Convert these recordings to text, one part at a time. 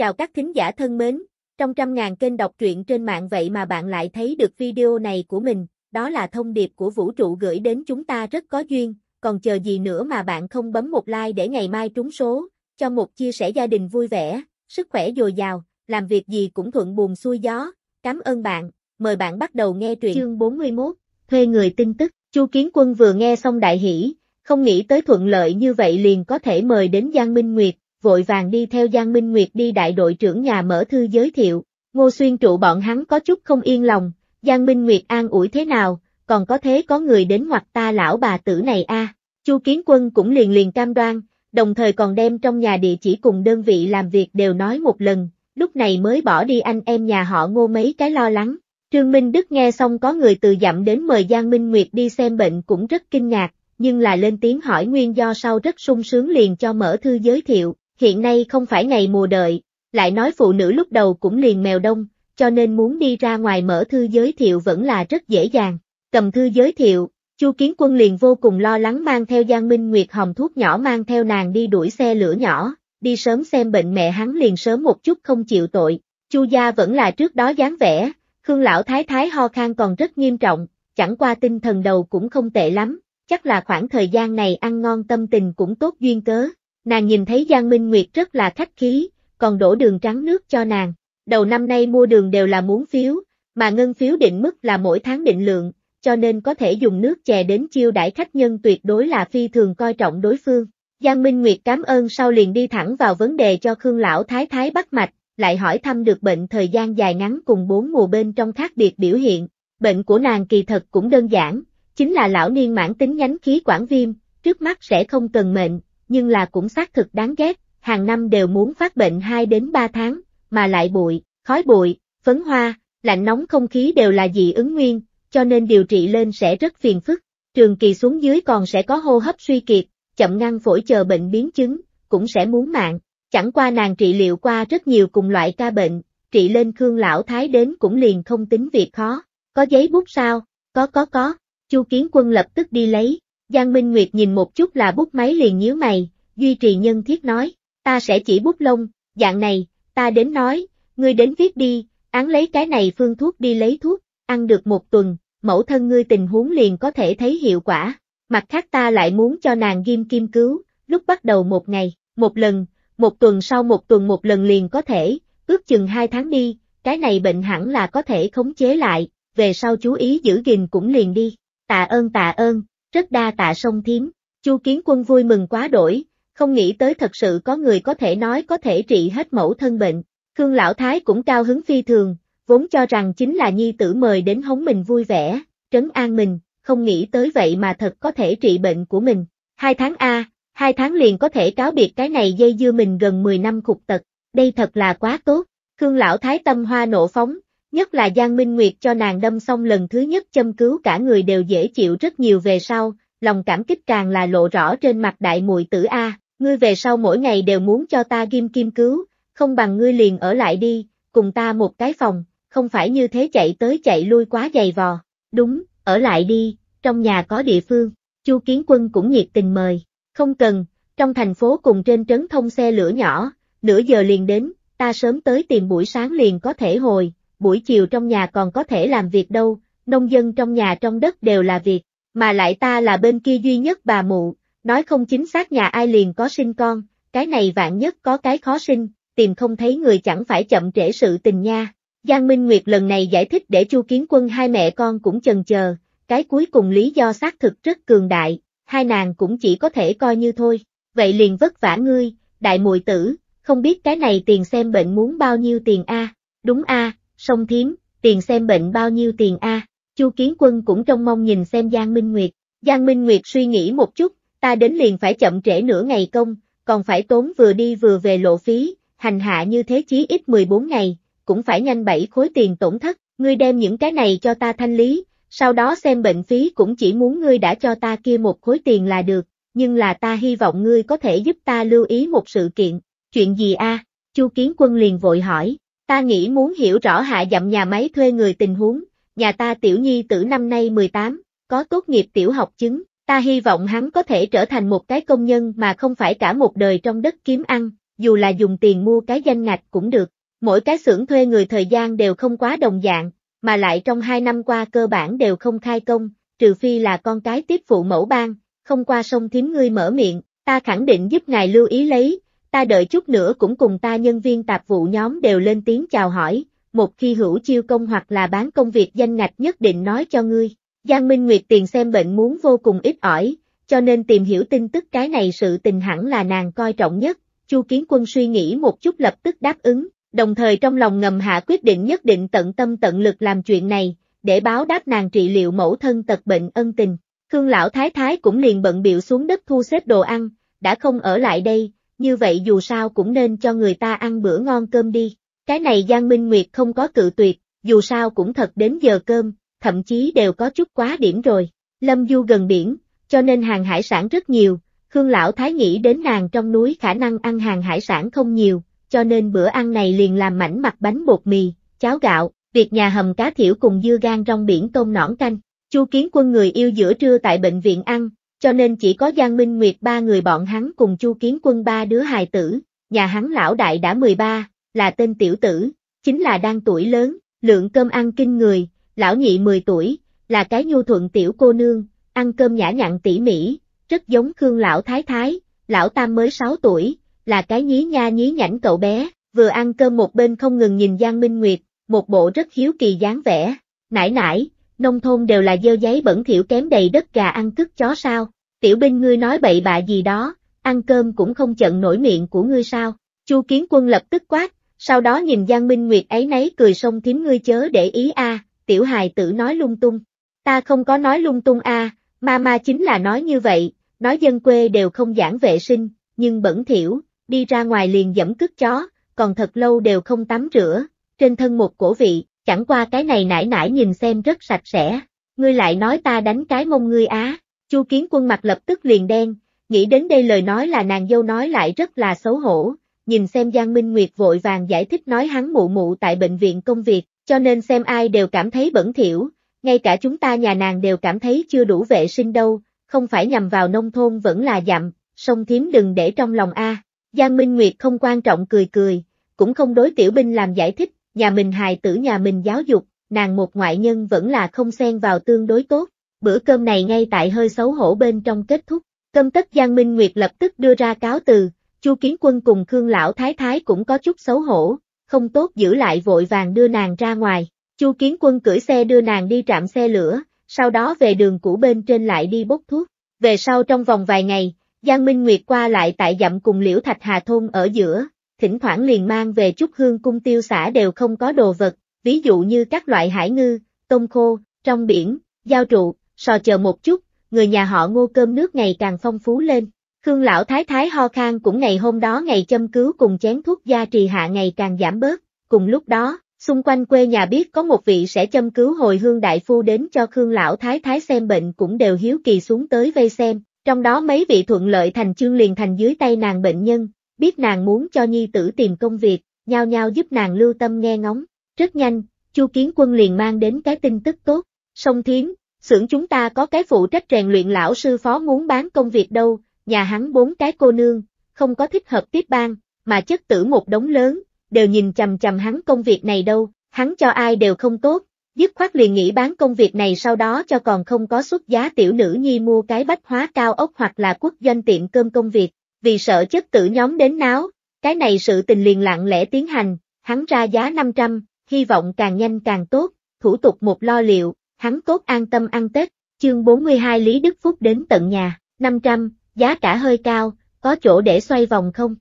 Chào các thính giả thân mến, trong trăm ngàn kênh đọc truyện trên mạng vậy mà bạn lại thấy được video này của mình, đó là thông điệp của vũ trụ gửi đến chúng ta rất có duyên, còn chờ gì nữa mà bạn không bấm một like để ngày mai trúng số, cho một chia sẻ gia đình vui vẻ, sức khỏe dồi dào, làm việc gì cũng thuận buồm xuôi gió. Cảm ơn bạn, mời bạn bắt đầu nghe truyện. Chương 41, thuê người tin tức, Chu Kiến Quân vừa nghe xong đại hỉ, không nghĩ tới thuận lợi như vậy liền có thể mời đến Giang Minh Nguyệt, vội vàng đi theo Giang Minh Nguyệt đi đại đội trưởng nhà mở thư giới thiệu, Ngô Xuyên trụ bọn hắn có chút không yên lòng, Giang Minh Nguyệt an ủi thế nào, còn có thế có người đến hoặc ta lão bà tử này a. Chu Kiến Quân cũng liền liền cam đoan, đồng thời còn đem trong nhà địa chỉ cùng đơn vị làm việc đều nói một lần, lúc này mới bỏ đi anh em nhà họ ngô mấy cái lo lắng. Trương Minh Đức nghe xong có người từ dặm đến mời Giang Minh Nguyệt đi xem bệnh cũng rất kinh ngạc, nhưng là lên tiếng hỏi nguyên do sau rất sung sướng liền cho mở thư giới thiệu, hiện nay không phải ngày mùa đợi, lại nói phụ nữ lúc đầu cũng liền mèo đông, cho nên muốn đi ra ngoài mở thư giới thiệu vẫn là rất dễ dàng. Cầm thư giới thiệu, Chu Kiến Quân liền vô cùng lo lắng mang theo Giang Minh Nguyệt hồng thuốc nhỏ mang theo nàng đi đuổi xe lửa nhỏ, đi sớm xem bệnh mẹ hắn liền sớm một chút không chịu tội. Chu gia vẫn là trước đó dáng vẻ, Khương lão thái thái ho khan còn rất nghiêm trọng, chẳng qua tinh thần đầu cũng không tệ lắm, chắc là khoảng thời gian này ăn ngon tâm tình cũng tốt duyên cớ nàng nhìn thấy Giang Minh Nguyệt rất là khách khí, còn đổ đường trắng nước cho nàng. Đầu năm nay mua đường đều là muốn phiếu, mà ngân phiếu định mức là mỗi tháng định lượng, cho nên có thể dùng nước chè đến chiêu đãi khách nhân tuyệt đối là phi thường coi trọng đối phương. Giang Minh Nguyệt cảm ơn sau liền đi thẳng vào vấn đề cho Khương Lão Thái Thái bắt mạch, lại hỏi thăm được bệnh thời gian dài ngắn cùng bốn mùa bên trong khác biệt biểu hiện. Bệnh của nàng kỳ thật cũng đơn giản, chính là lão niên mãn tính nhánh khí quản viêm, trước mắt sẽ không cần mệnh, nhưng là cũng xác thực đáng ghét, hàng năm đều muốn phát bệnh 2 đến 3 tháng, mà lại bụi, khói bụi, phấn hoa, lạnh nóng không khí đều là dị ứng nguyên, cho nên điều trị lên sẽ rất phiền phức. Trường kỳ xuống dưới còn sẽ có hô hấp suy kiệt, chậm ngăn phổi chờ bệnh biến chứng, cũng sẽ muốn mạng. Chẳng qua nàng trị liệu qua rất nhiều cùng loại ca bệnh, trị lên Khương Lão Thái đến cũng liền không tính việc khó. Có giấy bút sao? Có có có. Chu Kiến Quân lập tức đi lấy. Giang Minh Nguyệt nhìn một chút là bút máy liền nhíu mày, duy trì nhân thiết nói, ta sẽ chỉ bút lông, dạng này, ta đến nói, ngươi đến viết đi, án lấy cái này phương thuốc đi lấy thuốc, ăn được một tuần, mẫu thân ngươi tình huống liền có thể thấy hiệu quả. Mặt khác ta lại muốn cho nàng ghim kim cứu, lúc bắt đầu một ngày, một lần, một tuần sau một tuần một lần liền có thể, ước chừng hai tháng đi, cái này bệnh hẳn là có thể khống chế lại, về sau chú ý giữ gìn cũng liền đi. Tạ ơn tạ ơn, rất đa tạ sông thiếm. Chu Kiến Quân vui mừng quá đổi, không nghĩ tới thật sự có người có thể nói có thể trị hết mẫu thân bệnh. Khương Lão Thái cũng cao hứng phi thường, vốn cho rằng chính là nhi tử mời đến hống mình vui vẻ, trấn an mình, không nghĩ tới vậy mà thật có thể trị bệnh của mình. Hai tháng A, hai tháng liền có thể cáo biệt cái này dây dưa mình gần 10 năm khục tật, đây thật là quá tốt. Khương Lão Thái tâm hoa nộ phóng, nhất là Giang Minh Nguyệt cho nàng đâm xong lần thứ nhất châm cứu cả người đều dễ chịu rất nhiều về sau, lòng cảm kích càng là lộ rõ trên mặt đại muội tử A, ngươi về sau mỗi ngày đều muốn cho ta ghim kim cứu, không bằng ngươi liền ở lại đi, cùng ta một cái phòng, không phải như thế chạy tới chạy lui quá dày vò, đúng, ở lại đi, trong nhà có địa phương, Chu Kiến Quân cũng nhiệt tình mời, không cần, trong thành phố cùng trên trấn thông xe lửa nhỏ, nửa giờ liền đến, ta sớm tới tìm buổi sáng liền có thể hồi, buổi chiều trong nhà còn có thể làm việc đâu, nông dân trong nhà trong đất đều là việc, mà lại ta là bên kia duy nhất bà mụ, nói không chính xác nhà ai liền có sinh con, cái này vạn nhất có cái khó sinh, tìm không thấy người chẳng phải chậm trễ sự tình nha. Giang Minh Nguyệt lần này giải thích để Chu Kiến Quân hai mẹ con cũng chần chờ, cái cuối cùng lý do xác thực rất cường đại, hai nàng cũng chỉ có thể coi như thôi, vậy liền vất vả ngươi, đại muội tử, không biết cái này tiền xem bệnh muốn bao nhiêu tiền a? Đúng a, sông thiếm, tiền xem bệnh bao nhiêu tiền a à? Chu Kiến Quân cũng trông mong nhìn xem Giang Minh Nguyệt. Giang Minh Nguyệt suy nghĩ một chút, ta đến liền phải chậm trễ nửa ngày công, còn phải tốn vừa đi vừa về lộ phí, hành hạ như thế chí ít 14 ngày, cũng phải nhanh bảy khối tiền tổn thất, ngươi đem những cái này cho ta thanh lý, sau đó xem bệnh phí cũng chỉ muốn ngươi đã cho ta kia một khối tiền là được, nhưng là ta hy vọng ngươi có thể giúp ta lưu ý một sự kiện, chuyện gì a? À? Chu Kiến Quân liền vội hỏi, Ta nghĩ muốn hiểu rõ hạ dặm nhà máy thuê người tình huống, nhà ta tiểu nhi tử năm nay 18, có tốt nghiệp tiểu học chứng, ta hy vọng hắn có thể trở thành một cái công nhân mà không phải cả một đời trong đất kiếm ăn, dù là dùng tiền mua cái danh ngạch cũng được. Mỗi cái xưởng thuê người thời gian đều không quá đồng dạng, mà lại trong hai năm qua cơ bản đều không khai công, trừ phi là con cái tiếp phụ mẫu ban, không qua sông thím ngươi mở miệng, ta khẳng định giúp ngài lưu ý lấy, ta đợi chút nữa cũng cùng ta nhân viên tạp vụ nhóm đều lên tiếng chào hỏi, một khi hữu chiêu công hoặc là bán công việc danh ngạch nhất định nói cho ngươi. Giang Minh Nguyệt tiền xem bệnh muốn vô cùng ít ỏi, cho nên tìm hiểu tin tức cái này sự tình hẳn là nàng coi trọng nhất, Chu Kiến Quân suy nghĩ một chút lập tức đáp ứng, đồng thời trong lòng ngầm hạ quyết định nhất định tận tâm tận lực làm chuyện này, để báo đáp nàng trị liệu mẫu thân tật bệnh ân tình. Khương lão thái thái cũng liền bận biểu xuống đất thu xếp đồ ăn, đã không ở lại đây, như vậy dù sao cũng nên cho người ta ăn bữa ngon cơm đi. Cái này Giang Minh Nguyệt không có cự tuyệt, dù sao cũng thật đến giờ cơm, thậm chí đều có chút quá điểm rồi. Lâm Du gần biển, cho nên hàng hải sản rất nhiều, Khương Lão Thái nghĩ đến nàng trong núi khả năng ăn hàng hải sản không nhiều, cho nên bữa ăn này liền làm mảnh mặt bánh bột mì, cháo gạo, việc nhà hầm cá thiểu cùng dưa gan trong biển tôm nõn canh. Chu kiến quân người yêu giữa trưa tại bệnh viện ăn, cho nên chỉ có Giang Minh Nguyệt ba người bọn hắn cùng Chu Kiến Quân ba đứa hài tử, nhà hắn lão đại đã 13, là tên tiểu tử, chính là đang tuổi lớn, lượng cơm ăn kinh người, lão nhị 10 tuổi, là cái nhu thuận tiểu cô nương, ăn cơm nhã nhặn tỉ mỉ, rất giống Khương lão thái thái, lão tam mới 6 tuổi, là cái nhí nha nhí nhảnh cậu bé, vừa ăn cơm một bên không ngừng nhìn Giang Minh Nguyệt, một bộ rất hiếu kỳ dáng vẻ, nải nải, nông thôn đều là dơ giấy bẩn thỉu kém đầy đất gà ăn cứt chó sao, tiểu binh ngươi nói bậy bạ gì đó, ăn cơm cũng không chận nổi miệng của ngươi sao, Chu kiến quân lập tức quát, sau đó nhìn Giang Minh Nguyệt ấy nấy cười sông thím ngươi chớ để ý a, tiểu hài tử nói lung tung, ta không có nói lung tung a, à, ma ma chính là nói như vậy, nói dân quê đều không giảng vệ sinh, nhưng bẩn thỉu, đi ra ngoài liền dẫm cứt chó, còn thật lâu đều không tắm rửa, trên thân một cổ vị, chẳng qua cái này nải nải nhìn xem rất sạch sẽ, ngươi lại nói ta đánh cái mông ngươi á, chu kiến quân mặt lập tức liền đen, nghĩ đến đây lời nói là nàng dâu nói lại rất là xấu hổ, nhìn xem Giang Minh Nguyệt vội vàng giải thích nói hắn mụ mụ tại bệnh viện công việc, cho nên xem ai đều cảm thấy bẩn thỉu, ngay cả chúng ta nhà nàng đều cảm thấy chưa đủ vệ sinh đâu, không phải nhằm vào nông thôn vẫn là dặm, sông thiếm đừng để trong lòng a. Giang Minh Nguyệt không quan trọng cười cười, cũng không đối tiểu binh làm giải thích, nhà mình hài tử nhà mình giáo dục, nàng một ngoại nhân vẫn là không xen vào tương đối tốt. Bữa cơm này ngay tại hơi xấu hổ bên trong kết thúc, cơm tất Giang Minh Nguyệt lập tức đưa ra cáo từ, Chu Kiến Quân cùng Khương Lão Thái Thái cũng có chút xấu hổ, không tốt giữ lại vội vàng đưa nàng ra ngoài. Chu Kiến Quân cưỡi xe đưa nàng đi trạm xe lửa, sau đó về đường cũ bên trên lại đi bốc thuốc. Về sau trong vòng vài ngày, Giang Minh Nguyệt qua lại tại dặm cùng Liễu Thạch Hà Thôn ở giữa, thỉnh thoảng liền mang về chút hương cung tiêu xả đều không có đồ vật, ví dụ như các loại hải ngư, tôm khô, trong biển, giao trụ, sò chờ một chút, người nhà họ ngô cơm nước ngày càng phong phú lên. Khương lão thái thái ho khang cũng ngày hôm đó ngày châm cứu cùng chén thuốc gia trì hạ ngày càng giảm bớt, cùng lúc đó, xung quanh quê nhà biết có một vị sẽ châm cứu hồi hương đại phu đến cho Khương lão thái thái xem bệnh cũng đều hiếu kỳ xuống tới vây xem, trong đó mấy vị thuận lợi thành chương liền thành dưới tay nàng bệnh nhân, biết nàng muốn cho nhi tử tìm công việc, nhao nhao giúp nàng lưu tâm nghe ngóng. Rất nhanh, Chu Kiến Quân liền mang đến cái tin tức tốt, sông thiến, xưởng chúng ta có cái phụ trách rèn luyện lão sư phó muốn bán công việc đâu, nhà hắn bốn cái cô nương, không có thích hợp tiếp ban, mà chất tử một đống lớn, đều nhìn chầm chầm hắn công việc này đâu, hắn cho ai đều không tốt, dứt khoát liền nghĩ bán công việc này sau đó cho còn không có xuất giá tiểu nữ nhi mua cái bách hóa cao ốc hoặc là quốc doanh tiệm cơm công việc, vì sợ chất tử nhóm đến náo, cái này sự tình liền lặng lẽ tiến hành, hắn ra giá 500, hy vọng càng nhanh càng tốt, thủ tục một lo liệu, hắn tốt an tâm ăn Tết, chương 42 Lý Đức Phúc đến tận nhà, 500, giá cả hơi cao, có chỗ để xoay vòng không?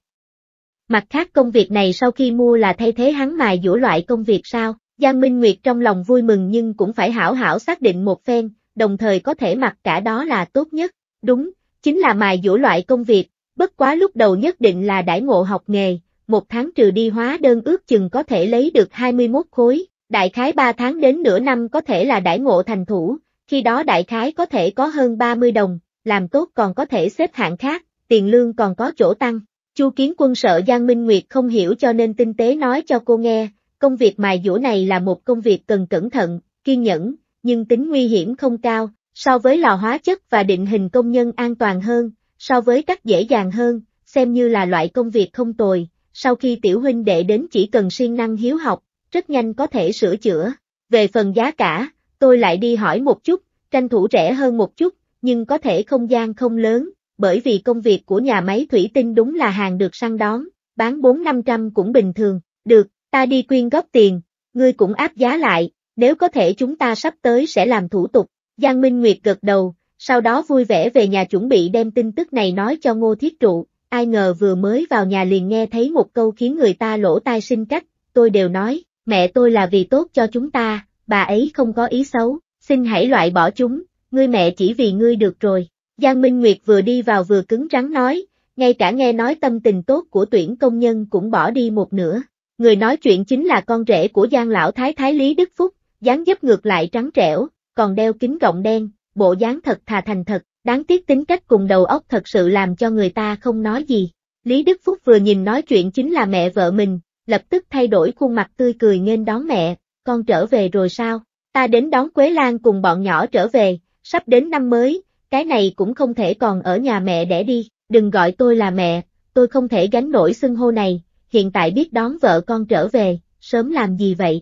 Mặt khác công việc này sau khi mua là thay thế hắn mài giữa loại công việc sao, Giang Minh Nguyệt trong lòng vui mừng nhưng cũng phải hảo hảo xác định một phen, đồng thời có thể mặc cả đó là tốt nhất, đúng, chính là mài giữa loại công việc, Bất quá lúc đầu nhất định là đại ngộ học nghề, một tháng trừ đi hóa đơn ước chừng có thể lấy được 21 khối, đại khái 3 tháng đến nửa năm có thể là đại ngộ thành thủ, khi đó đại khái có thể có hơn 30 đồng, làm tốt còn có thể xếp hạng khác, tiền lương còn có chỗ tăng. Chu Kiến Quân sợ Giang Minh Nguyệt không hiểu cho nên tinh tế nói cho cô nghe, công việc mài dũa này là một công việc cần cẩn thận, kiên nhẫn, nhưng tính nguy hiểm không cao, so với lò hóa chất và định hình công nhân an toàn hơn, so với cắt dễ dàng hơn, xem như là loại công việc không tồi, sau khi tiểu huynh đệ đến chỉ cần siêng năng hiếu học, rất nhanh có thể sửa chữa. Về phần giá cả, tôi lại đi hỏi một chút, tranh thủ rẻ hơn một chút, nhưng có thể không gian không lớn, bởi vì công việc của nhà máy thủy tinh đúng là hàng được săn đón, bán 4-500 cũng bình thường, được, ta đi quyên góp tiền, ngươi cũng áp giá lại, nếu có thể chúng ta sắp tới sẽ làm thủ tục. Giang Minh Nguyệt gật đầu, sau đó vui vẻ về nhà chuẩn bị đem tin tức này nói cho Ngô Thiết Trụ, ai ngờ vừa mới vào nhà liền nghe thấy một câu khiến người ta lỗ tai sinh cách, tôi đều nói, mẹ tôi là vì tốt cho chúng ta, bà ấy không có ý xấu, xin hãy loại bỏ chúng, ngươi mẹ chỉ vì ngươi được rồi. Giang Minh Nguyệt vừa đi vào vừa cứng rắn nói, ngay cả nghe nói tâm tình tốt của tuyển công nhân cũng bỏ đi một nửa. Người nói chuyện chính là con rể của Giang Lão Thái Thái Lý Đức Phúc, dáng dấp ngược lại trắng trẻo, còn đeo kính gọng đen, bộ dáng thật thà thành thật, đáng tiếc tính cách cùng đầu óc thật sự làm cho người ta không nói gì. Lý Đức Phúc vừa nhìn nói chuyện chính là mẹ vợ mình, lập tức thay đổi khuôn mặt tươi cười nên đón mẹ, con trở về rồi sao, ta đến đón Quế Lan cùng bọn nhỏ trở về, sắp đến năm mới, cái này cũng không thể còn ở nhà mẹ để đi, đừng gọi tôi là mẹ, tôi không thể gánh nổi xưng hô này, hiện tại biết đón vợ con trở về, sớm làm gì vậy?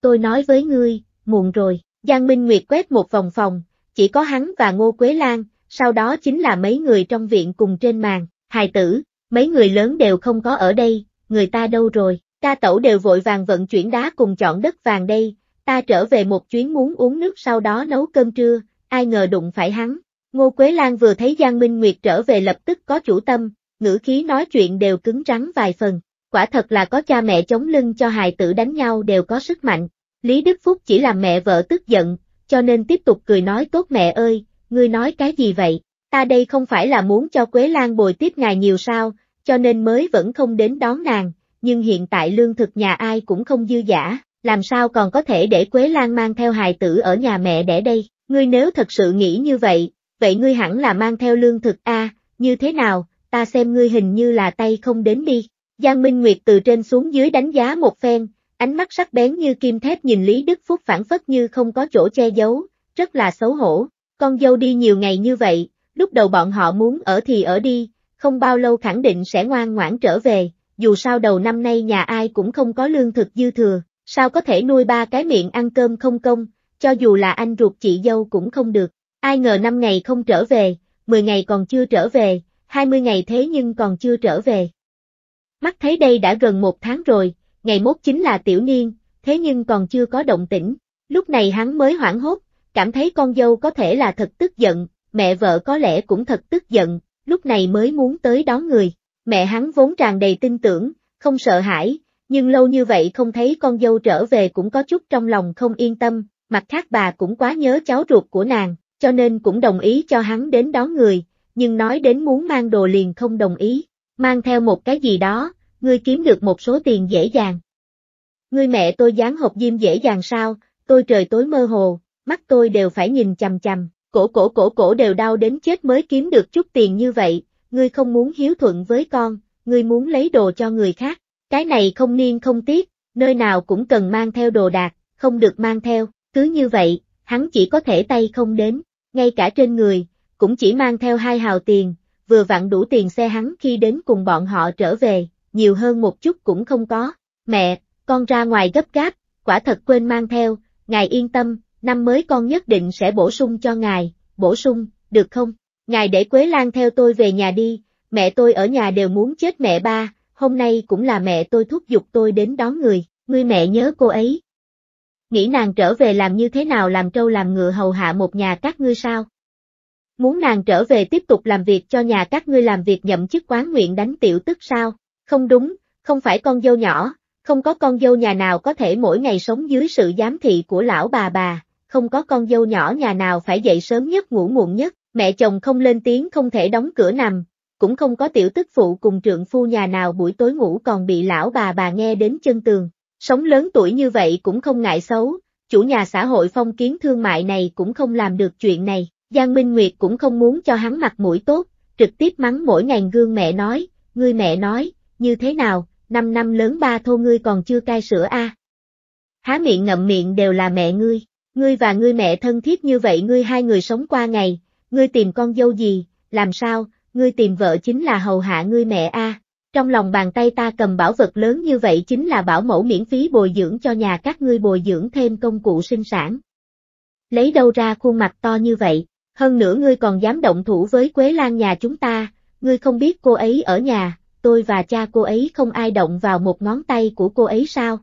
Tôi nói với ngươi, muộn rồi, Giang Minh Nguyệt quét một vòng phòng, chỉ có hắn và Ngô Quế Lan, sau đó chính là mấy người trong viện cùng trên màn, hài tử, mấy người lớn đều không có ở đây, người ta đâu rồi, ca tẩu đều vội vàng vận chuyển đá cùng chọn đất vàng đây, ta trở về một chuyến muốn uống nước sau đó nấu cơm trưa, ai ngờ đụng phải hắn. Ngô Quế Lan vừa thấy Giang Minh Nguyệt trở về lập tức có chủ tâm, ngữ khí nói chuyện đều cứng rắn vài phần, quả thật là có cha mẹ chống lưng cho hài tử đánh nhau đều có sức mạnh. Lý Đức Phúc chỉ làm mẹ vợ tức giận, cho nên tiếp tục cười nói tốt mẹ ơi, ngươi nói cái gì vậy, ta đây không phải là muốn cho Quế Lan bồi tiếp ngài nhiều sao, cho nên mới vẫn không đến đón nàng, nhưng hiện tại lương thực nhà ai cũng không dư giả, làm sao còn có thể để Quế Lan mang theo hài tử ở nhà mẹ đẻ đây, ngươi nếu thật sự nghĩ như vậy, vậy ngươi hẳn là mang theo lương thực a, như thế nào, ta xem ngươi hình như là tay không đến đi. Giang Minh Nguyệt từ trên xuống dưới đánh giá một phen, Ánh mắt sắc bén như kim thép nhìn Lý Đức Phúc phản phất như không có chỗ che giấu, rất là xấu hổ. Con dâu đi nhiều ngày như vậy, lúc đầu bọn họ muốn ở thì ở đi, không bao lâu khẳng định sẽ ngoan ngoãn trở về, dù sao đầu năm nay nhà ai cũng không có lương thực dư thừa, sao có thể nuôi ba cái miệng ăn cơm không công, cho dù là anh ruột chị dâu cũng không được. Ai ngờ năm ngày không trở về, 10 ngày còn chưa trở về, 20 ngày thế nhưng còn chưa trở về. Mắt thấy đây đã gần một tháng rồi, ngày mốt chính là tiểu niên, thế nhưng còn chưa có động tĩnh. Lúc này hắn mới hoảng hốt, cảm thấy con dâu có thể là thật tức giận, mẹ vợ có lẽ cũng thật tức giận, lúc này mới muốn tới đón người. Mẹ hắn vốn tràn đầy tin tưởng, không sợ hãi, nhưng lâu như vậy không thấy con dâu trở về cũng có chút trong lòng không yên tâm, mặt khác bà cũng quá nhớ cháu ruột của nàng, cho nên cũng đồng ý cho hắn đến đón người, nhưng nói đến muốn mang đồ liền không đồng ý, mang theo một cái gì đó, ngươi kiếm được một số tiền dễ dàng. Ngươi mẹ tôi dán hộp diêm dễ dàng sao, tôi trời tối mơ hồ, mắt tôi đều phải nhìn chằm chằm, cổ cổ cổ cổ đều đau đến chết mới kiếm được chút tiền như vậy, ngươi không muốn hiếu thuận với con, ngươi muốn lấy đồ cho người khác, cái này không niên không tiếc, nơi nào cũng cần mang theo đồ đạc, không được mang theo, cứ như vậy, hắn chỉ có thể tay không đến, ngay cả trên người, cũng chỉ mang theo hai hào tiền, vừa vặn đủ tiền xe hắn khi đến cùng bọn họ trở về, nhiều hơn một chút cũng không có. Mẹ, con ra ngoài gấp gáp, quả thật quên mang theo, ngài yên tâm, năm mới con nhất định sẽ bổ sung cho ngài, bổ sung, được không? Ngài để Quế Lan theo tôi về nhà đi, mẹ tôi ở nhà đều muốn chết mẹ ba, hôm nay cũng là mẹ tôi thúc giục tôi đến đón người, ngươi mẹ nhớ cô ấy. Nghĩ nàng trở về làm như thế nào làm trâu làm ngựa hầu hạ một nhà các ngươi sao? Muốn nàng trở về tiếp tục làm việc cho nhà các ngươi làm việc nhậm chức quán nguyện đánh tiểu tức sao? Không đúng, không phải con dâu nhỏ, không có con dâu nhà nào có thể mỗi ngày sống dưới sự giám thị của lão bà bà, không có con dâu nhỏ nhà nào phải dậy sớm nhất ngủ muộn nhất, mẹ chồng không lên tiếng không thể đóng cửa nằm, cũng không có tiểu tức phụ cùng trượng phu nhà nào buổi tối ngủ còn bị lão bà bà nghe đến chân tường. Sống lớn tuổi như vậy cũng không ngại xấu, chủ nhà xã hội phong kiến thương mại này cũng không làm được chuyện này, Giang Minh Nguyệt cũng không muốn cho hắn mặt mũi tốt, trực tiếp mắng mỗi ngày gương mẹ nói, ngươi mẹ nói, như thế nào, năm năm lớn ba thô ngươi còn chưa cai sữa a à? Há miệng ngậm miệng đều là mẹ ngươi, ngươi và ngươi mẹ thân thiết như vậy ngươi hai người sống qua ngày, ngươi tìm con dâu gì, làm sao, ngươi tìm vợ chính là hầu hạ ngươi mẹ a à? Trong lòng bàn tay ta cầm bảo vật lớn như vậy chính là bảo mẫu miễn phí bồi dưỡng cho nhà các ngươi bồi dưỡng thêm công cụ sinh sản. Lấy đâu ra khuôn mặt to như vậy, hơn nữa ngươi còn dám động thủ với Quế Lan nhà chúng ta, ngươi không biết cô ấy ở nhà, tôi và cha cô ấy không ai động vào một ngón tay của cô ấy sao?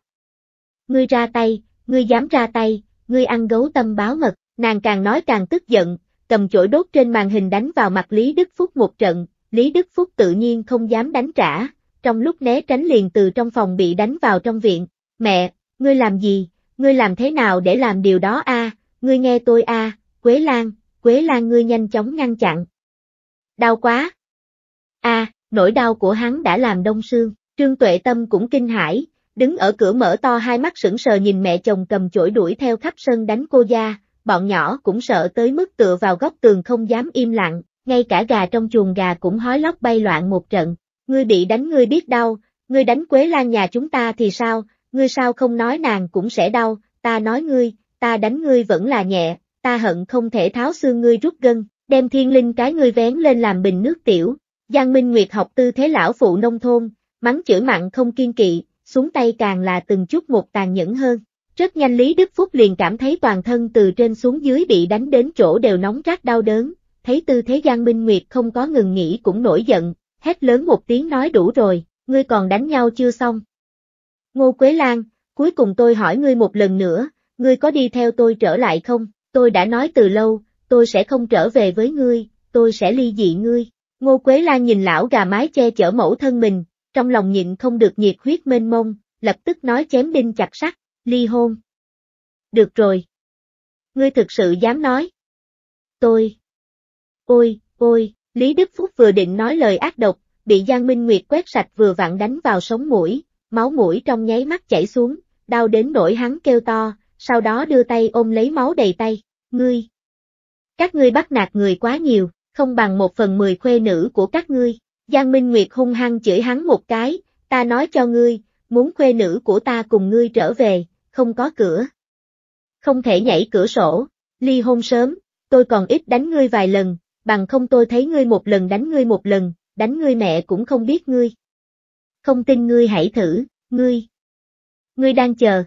Ngươi ra tay, ngươi dám ra tay, ngươi ăn gấu tâm báo mật, nàng càng nói càng tức giận, cầm chổi đốt trên màn hình đánh vào mặt Lý Đức Phúc một trận, Lý Đức Phúc tự nhiên không dám đánh trả, trong lúc né tránh liền từ trong phòng bị đánh vào trong viện, mẹ, ngươi làm gì, ngươi làm thế nào để làm điều đó a? ngươi nghe tôi a, Quế Lan, Quế Lan ngươi nhanh chóng ngăn chặn. Đau quá. A, nỗi đau của hắn đã làm đông sương, Trương Tuệ Tâm cũng kinh hãi, đứng ở cửa mở to hai mắt sững sờ nhìn mẹ chồng cầm chổi đuổi theo khắp sân đánh cô gia, bọn nhỏ cũng sợ tới mức tựa vào góc tường không dám im lặng, ngay cả gà trong chuồng gà cũng hói lóc bay loạn một trận, ngươi bị đánh ngươi biết đau, ngươi đánh Quế Lan nhà chúng ta thì sao, ngươi sao không nói nàng cũng sẽ đau, ta nói ngươi, ta đánh ngươi vẫn là nhẹ, ta hận không thể tháo xương ngươi rút gân, đem thiên linh cái ngươi vén lên làm bình nước tiểu, Giang Minh Nguyệt học tư thế lão phụ nông thôn, mắng chửi mặn không kiên kỵ, xuống tay càng là từng chút một tàn nhẫn hơn. Rất nhanh Lý Đức Phúc liền cảm thấy toàn thân từ trên xuống dưới bị đánh đến chỗ đều nóng rát đau đớn, thấy tư thế Giang Minh Nguyệt không có ngừng nghỉ cũng nổi giận, hét lớn một tiếng nói đủ rồi, ngươi còn đánh nhau chưa xong. Ngô Quế Lan, cuối cùng tôi hỏi ngươi một lần nữa, ngươi có đi theo tôi trở lại không, tôi đã nói từ lâu, tôi sẽ không trở về với ngươi, tôi sẽ ly dị ngươi. Ngô Quế Lan nhìn lão gà mái che chở mẫu thân mình, trong lòng nhịn không được nhiệt huyết mênh mông, lập tức nói chém đinh chặt sắt, ly hôn. Được rồi. Ngươi thực sự dám nói. Tôi. Ôi, ôi, Lý Đức Phúc vừa định nói lời ác độc, bị Giang Minh Nguyệt quét sạch vừa vặn đánh vào sống mũi, máu mũi trong nháy mắt chảy xuống, đau đến nỗi hắn kêu to, sau đó đưa tay ôm lấy máu đầy tay, ngươi. Các ngươi bắt nạt người quá nhiều không bằng một phần mười khuê nữ của các ngươi. Giang Minh Nguyệt hung hăng chửi hắn một cái, ta nói cho ngươi, muốn khuê nữ của ta cùng ngươi trở về, không có cửa. Không thể nhảy cửa sổ, ly hôn sớm, tôi còn ít đánh ngươi vài lần, bằng không tôi thấy ngươi một lần đánh ngươi một lần, đánh ngươi mẹ cũng không biết ngươi. Không tin ngươi hãy thử, ngươi. Ngươi đang chờ.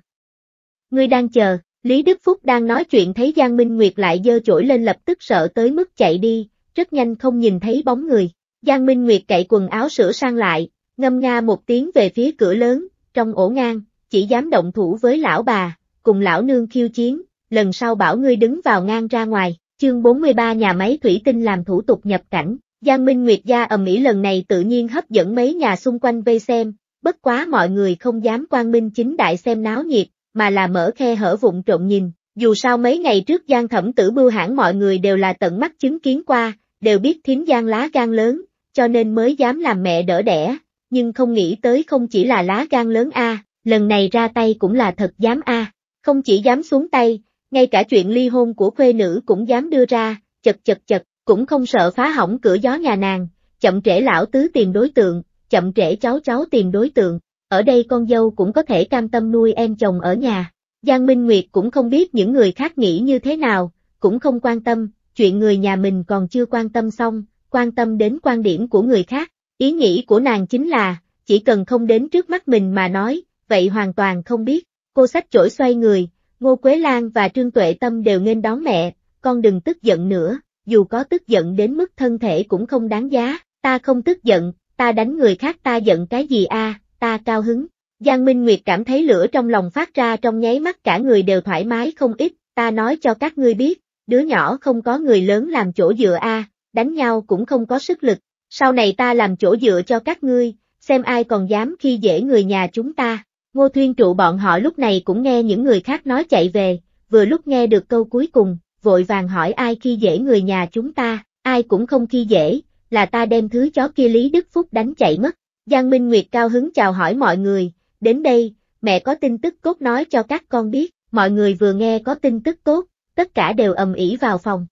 Ngươi đang chờ, Lý Đức Phúc đang nói chuyện thấy Giang Minh Nguyệt lại dơ chổi lên lập tức sợ tới mức chạy đi, rất nhanh không nhìn thấy bóng người. Giang Minh Nguyệt cậy quần áo sửa sang lại, ngâm nga một tiếng về phía cửa lớn, trong ổ ngang, chỉ dám động thủ với lão bà, cùng lão nương khiêu chiến, lần sau bảo ngươi đứng vào ngang ra ngoài, chương 43 nhà máy thủy tinh làm thủ tục nhập cảnh. Giang Minh Nguyệt gia ầm ĩ lần này tự nhiên hấp dẫn mấy nhà xung quanh vây xem, bất quá mọi người không dám quan minh chính đại xem náo nhiệt, mà là mở khe hở vụng trộm nhìn, dù sao mấy ngày trước Giang Thẩm Tử Bưu hãng mọi người đều là tận mắt chứng kiến qua, đều biết thím Giang lá gan lớn, cho nên mới dám làm mẹ đỡ đẻ, nhưng không nghĩ tới không chỉ là lá gan lớn a, lần này ra tay cũng là thật dám a, không chỉ dám xuống tay, ngay cả chuyện ly hôn của khuê nữ cũng dám đưa ra, chật chật chật, cũng không sợ phá hỏng cửa gió nhà nàng, chậm trễ lão tứ tìm đối tượng, chậm trễ cháu cháu tìm đối tượng, ở đây con dâu cũng có thể cam tâm nuôi em chồng ở nhà. Giang Minh Nguyệt cũng không biết những người khác nghĩ như thế nào, cũng không quan tâm, chuyện người nhà mình còn chưa quan tâm xong, quan tâm đến quan điểm của người khác. Ý nghĩ của nàng chính là, chỉ cần không đến trước mắt mình mà nói, vậy hoàn toàn không biết. Cô sách chổi xoay người, Ngô Quế Lan và Trương Tuệ Tâm đều nên đón mẹ, con đừng tức giận nữa, dù có tức giận đến mức thân thể cũng không đáng giá, ta không tức giận, ta đánh người khác ta giận cái gì a? ta cao hứng. Giang Minh Nguyệt cảm thấy lửa trong lòng phát ra trong nháy mắt cả người đều thoải mái không ít, ta nói cho các ngươi biết, đứa nhỏ không có người lớn làm chỗ dựa a, đánh nhau cũng không có sức lực, sau này ta làm chỗ dựa cho các ngươi, xem ai còn dám khi dễ người nhà chúng ta. Ngô Thuyên trụ bọn họ lúc này cũng nghe những người khác nói chạy về, vừa lúc nghe được câu cuối cùng, vội vàng hỏi ai khi dễ người nhà chúng ta, ai cũng không khi dễ, là ta đem thứ chó kia Lý Đức Phúc đánh chạy mất. Giang Minh Nguyệt cao hứng chào hỏi mọi người, đến đây, mẹ có tin tức cốt nói cho các con biết, mọi người vừa nghe có tin tức tốt, tất cả đều ầm ĩ vào phòng.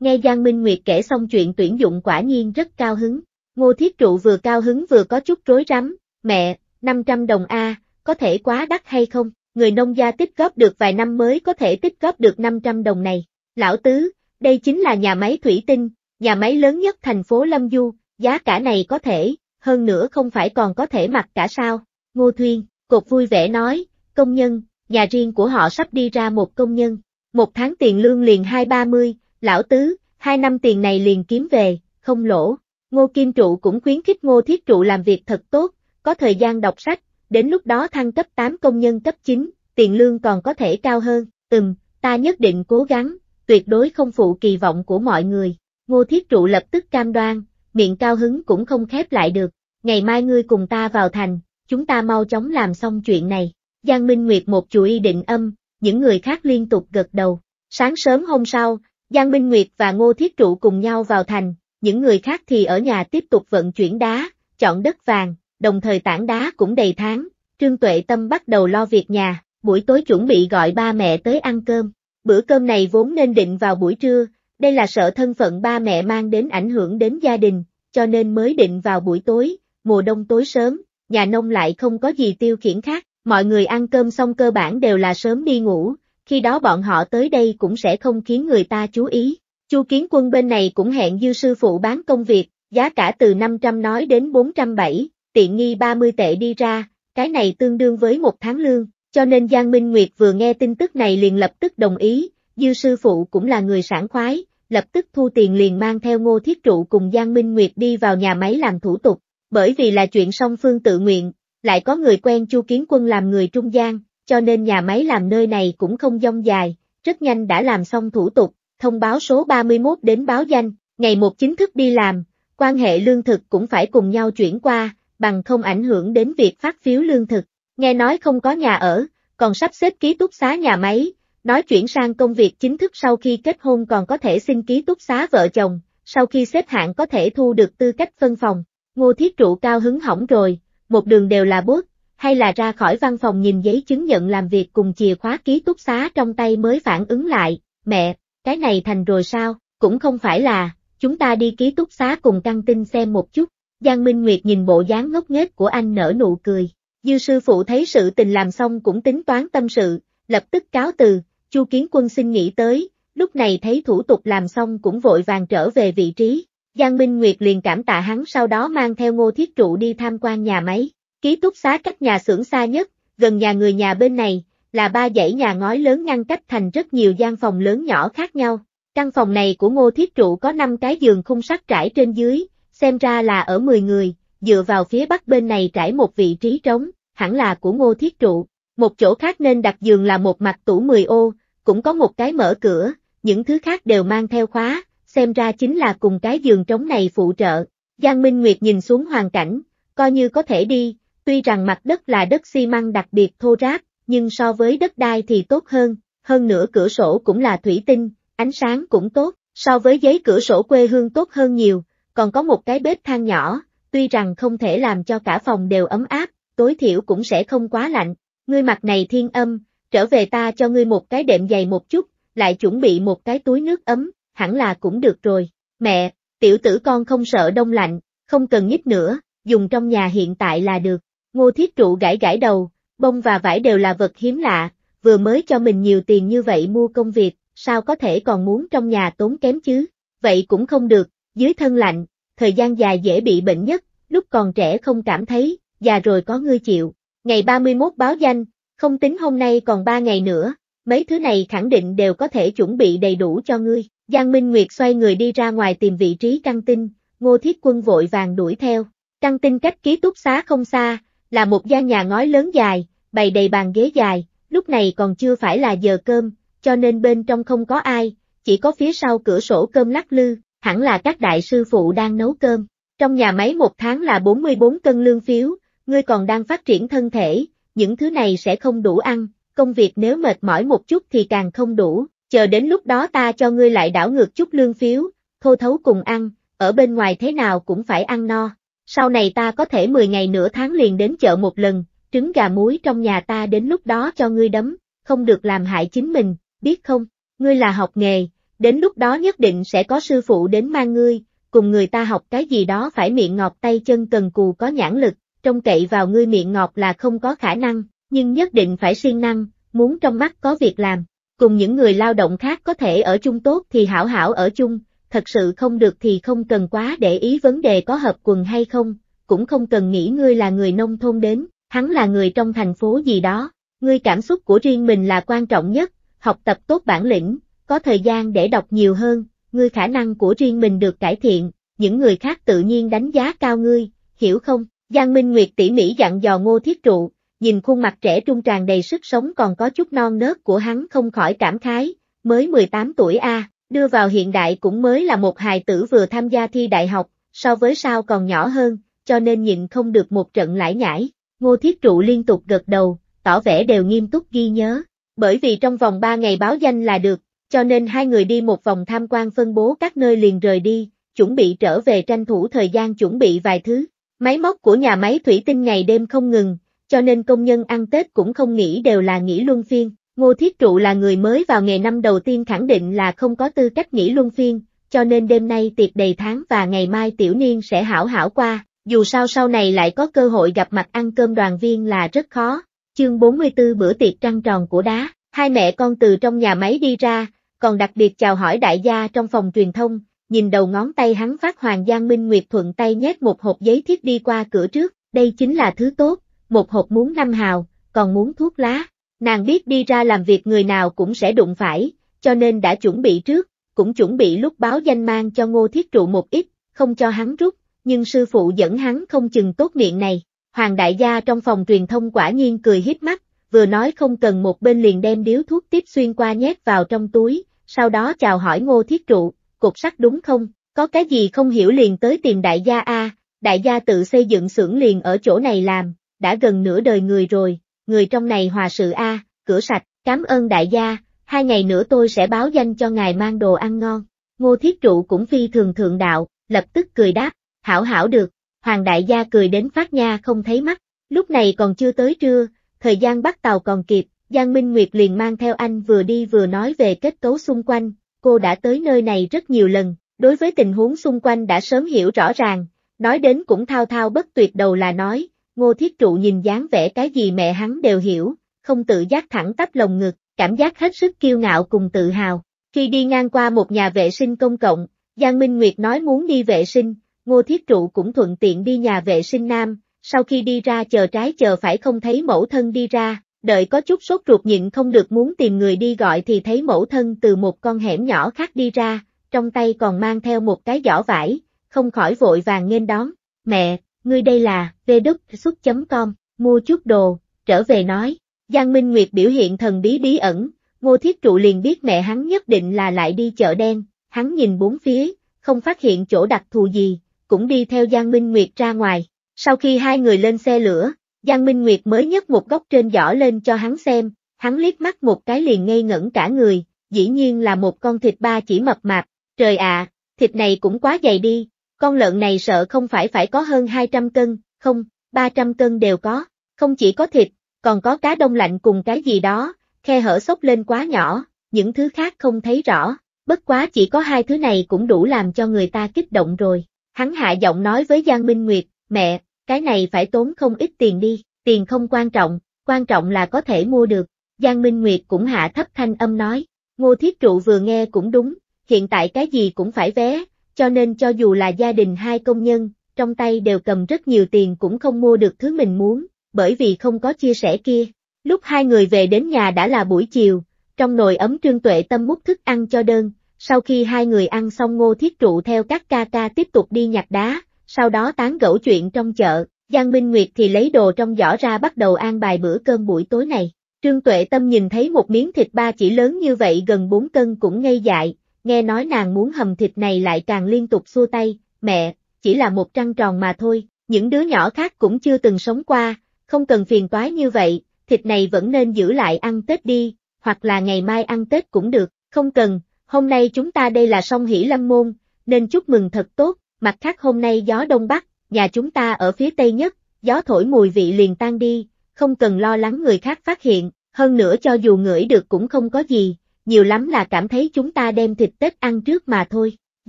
Nghe Giang Minh Nguyệt kể xong chuyện tuyển dụng quả nhiên rất cao hứng, ngô thiết trụ vừa cao hứng vừa có chút rối rắm, mẹ, 500 đồng A, có thể quá đắt hay không, người nông gia tích góp được vài năm mới có thể tích góp được 500 đồng này, lão tứ, đây chính là nhà máy thủy tinh, nhà máy lớn nhất thành phố Lâm Du, giá cả này có thể, hơn nữa không phải còn có thể mặc cả sao, ngô thuyên, cột vui vẻ nói, công nhân, nhà riêng của họ sắp đi ra một công nhân, một tháng tiền lương liền hai ba mươi, lão tứ, hai năm tiền này liền kiếm về, không lỗ. Ngô Kim Trụ cũng khuyến khích Ngô Thiết Trụ làm việc thật tốt, có thời gian đọc sách, đến lúc đó thăng cấp 8 công nhân cấp 9, tiền lương còn có thể cao hơn, ừm, ta nhất định cố gắng, tuyệt đối không phụ kỳ vọng của mọi người. Ngô Thiết Trụ lập tức cam đoan, miệng cao hứng cũng không khép lại được, ngày mai ngươi cùng ta vào thành, chúng ta mau chóng làm xong chuyện này. Giang Minh Nguyệt một chuỗi định âm, những người khác liên tục gật đầu. Sáng sớm hôm sau, Giang Minh Nguyệt và Ngô Thiết Trụ cùng nhau vào thành, những người khác thì ở nhà tiếp tục vận chuyển đá, chọn đất vàng, đồng thời tảng đá cũng đầy tháng, Trương Tuệ Tâm bắt đầu lo việc nhà, buổi tối chuẩn bị gọi ba mẹ tới ăn cơm. Bữa cơm này vốn nên định vào buổi trưa, đây là sợ thân phận ba mẹ mang đến ảnh hưởng đến gia đình, cho nên mới định vào buổi tối, mùa đông tối sớm, nhà nông lại không có gì tiêu khiển khác, mọi người ăn cơm xong cơ bản đều là sớm đi ngủ, khi đó bọn họ tới đây cũng sẽ không khiến người ta chú ý. Chu Kiến Quân bên này cũng hẹn dư sư phụ bán công việc, giá cả từ 500 nói đến 407, tiện nghi 30 tệ đi ra, cái này tương đương với một tháng lương, cho nên Giang Minh Nguyệt vừa nghe tin tức này liền lập tức đồng ý, dư sư phụ cũng là người sảng khoái, lập tức thu tiền liền mang theo ngô thiết trụ cùng Giang Minh Nguyệt đi vào nhà máy làm thủ tục, bởi vì là chuyện song phương tự nguyện, lại có người quen Chu Kiến Quân làm người trung gian, cho nên nhà máy làm nơi này cũng không dông dài, rất nhanh đã làm xong thủ tục, thông báo số 31 đến báo danh, ngày một chính thức đi làm, quan hệ lương thực cũng phải cùng nhau chuyển qua, bằng không ảnh hưởng đến việc phát phiếu lương thực. Nghe nói không có nhà ở, còn sắp xếp ký túc xá nhà máy, nói chuyển sang công việc chính thức sau khi kết hôn còn có thể xin ký túc xá vợ chồng, sau khi xếp hạng có thể thu được tư cách phân phòng. Ngô Thiết Trụ cao hứng hỏng rồi, một đường đều là bước, hay là ra khỏi văn phòng nhìn giấy chứng nhận làm việc cùng chìa khóa ký túc xá trong tay mới phản ứng lại, mẹ, cái này thành rồi sao, cũng không phải là, chúng ta đi ký túc xá cùng căng tin xem một chút. Giang Minh Nguyệt nhìn bộ dáng ngốc nghếch của anh nở nụ cười. Dư sư phụ thấy sự tình làm xong cũng tính toán tâm sự, lập tức cáo từ, Chu Kiến Quân xin nghĩ tới, lúc này thấy thủ tục làm xong cũng vội vàng trở về vị trí, Giang Minh Nguyệt liền cảm tạ hắn sau đó mang theo ngô thiết trụ đi tham quan nhà máy, ký túc xá cách nhà xưởng xa nhất, gần nhà người nhà bên này, là ba dãy nhà ngói lớn ngăn cách thành rất nhiều gian phòng lớn nhỏ khác nhau. Căn phòng này của ngô thiết trụ có 5 cái giường khung sắt trải trên dưới, xem ra là ở 10 người, dựa vào phía bắc bên này trải một vị trí trống, hẳn là của ngô thiết trụ. Một chỗ khác nên đặt giường là một mặt tủ 10 ô, cũng có một cái mở cửa, những thứ khác đều mang theo khóa, xem ra chính là cùng cái giường trống này phụ trợ. Giang Minh Nguyệt nhìn xuống hoàn cảnh, coi như có thể đi, tuy rằng mặt đất là đất xi măng đặc biệt thô ráp, nhưng so với đất đai thì tốt hơn, hơn nữa cửa sổ cũng là thủy tinh, ánh sáng cũng tốt, so với giấy cửa sổ quê hương tốt hơn nhiều, còn có một cái bếp than nhỏ, tuy rằng không thể làm cho cả phòng đều ấm áp, tối thiểu cũng sẽ không quá lạnh, ngươi mặt này thiên âm, trở về ta cho ngươi một cái đệm dày một chút, lại chuẩn bị một cái túi nước ấm, hẳn là cũng được rồi. Mẹ, tiểu tử con không sợ đông lạnh, không cần nhích nữa, dùng trong nhà hiện tại là được. Ngô thiết trụ gãi gãi đầu, bông và vải đều là vật hiếm lạ, vừa mới cho mình nhiều tiền như vậy mua công việc, sao có thể còn muốn trong nhà tốn kém chứ? Vậy cũng không được, dưới thân lạnh, thời gian dài dễ bị bệnh nhất, lúc còn trẻ không cảm thấy, già rồi có ngươi chịu. Ngày 31 báo danh, không tính hôm nay còn 3 ngày nữa, mấy thứ này khẳng định đều có thể chuẩn bị đầy đủ cho ngươi. Giang Minh Nguyệt xoay người đi ra ngoài tìm vị trí căng tin, Ngô Thiết Quân vội vàng đuổi theo. Căng tin cách ký túc xá không xa, là một gian nhà ngói lớn dài, bày đầy bàn ghế dài, lúc này còn chưa phải là giờ cơm, cho nên bên trong không có ai, chỉ có phía sau cửa sổ cơm lắc lư, hẳn là các đại sư phụ đang nấu cơm. Trong nhà máy một tháng là 44 cân lương phiếu, ngươi còn đang phát triển thân thể, những thứ này sẽ không đủ ăn, công việc nếu mệt mỏi một chút thì càng không đủ, chờ đến lúc đó ta cho ngươi lại đảo ngược chút lương phiếu, thô thấu cùng ăn, ở bên ngoài thế nào cũng phải ăn no. Sau này ta có thể 10 ngày nửa tháng liền đến chợ một lần, trứng gà muối trong nhà ta đến lúc đó cho ngươi đấm, không được làm hại chính mình, biết không, ngươi là học nghề, đến lúc đó nhất định sẽ có sư phụ đến mang ngươi, cùng người ta học cái gì đó phải miệng ngọt tay chân cần cù có nhãn lực, trông cậy vào ngươi miệng ngọt là không có khả năng, nhưng nhất định phải siêng năng, muốn trong mắt có việc làm cùng những người lao động khác có thể ở chung tốt thì hảo hảo ở chung, thật sự không được thì không cần quá để ý vấn đề có hợp quần hay không, cũng không cần nghĩ ngươi là người nông thôn đến, hắn là người trong thành phố gì đó, ngươi cảm xúc của riêng mình là quan trọng nhất, học tập tốt bản lĩnh, có thời gian để đọc nhiều hơn, ngươi khả năng của riêng mình được cải thiện, những người khác tự nhiên đánh giá cao ngươi, hiểu không? Giang Minh Nguyệt tỉ mỉ dặn dò Ngô Thiết Trụ, nhìn khuôn mặt trẻ trung tràn đầy sức sống còn có chút non nớt của hắn không khỏi cảm khái, mới 18 tuổi a, đưa vào hiện đại cũng mới là một hài tử vừa tham gia thi đại học, so với sao còn nhỏ hơn, cho nên nhịn không được một trận lải nhải. Ngô Thiết Trụ liên tục gật đầu, tỏ vẻ đều nghiêm túc ghi nhớ, bởi vì trong vòng 3 ngày báo danh là được, cho nên hai người đi một vòng tham quan phân bố các nơi liền rời đi, chuẩn bị trở về tranh thủ thời gian chuẩn bị vài thứ. Máy móc của nhà máy thủy tinh ngày đêm không ngừng, cho nên công nhân ăn Tết cũng không nghỉ đều là nghỉ luân phiên. Ngô Thiết Trụ là người mới vào nghề năm đầu tiên khẳng định là không có tư cách nghỉ luân phiên, cho nên đêm nay tiệc đầy tháng và ngày mai tiểu niên sẽ hảo hảo qua, dù sao sau này lại có cơ hội gặp mặt ăn cơm đoàn viên là rất khó. Chương 44 bữa tiệc trăng tròn của đá, hai mẹ con từ trong nhà máy đi ra, còn đặc biệt chào hỏi đại gia trong phòng truyền thông, nhìn đầu ngón tay hắn phát Hoàng Giang Minh Nguyệt thuận tay nhét một hộp giấy thiết đi qua cửa trước, đây chính là thứ tốt, một hộp muốn năm hào, còn muốn thuốc lá. Nàng biết đi ra làm việc người nào cũng sẽ đụng phải, cho nên đã chuẩn bị trước, cũng chuẩn bị lúc báo danh mang cho ngô thiết trụ một ít, không cho hắn rút, nhưng sư phụ dẫn hắn không chừng tốt miệng này. Hoàng đại gia trong phòng truyền thông quả nhiên cười hiếp mắt, vừa nói không cần một bên liền đem điếu thuốc tiếp xuyên qua nhét vào trong túi, sau đó chào hỏi ngô thiết trụ, cục sắt đúng không, có cái gì không hiểu liền tới tìm đại gia A, đại gia tự xây dựng xưởng liền ở chỗ này làm, đã gần nửa đời người rồi, người trong này hòa sự a, cửa sạch, cảm ơn đại gia, hai ngày nữa tôi sẽ báo danh cho ngài mang đồ ăn ngon. Ngô Thiết Trụ cũng phi thường thượng đạo, lập tức cười đáp, hảo hảo được, Hoàng đại gia cười đến phát nha không thấy mắt, lúc này còn chưa tới trưa, thời gian bắt tàu còn kịp, Giang Minh Nguyệt liền mang theo anh vừa đi vừa nói về kết cấu xung quanh, cô đã tới nơi này rất nhiều lần, đối với tình huống xung quanh đã sớm hiểu rõ ràng, nói đến cũng thao thao bất tuyệt đầu là nói, Ngô Thiết Trụ nhìn dáng vẻ cái gì mẹ hắn đều hiểu, không tự giác thẳng tắp lồng ngực, cảm giác hết sức kiêu ngạo cùng tự hào. Khi đi ngang qua một nhà vệ sinh công cộng, Giang Minh Nguyệt nói muốn đi vệ sinh, Ngô Thiết Trụ cũng thuận tiện đi nhà vệ sinh nam, sau khi đi ra chờ trái chờ phải không thấy mẫu thân đi ra, đợi có chút sốt ruột nhịn không được muốn tìm người đi gọi thì thấy mẫu thân từ một con hẻm nhỏ khác đi ra, trong tay còn mang theo một cái giỏ vải, không khỏi vội vàng nghênh đón, mẹ, ngươi đây là vduxup.com, mua chút đồ, trở về nói. Giang Minh Nguyệt biểu hiện thần bí bí ẩn, Ngô Thiết Trụ liền biết mẹ hắn nhất định là lại đi chợ đen, hắn nhìn bốn phía, không phát hiện chỗ đặc thù gì, cũng đi theo Giang Minh Nguyệt ra ngoài. Sau khi hai người lên xe lửa, Giang Minh Nguyệt mới nhấc một góc trên giỏ lên cho hắn xem, hắn liếc mắt một cái liền ngây ngẩn cả người, dĩ nhiên là một con thịt ba chỉ mập mạp, trời ạ, thịt này cũng quá dày đi, con lợn này sợ không phải phải có hơn 200 cân, không, 300 cân đều có, không chỉ có thịt, còn có cá đông lạnh cùng cái gì đó, khe hở sốc lên quá nhỏ, những thứ khác không thấy rõ, bất quá chỉ có hai thứ này cũng đủ làm cho người ta kích động rồi. Hắn hạ giọng nói với Giang Minh Nguyệt, mẹ, cái này phải tốn không ít tiền đi, tiền không quan trọng, quan trọng là có thể mua được. Giang Minh Nguyệt cũng hạ thấp thanh âm nói, Ngô Thiết Trụ vừa nghe cũng đúng, hiện tại cái gì cũng phải vé, cho nên cho dù là gia đình hai công nhân, trong tay đều cầm rất nhiều tiền cũng không mua được thứ mình muốn, bởi vì không có chia sẻ kia. Lúc hai người về đến nhà đã là buổi chiều, trong nồi ấm trương tuệ tâm múc thức ăn cho đơn, sau khi hai người ăn xong ngô thiết trụ theo các ca ca tiếp tục đi nhặt đá, sau đó tán gẫu chuyện trong chợ, Giang Minh Nguyệt thì lấy đồ trong giỏ ra bắt đầu an bài bữa cơm buổi tối này. Trương Tuệ Tâm nhìn thấy một miếng thịt ba chỉ lớn như vậy gần 4 cân cũng ngây dại, nghe nói nàng muốn hầm thịt này lại càng liên tục xua tay, mẹ, chỉ là một trăng tròn mà thôi, những đứa nhỏ khác cũng chưa từng sống qua, không cần phiền toái như vậy, thịt này vẫn nên giữ lại ăn Tết đi, hoặc là ngày mai ăn Tết cũng được, không cần, hôm nay chúng ta đây là song hỷ lâm môn, nên chúc mừng thật tốt, mặt khác hôm nay gió đông bắc, nhà chúng ta ở phía tây nhất, gió thổi mùi vị liền tan đi, không cần lo lắng người khác phát hiện, hơn nữa cho dù ngửi được cũng không có gì, nhiều lắm là cảm thấy chúng ta đem thịt Tết ăn trước mà thôi.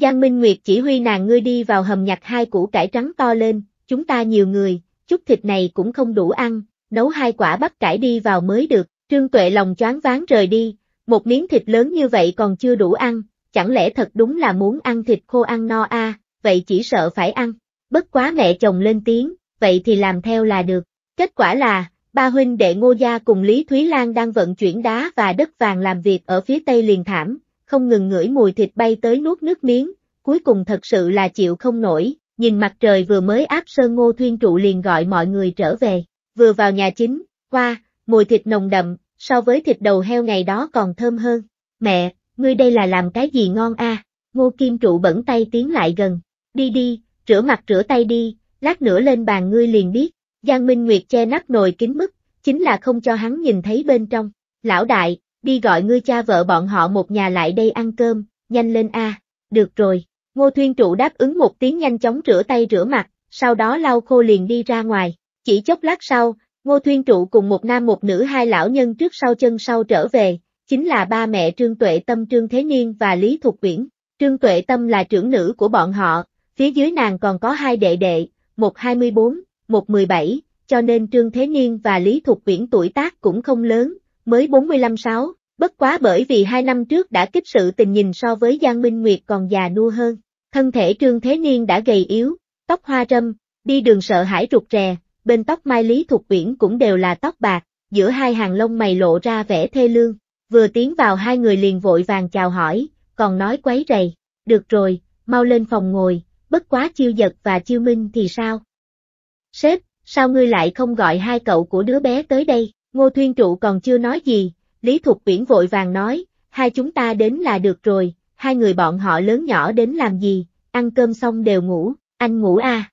Giang Minh Nguyệt chỉ huy nàng ngươi đi vào hầm nhặt hai củ cải trắng to lên, chúng ta nhiều người, chút thịt này cũng không đủ ăn, nấu hai quả bắp cải đi vào mới được, Trương Tuệ lòng choáng váng rời đi, một miếng thịt lớn như vậy còn chưa đủ ăn, chẳng lẽ thật đúng là muốn ăn thịt khô ăn no a? À, vậy chỉ sợ phải ăn, bất quá mẹ chồng lên tiếng, vậy thì làm theo là được, kết quả là, ba huynh đệ Ngô Gia cùng Lý Thúy Lan đang vận chuyển đá và đất vàng làm việc ở phía tây liền thảm, không ngừng ngửi mùi thịt bay tới nuốt nước miếng, cuối cùng thật sự là chịu không nổi, nhìn mặt trời vừa mới áp sơn Ngô Thuyên Trụ liền gọi mọi người trở về, vừa vào nhà chính, qua mùi thịt nồng đậm, so với thịt đầu heo ngày đó còn thơm hơn, mẹ, ngươi đây là làm cái gì ngon a? Ngô Kim Trụ bẩn tay tiến lại gần, đi đi, rửa mặt rửa tay đi, lát nữa lên bàn ngươi liền biết. Giang Minh Nguyệt che nắp nồi kín mức, chính là không cho hắn nhìn thấy bên trong. Lão đại, đi gọi ngươi cha vợ bọn họ một nhà lại đây ăn cơm, nhanh lên a. À. Được rồi. Ngô Thuyên Trụ đáp ứng một tiếng nhanh chóng rửa tay rửa mặt, sau đó lau khô liền đi ra ngoài. Chỉ chốc lát sau, Ngô Thuyên Trụ cùng một nam một nữ hai lão nhân trước sau chân sau trở về, chính là ba mẹ Trương Tuệ Tâm Trương Thế Niên và Lý Thục Viễn. Trương Tuệ Tâm là trưởng nữ của bọn họ, phía dưới nàng còn có hai đệ đệ, một 24, 1-17, cho nên Trương Thế Niên và Lý Thục Viễn tuổi tác cũng không lớn, mới 45-6, bất quá bởi vì hai năm trước đã kích sự tình nhìn so với Giang Minh Nguyệt còn già nua hơn. Thân thể Trương Thế Niên đã gầy yếu, tóc hoa râm, đi đường sợ hãi rụt rè, bên tóc Mai Lý Thục Viễn cũng đều là tóc bạc, giữa hai hàng lông mày lộ ra vẻ thê lương. Vừa tiến vào hai người liền vội vàng chào hỏi, còn nói quấy rầy, được rồi, mau lên phòng ngồi, bất quá chiêu giật và chiêu minh thì sao? Sếp, sao ngươi lại không gọi hai cậu của đứa bé tới đây? Ngô Thuyên Trụ còn chưa nói gì, Lý Thục Viễn vội vàng nói, hai chúng ta đến là được rồi, hai người bọn họ lớn nhỏ đến làm gì, ăn cơm xong đều ngủ, anh ngủ à.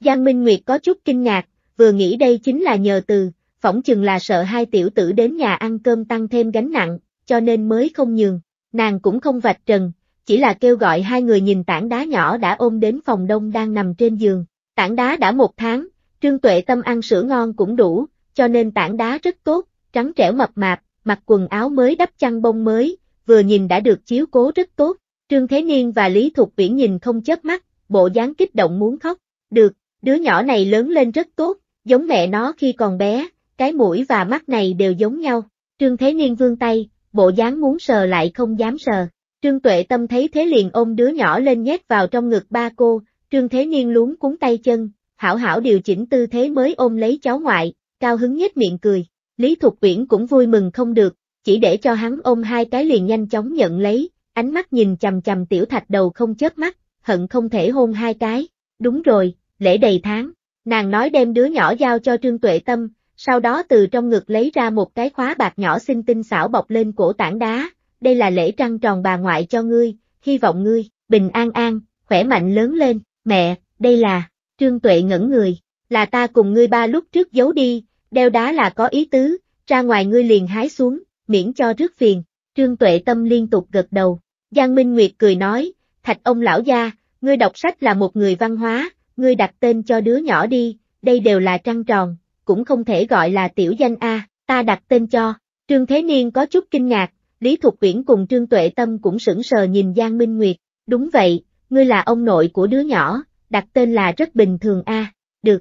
Giang Minh Nguyệt có chút kinh ngạc, vừa nghĩ đây chính là nhờ từ, phỏng chừng là sợ hai tiểu tử đến nhà ăn cơm tăng thêm gánh nặng, cho nên mới không nhường, nàng cũng không vạch trần, chỉ là kêu gọi hai người nhìn tảng đá nhỏ đã ôm đến phòng đông đang nằm trên giường, Tảng đá đã một tháng, Trương Tuệ Tâm ăn sữa ngon cũng đủ, cho nên tảng đá rất tốt, trắng trẻo mập mạp, mặc quần áo mới đắp chăn bông mới, vừa nhìn đã được chiếu cố rất tốt. Trương Thế Niên và Lý Thục Viễn nhìn không chớp mắt, bộ dáng kích động muốn khóc. Được, đứa nhỏ này lớn lên rất tốt, giống mẹ nó khi còn bé, cái mũi và mắt này đều giống nhau. Trương Thế Niên vươn tay, bộ dáng muốn sờ lại không dám sờ. Trương Tuệ Tâm thấy thế liền ôm đứa nhỏ lên nhét vào trong ngực ba cô, Trương Thế Niên luống cúng tay chân, hảo hảo điều chỉnh tư thế mới ôm lấy cháu ngoại, cao hứng nhất miệng cười. Lý Thục Viễn cũng vui mừng không được, chỉ để cho hắn ôm hai cái liền nhanh chóng nhận lấy, ánh mắt nhìn chằm chằm tiểu thạch đầu không chớp mắt, hận không thể hôn hai cái. Đúng rồi, lễ đầy tháng, nàng nói đem đứa nhỏ giao cho Trương Tuệ Tâm, sau đó từ trong ngực lấy ra một cái khóa bạc nhỏ xinh tinh xảo bọc lên cổ tảng đá, đây là lễ trăng tròn bà ngoại cho ngươi, hy vọng ngươi, bình an an, khỏe mạnh lớn lên mẹ, đây là, trương tuệ ngẩn người, là ta cùng ngươi ba lúc trước giấu đi, đeo đá là có ý tứ, ra ngoài ngươi liền hái xuống, miễn cho rước phiền, trương tuệ tâm liên tục gật đầu, Giang Minh Nguyệt cười nói, thạch ông lão gia, ngươi đọc sách là một người văn hóa, ngươi đặt tên cho đứa nhỏ đi, đây đều là trăng tròn, cũng không thể gọi là tiểu danh A, ta đặt tên cho, Trương Thế Niên có chút kinh ngạc, Lý Thục viễn cùng Trương Tuệ Tâm cũng sững sờ nhìn Giang Minh Nguyệt, đúng vậy, ngươi là ông nội của đứa nhỏ, đặt tên là rất bình thường a. được.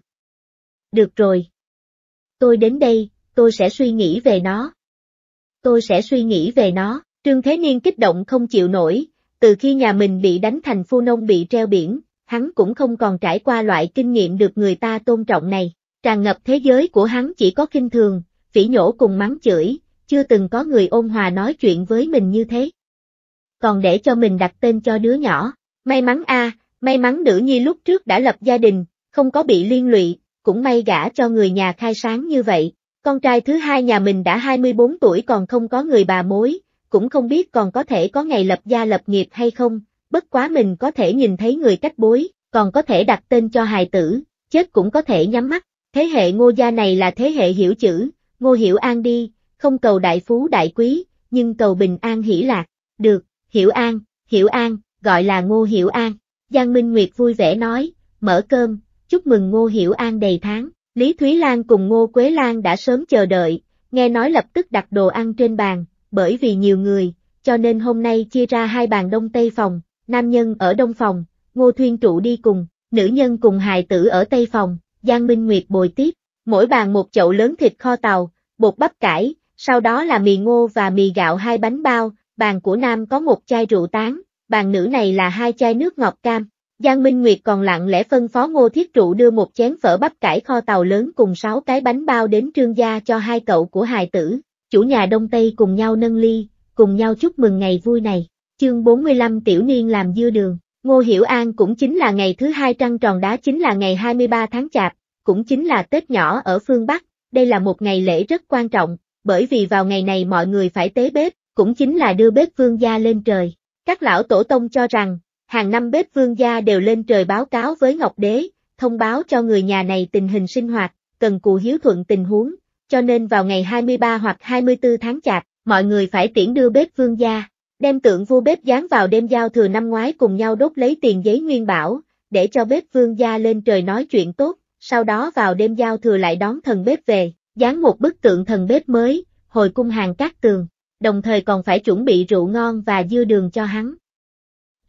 Được rồi. Tôi đến đây, tôi sẽ suy nghĩ về nó. Tôi sẽ suy nghĩ về nó, Trương Thế Niên kích động không chịu nổi, từ khi nhà mình bị đánh thành phu nông bị treo biển, hắn cũng không còn trải qua loại kinh nghiệm được người ta tôn trọng này, tràn ngập thế giới của hắn chỉ có kinh thường, phỉ nhổ cùng mắng chửi, chưa từng có người ôn hòa nói chuyện với mình như thế. Còn để cho mình đặt tên cho đứa nhỏ, May mắn a, may mắn nữ nhi lúc trước đã lập gia đình, không có bị liên lụy, cũng may gả cho người nhà khai sáng như vậy. Con trai thứ hai nhà mình đã 24 tuổi còn không có người bà mối, cũng không biết còn có thể có ngày lập gia lập nghiệp hay không, bất quá mình có thể nhìn thấy người cách bối, còn có thể đặt tên cho hài tử, chết cũng có thể nhắm mắt. Thế hệ ngô gia này là thế hệ hiểu chữ, ngô hiểu an đi, không cầu đại phú đại quý, nhưng cầu bình an hỷ lạc. Được, hiểu an, hiểu an, gọi là Ngô Hiểu An. Giang Minh Nguyệt vui vẻ nói, mở cơm, chúc mừng Ngô Hiểu An đầy tháng. Lý Thúy Lan cùng Ngô Quế Lan đã sớm chờ đợi, nghe nói lập tức đặt đồ ăn trên bàn, bởi vì nhiều người, cho nên hôm nay chia ra hai bàn đông tây phòng, nam nhân ở đông phòng, Ngô Thuyên Trụ đi cùng, nữ nhân cùng hài tử ở tây phòng, Giang Minh Nguyệt bồi tiếp, mỗi bàn một chậu lớn thịt kho tàu, bột bắp cải, sau đó là mì ngô và mì gạo hai bánh bao, bàn của nam có một chai rượu tán, bàn nữ này là hai chai nước ngọt cam. Giang Minh Nguyệt còn lặng lẽ phân phó Ngô Thiết Trụ đưa một chén phở bắp cải kho tàu lớn cùng sáu cái bánh bao đến trương gia cho hai cậu của hài tử, chủ nhà Đông Tây cùng nhau nâng ly, cùng nhau chúc mừng ngày vui này. Chương 45 Tiểu Niên làm dưa đường, Ngô Hiểu An cũng chính là ngày thứ hai trăng tròn đá chính là ngày 23 tháng Chạp, cũng chính là Tết nhỏ ở phương Bắc, đây là một ngày lễ rất quan trọng, bởi vì vào ngày này mọi người phải tế bếp, cũng chính là đưa bếp vương gia lên trời. Các lão tổ tông cho rằng, hàng năm bếp vương gia đều lên trời báo cáo với Ngọc Đế, thông báo cho người nhà này tình hình sinh hoạt, cần cù hiếu thuận tình huống, cho nên vào ngày 23 hoặc 24 tháng chạp, mọi người phải tiễn đưa bếp vương gia, đem tượng vua bếp dán vào đêm giao thừa năm ngoái cùng nhau đốt lấy tiền giấy nguyên bảo, để cho bếp vương gia lên trời nói chuyện tốt, sau đó vào đêm giao thừa lại đón thần bếp về, dán một bức tượng thần bếp mới, hồi cung hàng các tường đồng thời còn phải chuẩn bị rượu ngon và dưa đường cho hắn.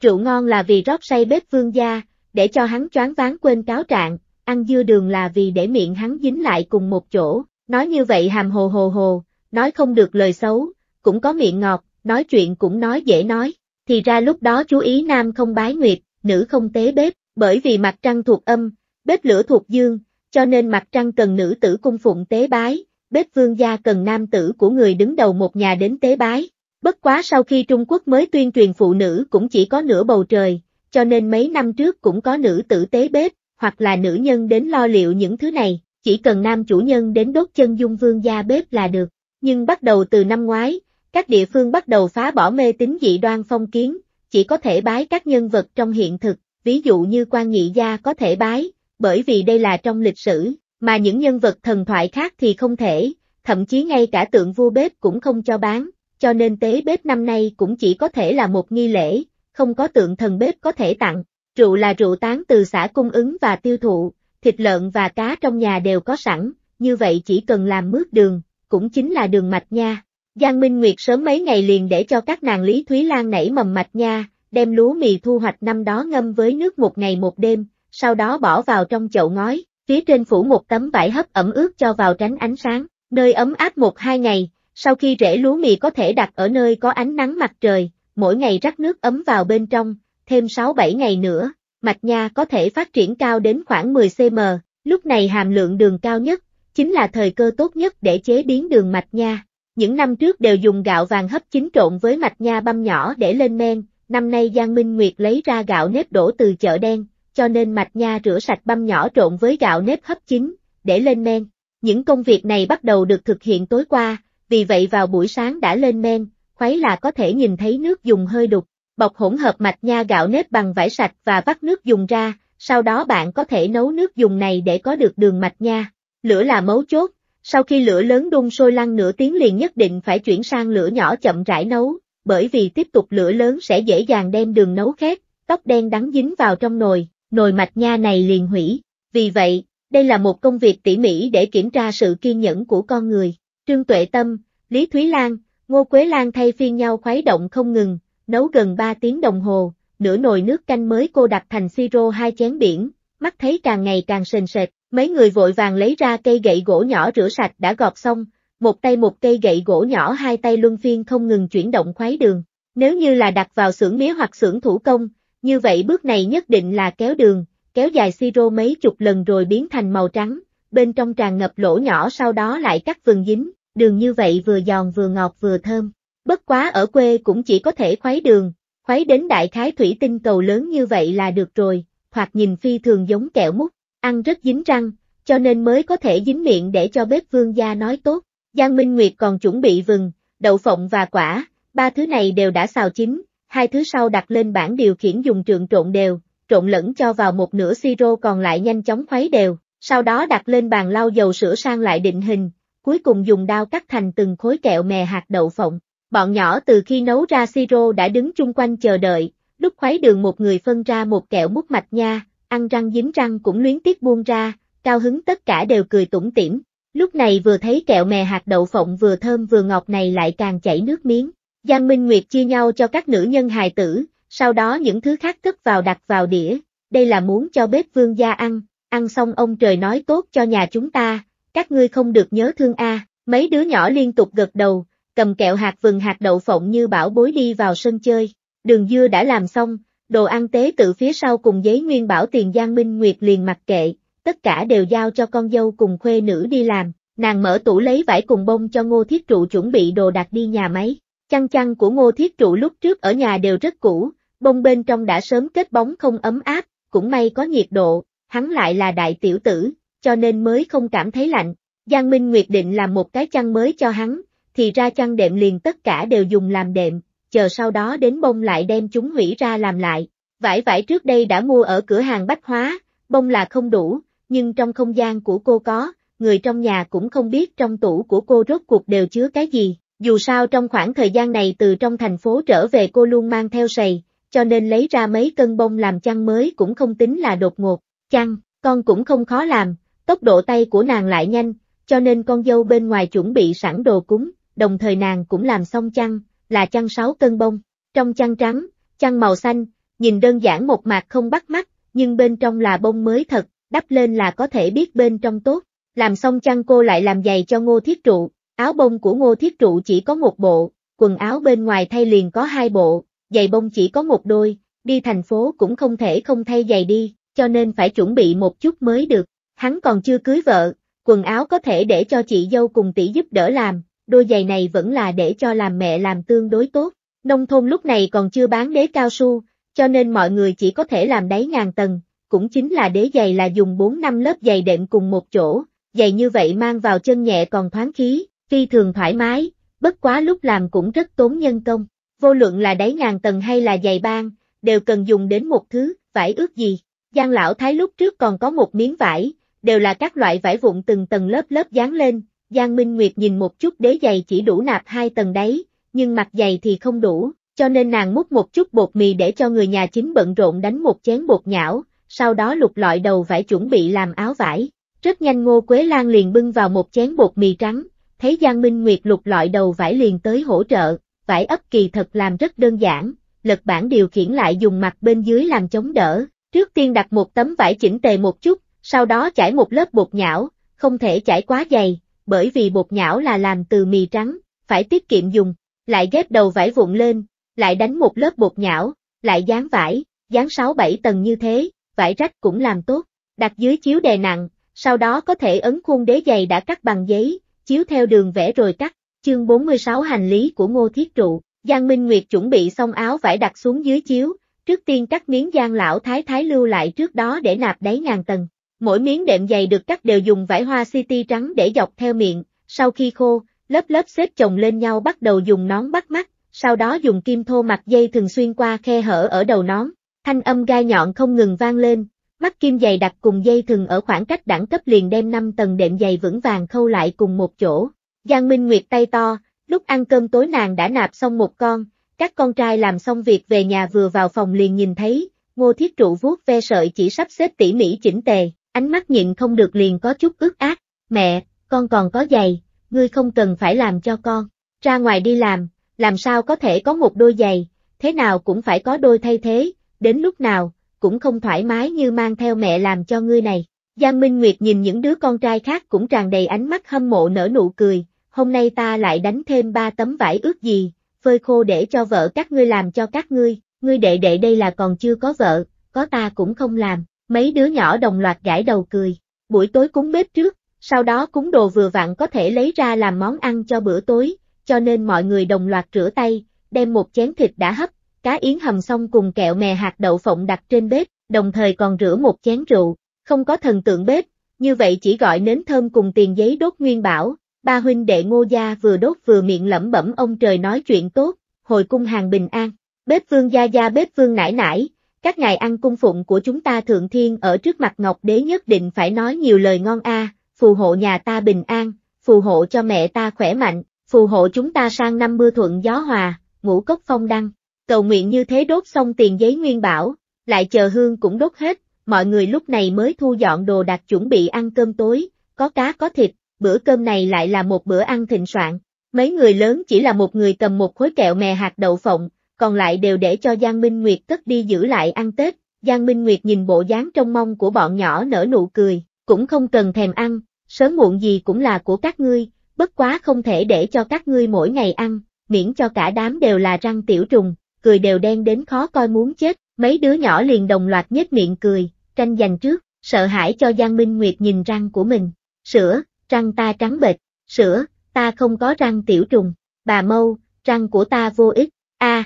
Rượu ngon là vì rót say bếp vương gia, để cho hắn choáng váng quên cáo trạng, ăn dưa đường là vì để miệng hắn dính lại cùng một chỗ, nói như vậy hàm hồ hồ hồ, nói không được lời xấu, cũng có miệng ngọt, nói chuyện cũng nói dễ nói, thì ra lúc đó chú ý nam không bái nguyệt, nữ không tế bếp, bởi vì mặt trăng thuộc âm, bếp lửa thuộc dương, cho nên mặt trăng cần nữ tử cung phụng tế bái, bếp vương gia cần nam tử của người đứng đầu một nhà đến tế bái. Bất quá sau khi Trung Quốc mới tuyên truyền phụ nữ cũng chỉ có nửa bầu trời, cho nên mấy năm trước cũng có nữ tử tế bếp, hoặc là nữ nhân đến lo liệu những thứ này, chỉ cần nam chủ nhân đến đốt chân dung vương gia bếp là được. Nhưng bắt đầu từ năm ngoái, các địa phương bắt đầu phá bỏ mê tín dị đoan phong kiến, chỉ có thể bái các nhân vật trong hiện thực, ví dụ như quan nghị gia có thể bái, bởi vì đây là trong lịch sử, mà những nhân vật thần thoại khác thì không thể, thậm chí ngay cả tượng vua bếp cũng không cho bán, cho nên tế bếp năm nay cũng chỉ có thể là một nghi lễ, không có tượng thần bếp có thể tặng. Rượu là rượu tán từ xã cung ứng và tiêu thụ, thịt lợn và cá trong nhà đều có sẵn, như vậy chỉ cần làm mướt đường, cũng chính là đường mạch nha. Giang Minh Nguyệt sớm mấy ngày liền để cho các nàng Lý Thúy Lan nảy mầm mạch nha, đem lúa mì thu hoạch năm đó ngâm với nước một ngày một đêm, sau đó bỏ vào trong chậu ngói, Phía trên phủ một tấm vải hấp ẩm ướt cho vào tránh ánh sáng, nơi ấm áp một hai ngày, sau khi rễ lúa mì có thể đặt ở nơi có ánh nắng mặt trời, mỗi ngày rắc nước ấm vào bên trong, thêm 6-7 ngày nữa, mạch nha có thể phát triển cao đến khoảng 10 cm, lúc này hàm lượng đường cao nhất, chính là thời cơ tốt nhất để chế biến đường mạch nha. Những năm trước đều dùng gạo vàng hấp chín trộn với mạch nha băm nhỏ để lên men, năm nay Giang Minh Nguyệt lấy ra gạo nếp đổ từ chợ đen, cho nên mạch nha rửa sạch băm nhỏ trộn với gạo nếp hấp chín, để lên men. Những công việc này bắt đầu được thực hiện tối qua, vì vậy vào buổi sáng đã lên men, khuấy là có thể nhìn thấy nước dùng hơi đục, bọc hỗn hợp mạch nha gạo nếp bằng vải sạch và vắt nước dùng ra, sau đó bạn có thể nấu nước dùng này để có được đường mạch nha. Lửa là mấu chốt, sau khi lửa lớn đun sôi lăn nửa tiếng liền nhất định phải chuyển sang lửa nhỏ chậm rãi nấu, bởi vì tiếp tục lửa lớn sẽ dễ dàng đem đường nấu khét, tóc đen đắng dính vào trong nồi, nồi mạch nha này liền hủy. Vì vậy, đây là một công việc tỉ mỉ để kiểm tra sự kiên nhẫn của con người. Trương Tuệ Tâm, Lý Thúy Lan, Ngô Quế Lan thay phiên nhau khuấy động không ngừng, nấu gần 3 tiếng đồng hồ, nửa nồi nước canh mới cô đặt thành siro hai chén biển, mắt thấy càng ngày càng sền sệt, mấy người vội vàng lấy ra cây gậy gỗ nhỏ rửa sạch đã gọt xong, một tay một cây gậy gỗ nhỏ hai tay luân phiên không ngừng chuyển động khuấy đường. Nếu như là đặt vào xưởng mía hoặc xưởng thủ công, như vậy bước này nhất định là kéo đường, kéo dài siro mấy chục lần rồi biến thành màu trắng, bên trong tràn ngập lỗ nhỏ sau đó lại cắt vườn dính, đường như vậy vừa giòn vừa ngọt vừa thơm. Bất quá ở quê cũng chỉ có thể khoái đường, khoái đến đại khái thủy tinh cầu lớn như vậy là được rồi, hoặc nhìn phi thường giống kẹo mút, ăn rất dính răng, cho nên mới có thể dính miệng để cho bếp vương gia nói tốt. Giang Minh Nguyệt còn chuẩn bị vừng, đậu phộng và quả, ba thứ này đều đã xào chín, hai thứ sau đặt lên bảng điều khiển dùng trượng trộn đều, trộn lẫn cho vào một nửa siro còn lại nhanh chóng khuấy đều, sau đó đặt lên bàn lau dầu sữa sang lại định hình, cuối cùng dùng đao cắt thành từng khối kẹo mè hạt đậu phộng. Bọn nhỏ từ khi nấu ra siro đã đứng chung quanh chờ đợi, lúc khuấy đường một người phân ra một kẹo mút mạch nha, ăn răng dính răng cũng luyến tiếc buông ra, cao hứng tất cả đều cười tủm tỉm. Lúc này vừa thấy kẹo mè hạt đậu phộng vừa thơm vừa ngọt này lại càng chảy nước miếng, Giang Minh Nguyệt chia nhau cho các nữ nhân hài tử, sau đó những thứ khác cất vào đặt vào đĩa, đây là muốn cho bếp vương gia ăn, ăn xong ông trời nói tốt cho nhà chúng ta, các ngươi không được nhớ thương a. mấy đứa nhỏ liên tục gật đầu, cầm kẹo hạt vừng hạt đậu phộng như bảo bối đi vào sân chơi, đường dưa đã làm xong, đồ ăn tế tự phía sau cùng giấy nguyên bảo tiền Giang Minh Nguyệt liền mặc kệ, tất cả đều giao cho con dâu cùng khuê nữ đi làm, nàng mở tủ lấy vải cùng bông cho ngô thiết trụ chuẩn bị đồ đặt đi nhà máy. Chăn chăn của ngô thiết trụ lúc trước ở nhà đều rất cũ, bông bên trong đã sớm kết bóng không ấm áp, cũng may có nhiệt độ, hắn lại là đại tiểu tử, cho nên mới không cảm thấy lạnh. Giang Minh Nguyệt định làm một cái chăn mới cho hắn, thì ra chăn đệm liền tất cả đều dùng làm đệm, chờ sau đó đến bông lại đem chúng hủy ra làm lại. Vải vải trước đây đã mua ở cửa hàng bách hóa, bông là không đủ, nhưng trong không gian của cô có, người trong nhà cũng không biết trong tủ của cô rốt cuộc đều chứa cái gì. Dù sao trong khoảng thời gian này từ trong thành phố trở về cô luôn mang theo sầy, cho nên lấy ra mấy cân bông làm chăn mới cũng không tính là đột ngột. Chăn, con cũng không khó làm, tốc độ tay của nàng lại nhanh, cho nên con dâu bên ngoài chuẩn bị sẵn đồ cúng, đồng thời nàng cũng làm xong chăn, là chăn 6 cân bông. Trong chăn trắng, chăn màu xanh, nhìn đơn giản một mạc không bắt mắt, nhưng bên trong là bông mới thật, đắp lên là có thể biết bên trong tốt. Làm xong chăn cô lại làm giày cho ngô thiết trụ, Áo bông của Ngô Thiết Trụ chỉ có một bộ, quần áo bên ngoài thay liền có hai bộ, giày bông chỉ có một đôi, đi thành phố cũng không thể không thay giày đi, cho nên phải chuẩn bị một chút mới được. Hắn còn chưa cưới vợ, quần áo có thể để cho chị dâu cùng tỷ giúp đỡ làm, đôi giày này vẫn là để cho làm mẹ làm tương đối tốt. Nông thôn lúc này còn chưa bán đế cao su, cho nên mọi người chỉ có thể làm đáy ngàn tầng, cũng chính là đế giày là dùng 4 năm lớp giày đệm cùng một chỗ, giày như vậy mang vào chân nhẹ còn thoáng khí, phi thường thoải mái, bất quá lúc làm cũng rất tốn nhân công. Vô luận là đáy ngàn tầng hay là giày ban, đều cần dùng đến một thứ, vải ướt gì. Giang lão thái lúc trước còn có một miếng vải, đều là các loại vải vụn từng tầng lớp lớp dán lên. Giang Minh Nguyệt nhìn một chút đế giày chỉ đủ nạp hai tầng đấy, nhưng mặt giày thì không đủ, cho nên nàng múc một chút bột mì để cho người nhà chính bận rộn đánh một chén bột nhão, sau đó lục lọi đầu vải chuẩn bị làm áo vải. Rất nhanh Ngô Quế Lan liền bưng vào một chén bột mì trắng, thấy Giang Minh Nguyệt lục lọi đầu vải liền tới hỗ trợ, vải ấp kỳ thật làm rất đơn giản, lật bản điều khiển lại dùng mặt bên dưới làm chống đỡ, trước tiên đặt một tấm vải chỉnh tề một chút, sau đó chải một lớp bột nhão, không thể chải quá dày, bởi vì bột nhão là làm từ mì trắng, phải tiết kiệm dùng, lại ghép đầu vải vụn lên, lại đánh một lớp bột nhão, lại dán vải, dán 6-7 tầng như thế, vải rách cũng làm tốt, đặt dưới chiếu đè nặng, sau đó có thể ấn khuôn đế giày đã cắt bằng giấy, chiếu theo đường vẽ rồi cắt, chương 46 hành lý của Ngô Thiết Trụ, Giang Minh Nguyệt chuẩn bị xong áo vải đặt xuống dưới chiếu, trước tiên cắt miếng giang lão thái thái lưu lại trước đó để nạp đáy ngàn tầng. Mỗi miếng đệm dày được cắt đều dùng vải hoa city trắng để dọc theo miệng, sau khi khô, lớp lớp xếp chồng lên nhau bắt đầu dùng nón bắt mắt, sau đó dùng kim thô mặt dây thường xuyên qua khe hở ở đầu nón, thanh âm gai nhọn không ngừng vang lên, Mắt kim dày đặt cùng dây thừng ở khoảng cách đẳng cấp liền đem 5 tầng đệm dày vững vàng khâu lại cùng một chỗ. Giang Minh Nguyệt tay to, lúc ăn cơm tối nàng đã nạp xong một con, các con trai làm xong việc về nhà vừa vào phòng liền nhìn thấy, ngô thiết trụ vuốt ve sợi chỉ sắp xếp tỉ mỉ chỉnh tề, ánh mắt nhịn không được liền có chút ướt ác, mẹ, con còn có giày, ngươi không cần phải làm cho con, ra ngoài đi làm, làm sao có thể có một đôi giày, thế nào cũng phải có đôi thay thế, đến lúc nào, cũng không thoải mái như mang theo mẹ làm cho ngươi này. Giang Minh Nguyệt nhìn những đứa con trai khác cũng tràn đầy ánh mắt hâm mộ nở nụ cười, hôm nay ta lại đánh thêm ba tấm vải ướt gì, phơi khô để cho vợ các ngươi làm cho các ngươi, ngươi đệ đệ đây là còn chưa có vợ, có ta cũng không làm, mấy đứa nhỏ đồng loạt gãi đầu cười, buổi tối cúng bếp trước, sau đó cúng đồ vừa vặn có thể lấy ra làm món ăn cho bữa tối, cho nên mọi người đồng loạt rửa tay, đem một chén thịt đã hấp cá yến hầm xong cùng kẹo mè hạt đậu phộng đặt trên bếp, đồng thời còn rửa một chén rượu, không có thần tượng bếp, như vậy chỉ gọi nến thơm cùng tiền giấy đốt nguyên bảo, ba huynh đệ ngô gia vừa đốt vừa miệng lẩm bẩm ông trời nói chuyện tốt, hồi cung hàng bình an, bếp vương gia gia bếp vương nải nải, các ngài ăn cung phụng của chúng ta thượng thiên ở trước mặt ngọc đế nhất định phải nói nhiều lời ngon a phù hộ nhà ta bình an, phù hộ cho mẹ ta khỏe mạnh, phù hộ chúng ta sang năm mưa thuận gió hòa, ngũ cốc phong đăng cầu nguyện như thế đốt xong tiền giấy nguyên bảo, lại chờ hương cũng đốt hết, mọi người lúc này mới thu dọn đồ đặt chuẩn bị ăn cơm tối, có cá có thịt, bữa cơm này lại là một bữa ăn thịnh soạn. Mấy người lớn chỉ là một người cầm một khối kẹo mè hạt đậu phộng, còn lại đều để cho Giang Minh Nguyệt cất đi giữ lại ăn Tết. Giang Minh Nguyệt nhìn bộ dáng trong mong của bọn nhỏ nở nụ cười, cũng không cần thèm ăn, sớm muộn gì cũng là của các ngươi, bất quá không thể để cho các ngươi mỗi ngày ăn, miễn cho cả đám đều là răng tiểu trùng, cười đều đen đến khó coi muốn chết, mấy đứa nhỏ liền đồng loạt nhếch miệng cười, tranh giành trước, sợ hãi cho Giang Minh Nguyệt nhìn răng của mình. Sữa, răng ta trắng bệch, sữa, ta không có răng tiểu trùng, bà mâu, răng của ta vô ích, a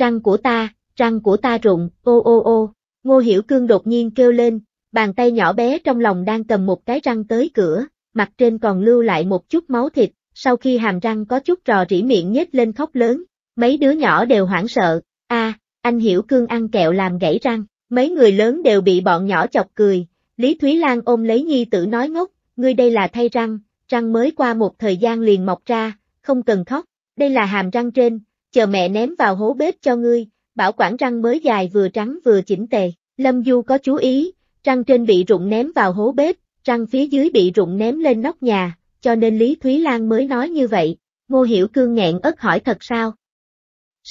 Răng của ta, răng của ta rụng, ô ô ô, ngô hiểu cương đột nhiên kêu lên, bàn tay nhỏ bé trong lòng đang cầm một cái răng tới cửa, mặt trên còn lưu lại một chút máu thịt, sau khi hàm răng có chút rò rỉ miệng nhếch lên khóc lớn, Mấy đứa nhỏ đều hoảng sợ, a à, anh Hiểu Cương ăn kẹo làm gãy răng, mấy người lớn đều bị bọn nhỏ chọc cười, Lý Thúy Lan ôm lấy nhi tử nói ngốc, ngươi đây là thay răng, răng mới qua một thời gian liền mọc ra, không cần khóc, đây là hàm răng trên, chờ mẹ ném vào hố bếp cho ngươi, bảo quản răng mới dài vừa trắng vừa chỉnh tề, Lâm Du có chú ý, răng trên bị rụng ném vào hố bếp, răng phía dưới bị rụng ném lên nóc nhà, cho nên Lý Thúy Lan mới nói như vậy, Ngô Hiểu Cương nghẹn ớt hỏi thật sao,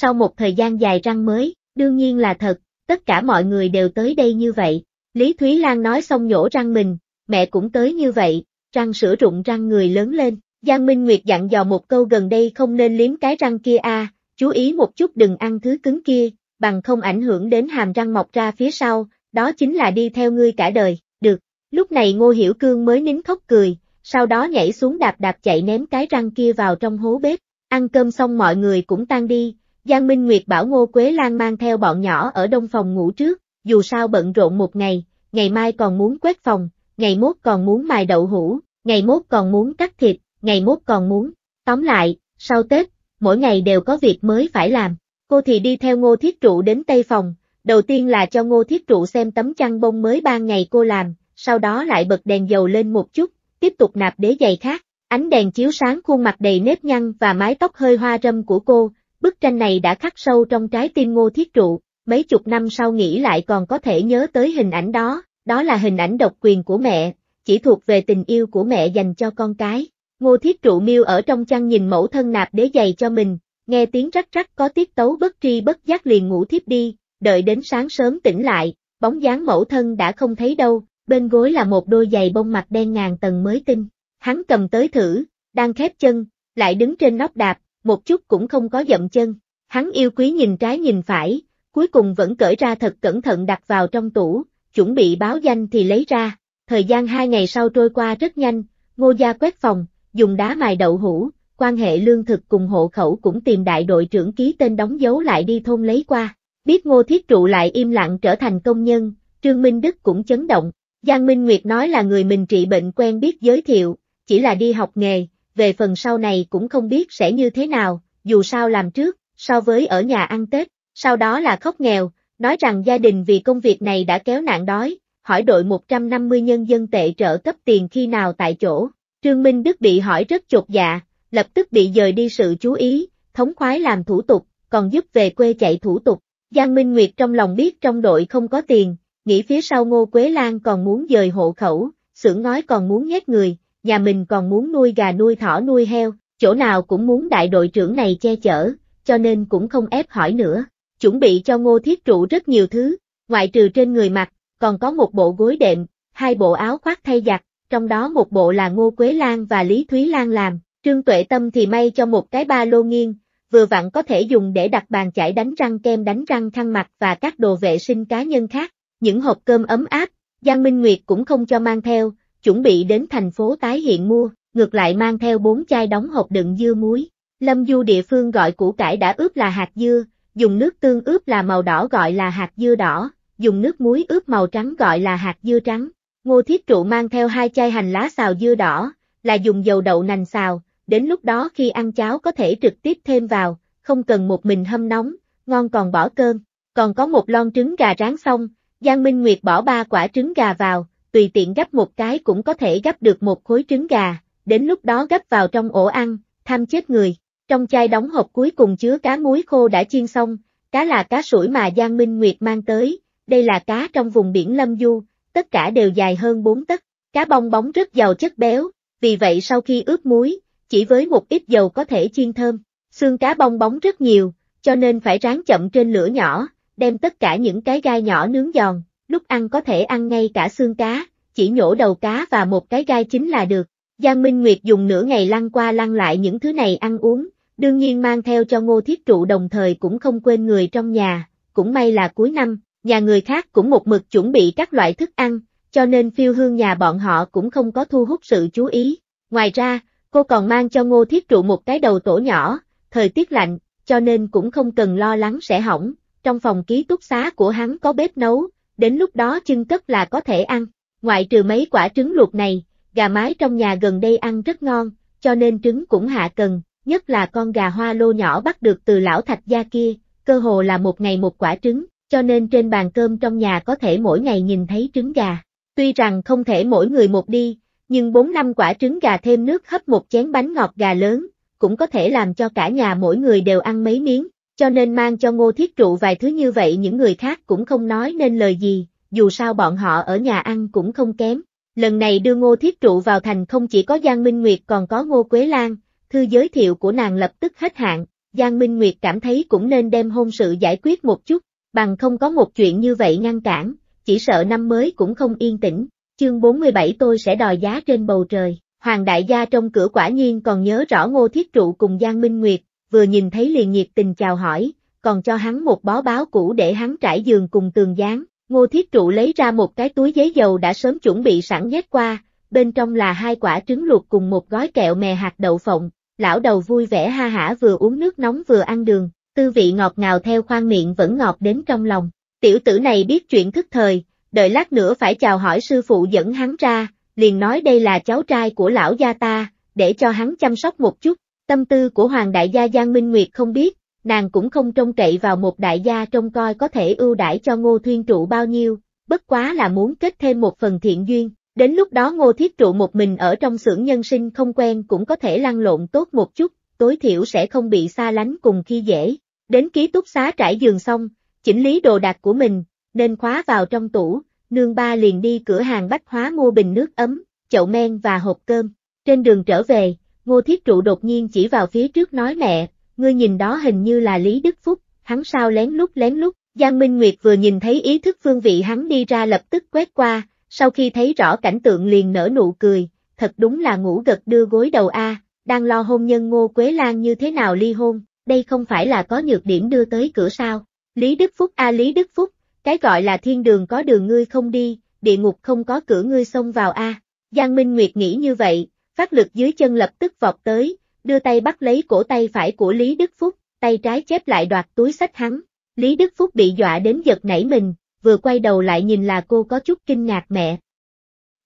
sau một thời gian dài răng mới, đương nhiên là thật, tất cả mọi người đều tới đây như vậy. Lý Thúy Lan nói xong nhổ răng mình, mẹ cũng tới như vậy, răng sữa rụng răng người lớn lên. Giang Minh Nguyệt dặn dò một câu gần đây không nên liếm cái răng kia a, chú ý một chút đừng ăn thứ cứng kia, bằng không ảnh hưởng đến hàm răng mọc ra phía sau, đó chính là đi theo ngươi cả đời, được. Lúc này Ngô Hiểu Cương mới nín khóc cười, sau đó nhảy xuống đạp đạp chạy ném cái răng kia vào trong hố bếp, ăn cơm xong mọi người cũng tan đi, Giang Minh Nguyệt bảo Ngô Quế Lan mang theo bọn nhỏ ở đông phòng ngủ trước, dù sao bận rộn một ngày, ngày mai còn muốn quét phòng, ngày mốt còn muốn mài đậu hũ, ngày mốt còn muốn cắt thịt, ngày mốt còn muốn. Tóm lại, sau Tết, mỗi ngày đều có việc mới phải làm. Cô thì đi theo Ngô Thiết Trụ đến Tây Phòng, đầu tiên là cho Ngô Thiết Trụ xem tấm chăn bông mới ba ngày cô làm, sau đó lại bật đèn dầu lên một chút, tiếp tục nạp đế giày khác. Ánh đèn chiếu sáng khuôn mặt đầy nếp nhăn và mái tóc hơi hoa râm của cô, Bức tranh này đã khắc sâu trong trái tim ngô thiết trụ, mấy chục năm sau nghĩ lại còn có thể nhớ tới hình ảnh đó, đó là hình ảnh độc quyền của mẹ, chỉ thuộc về tình yêu của mẹ dành cho con cái. Ngô thiết trụ miêu ở trong chăn nhìn mẫu thân nạp đế giày cho mình, nghe tiếng rắc rắc có tiết tấu bất tri bất giác liền ngủ thiếp đi, đợi đến sáng sớm tỉnh lại, bóng dáng mẫu thân đã không thấy đâu, bên gối là một đôi giày bông mặt đen ngàn tầng mới tinh. Hắn cầm tới thử, đang khép chân, lại đứng trên nóc đạp, một chút cũng không có dậm chân. Hắn yêu quý nhìn trái nhìn phải, cuối cùng vẫn cởi ra thật cẩn thận đặt vào trong tủ, chuẩn bị báo danh thì lấy ra. Thời gian hai ngày sau trôi qua rất nhanh, ngô gia quét phòng, dùng đá mài đậu hũ, quan hệ lương thực cùng hộ khẩu cũng tìm đại đội trưởng ký tên đóng dấu lại đi thôn lấy qua. Biết ngô thiết trụ lại im lặng trở thành công nhân, Trương Minh Đức cũng chấn động. Giang Minh Nguyệt nói là người mình trị bệnh quen biết giới thiệu, chỉ là đi học nghề, về phần sau này cũng không biết sẽ như thế nào, dù sao làm trước, so với ở nhà ăn Tết, sau đó là khóc nghèo, nói rằng gia đình vì công việc này đã kéo nạn đói, hỏi đội 150 nhân dân tệ trợ cấp tiền khi nào tại chỗ. Trương Minh Đức bị hỏi rất chột dạ, lập tức bị dời đi sự chú ý, thống khoái làm thủ tục, còn giúp về quê chạy thủ tục. Giang Minh Nguyệt trong lòng biết trong đội không có tiền, nghĩ phía sau Ngô Quế Lan còn muốn dời hộ khẩu, xưởng nói còn muốn nhét người, nhà mình còn muốn nuôi gà nuôi thỏ nuôi heo, chỗ nào cũng muốn đại đội trưởng này che chở, cho nên cũng không ép hỏi nữa. Chuẩn bị cho ngô thiết trụ rất nhiều thứ, ngoại trừ trên người mặc, còn có một bộ gối đệm, hai bộ áo khoác thay giặt, trong đó một bộ là Ngô Quế Lan và Lý Thúy Lan làm, Trương Tuệ Tâm thì may cho một cái ba lô nghiêng, vừa vặn có thể dùng để đặt bàn chải đánh răng kem đánh răng khăn mặt và các đồ vệ sinh cá nhân khác, những hộp cơm ấm áp, Giang Minh Nguyệt cũng không cho mang theo, chuẩn bị đến thành phố tái hiện mua, ngược lại mang theo bốn chai đóng hộp đựng dưa muối. Lâm Du địa phương gọi củ cải đã ướp là hạt dưa, dùng nước tương ướp là màu đỏ gọi là hạt dưa đỏ, dùng nước muối ướp màu trắng gọi là hạt dưa trắng. Ngô Thiết Trụ mang theo hai chai hành lá xào dưa đỏ, là dùng dầu đậu nành xào, đến lúc đó khi ăn cháo có thể trực tiếp thêm vào, không cần một mình hâm nóng, ngon còn bỏ cơm. Còn có một lon trứng gà rán xong, Giang Minh Nguyệt bỏ ba quả trứng gà vào, tùy tiện gấp một cái cũng có thể gấp được một khối trứng gà, đến lúc đó gấp vào trong ổ ăn, tham chết người. Trong chai đóng hộp cuối cùng chứa cá muối khô đã chiên xong, cá là cá sủi mà Giang Minh Nguyệt mang tới, đây là cá trong vùng biển Lâm Du, tất cả đều dài hơn 4 tấc. Cá bong bóng rất giàu chất béo, vì vậy sau khi ướp muối, chỉ với một ít dầu có thể chiên thơm. Xương cá bong bóng rất nhiều, cho nên phải rán chậm trên lửa nhỏ, đem tất cả những cái gai nhỏ nướng giòn, lúc ăn có thể ăn ngay cả xương cá, chỉ nhổ đầu cá và một cái gai chính là được. Giang Minh Nguyệt dùng nửa ngày lăn qua lăn lại những thứ này ăn uống, đương nhiên mang theo cho ngô thiết trụ đồng thời cũng không quên người trong nhà, cũng may là cuối năm, nhà người khác cũng một mực chuẩn bị các loại thức ăn, cho nên phiêu hương nhà bọn họ cũng không có thu hút sự chú ý. Ngoài ra, cô còn mang cho ngô thiết trụ một cái đầu tổ nhỏ, thời tiết lạnh, cho nên cũng không cần lo lắng sẽ hỏng. Trong phòng ký túc xá của hắn có bếp nấu, đến lúc đó chưng cất là có thể ăn. Ngoại trừ mấy quả trứng luộc này, gà mái trong nhà gần đây ăn rất ngon, cho nên trứng cũng hạ cần, nhất là con gà hoa lô nhỏ bắt được từ lão thạch gia kia, cơ hồ là một ngày một quả trứng, cho nên trên bàn cơm trong nhà có thể mỗi ngày nhìn thấy trứng gà. Tuy rằng không thể mỗi người một đi, nhưng 4 năm quả trứng gà thêm nước hấp một chén bánh ngọt gà lớn, cũng có thể làm cho cả nhà mỗi người đều ăn mấy miếng, cho nên mang cho ngô thiết trụ vài thứ như vậy những người khác cũng không nói nên lời gì, dù sao bọn họ ở nhà ăn cũng không kém. Lần này đưa ngô thiết trụ vào thành không chỉ có Giang Minh Nguyệt còn có ngô Quế Lan, thư giới thiệu của nàng lập tức hết hạn, Giang Minh Nguyệt cảm thấy cũng nên đem hôn sự giải quyết một chút, bằng không có một chuyện như vậy ngăn cản, chỉ sợ năm mới cũng không yên tĩnh, chương 47 tôi sẽ đòi giá trên bầu trời. Hoàng đại gia trong cửa quả nhiên còn nhớ rõ ngô thiết trụ cùng Giang Minh Nguyệt, vừa nhìn thấy liền nhiệt tình chào hỏi, còn cho hắn một bó báo cũ để hắn trải giường cùng tường dán. Ngô Thiết Trụ lấy ra một cái túi giấy dầu đã sớm chuẩn bị sẵn nhét qua, bên trong là hai quả trứng luộc cùng một gói kẹo mè hạt đậu phộng, lão đầu vui vẻ ha hả vừa uống nước nóng vừa ăn đường, tư vị ngọt ngào theo khoang miệng vẫn ngọt đến trong lòng. Tiểu tử này biết chuyện thức thời, đợi lát nữa phải chào hỏi sư phụ dẫn hắn ra, liền nói đây là cháu trai của lão gia ta, để cho hắn chăm sóc một chút. Tâm tư của Hoàng đại gia Giang Minh Nguyệt không biết, nàng cũng không trông cậy vào một đại gia trông coi có thể ưu đãi cho Ngô Thiên Trụ bao nhiêu, bất quá là muốn kết thêm một phần thiện duyên. Đến lúc đó Ngô Thiết Trụ một mình ở trong xưởng nhân sinh không quen cũng có thể lăn lộn tốt một chút, tối thiểu sẽ không bị xa lánh cùng khi dễ. Đến ký túc xá trải giường xong, chỉnh lý đồ đạc của mình, nên khóa vào trong tủ, nương ba liền đi cửa hàng bách hóa mua bình nước ấm, chậu men và hộp cơm. Trên đường trở về, Ngô Thiết Trụ đột nhiên chỉ vào phía trước nói mẹ, ngươi nhìn đó hình như là Lý Đức Phúc, hắn sao lén lút lén lút, Giang Minh Nguyệt vừa nhìn thấy ý thức phương vị hắn đi ra lập tức quét qua, sau khi thấy rõ cảnh tượng liền nở nụ cười, thật đúng là ngủ gật đưa gối đầu A, đang lo hôn nhân Ngô Quế Lan như thế nào ly hôn, đây không phải là có nhược điểm đưa tới cửa sao, Lý Đức Phúc A Lý Đức Phúc, cái gọi là thiên đường có đường ngươi không đi, địa ngục không có cửa ngươi xông vào A, Giang Minh Nguyệt nghĩ như vậy, phát lực dưới chân lập tức vọt tới, đưa tay bắt lấy cổ tay phải của Lý Đức Phúc, tay trái chép lại đoạt túi sách hắn. Lý Đức Phúc bị dọa đến giật nảy mình, vừa quay đầu lại nhìn là cô có chút kinh ngạc mẹ.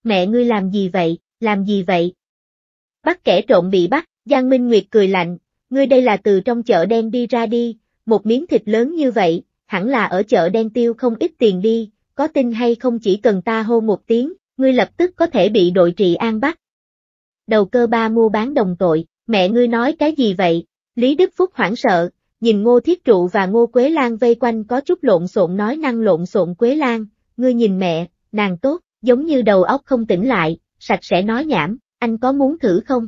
Mẹ ngươi làm gì vậy, làm gì vậy? Bắt kẻ trộm bị bắt, Giang Minh Nguyệt cười lạnh, ngươi đây là từ trong chợ đen đi ra đi, một miếng thịt lớn như vậy, hẳn là ở chợ đen tiêu không ít tiền đi, có tin hay không chỉ cần ta hô một tiếng, ngươi lập tức có thể bị đội trị an bắt đầu cơ ba mua bán đồng tội, mẹ ngươi nói cái gì vậy? Lý Đức Phúc hoảng sợ, nhìn Ngô Thiết Trụ và Ngô Quế Lan vây quanh có chút lộn xộn nói năng lộn xộn Quế Lan, ngươi nhìn mẹ, nàng tốt, giống như đầu óc không tỉnh lại, sạch sẽ nói nhảm, anh có muốn thử không?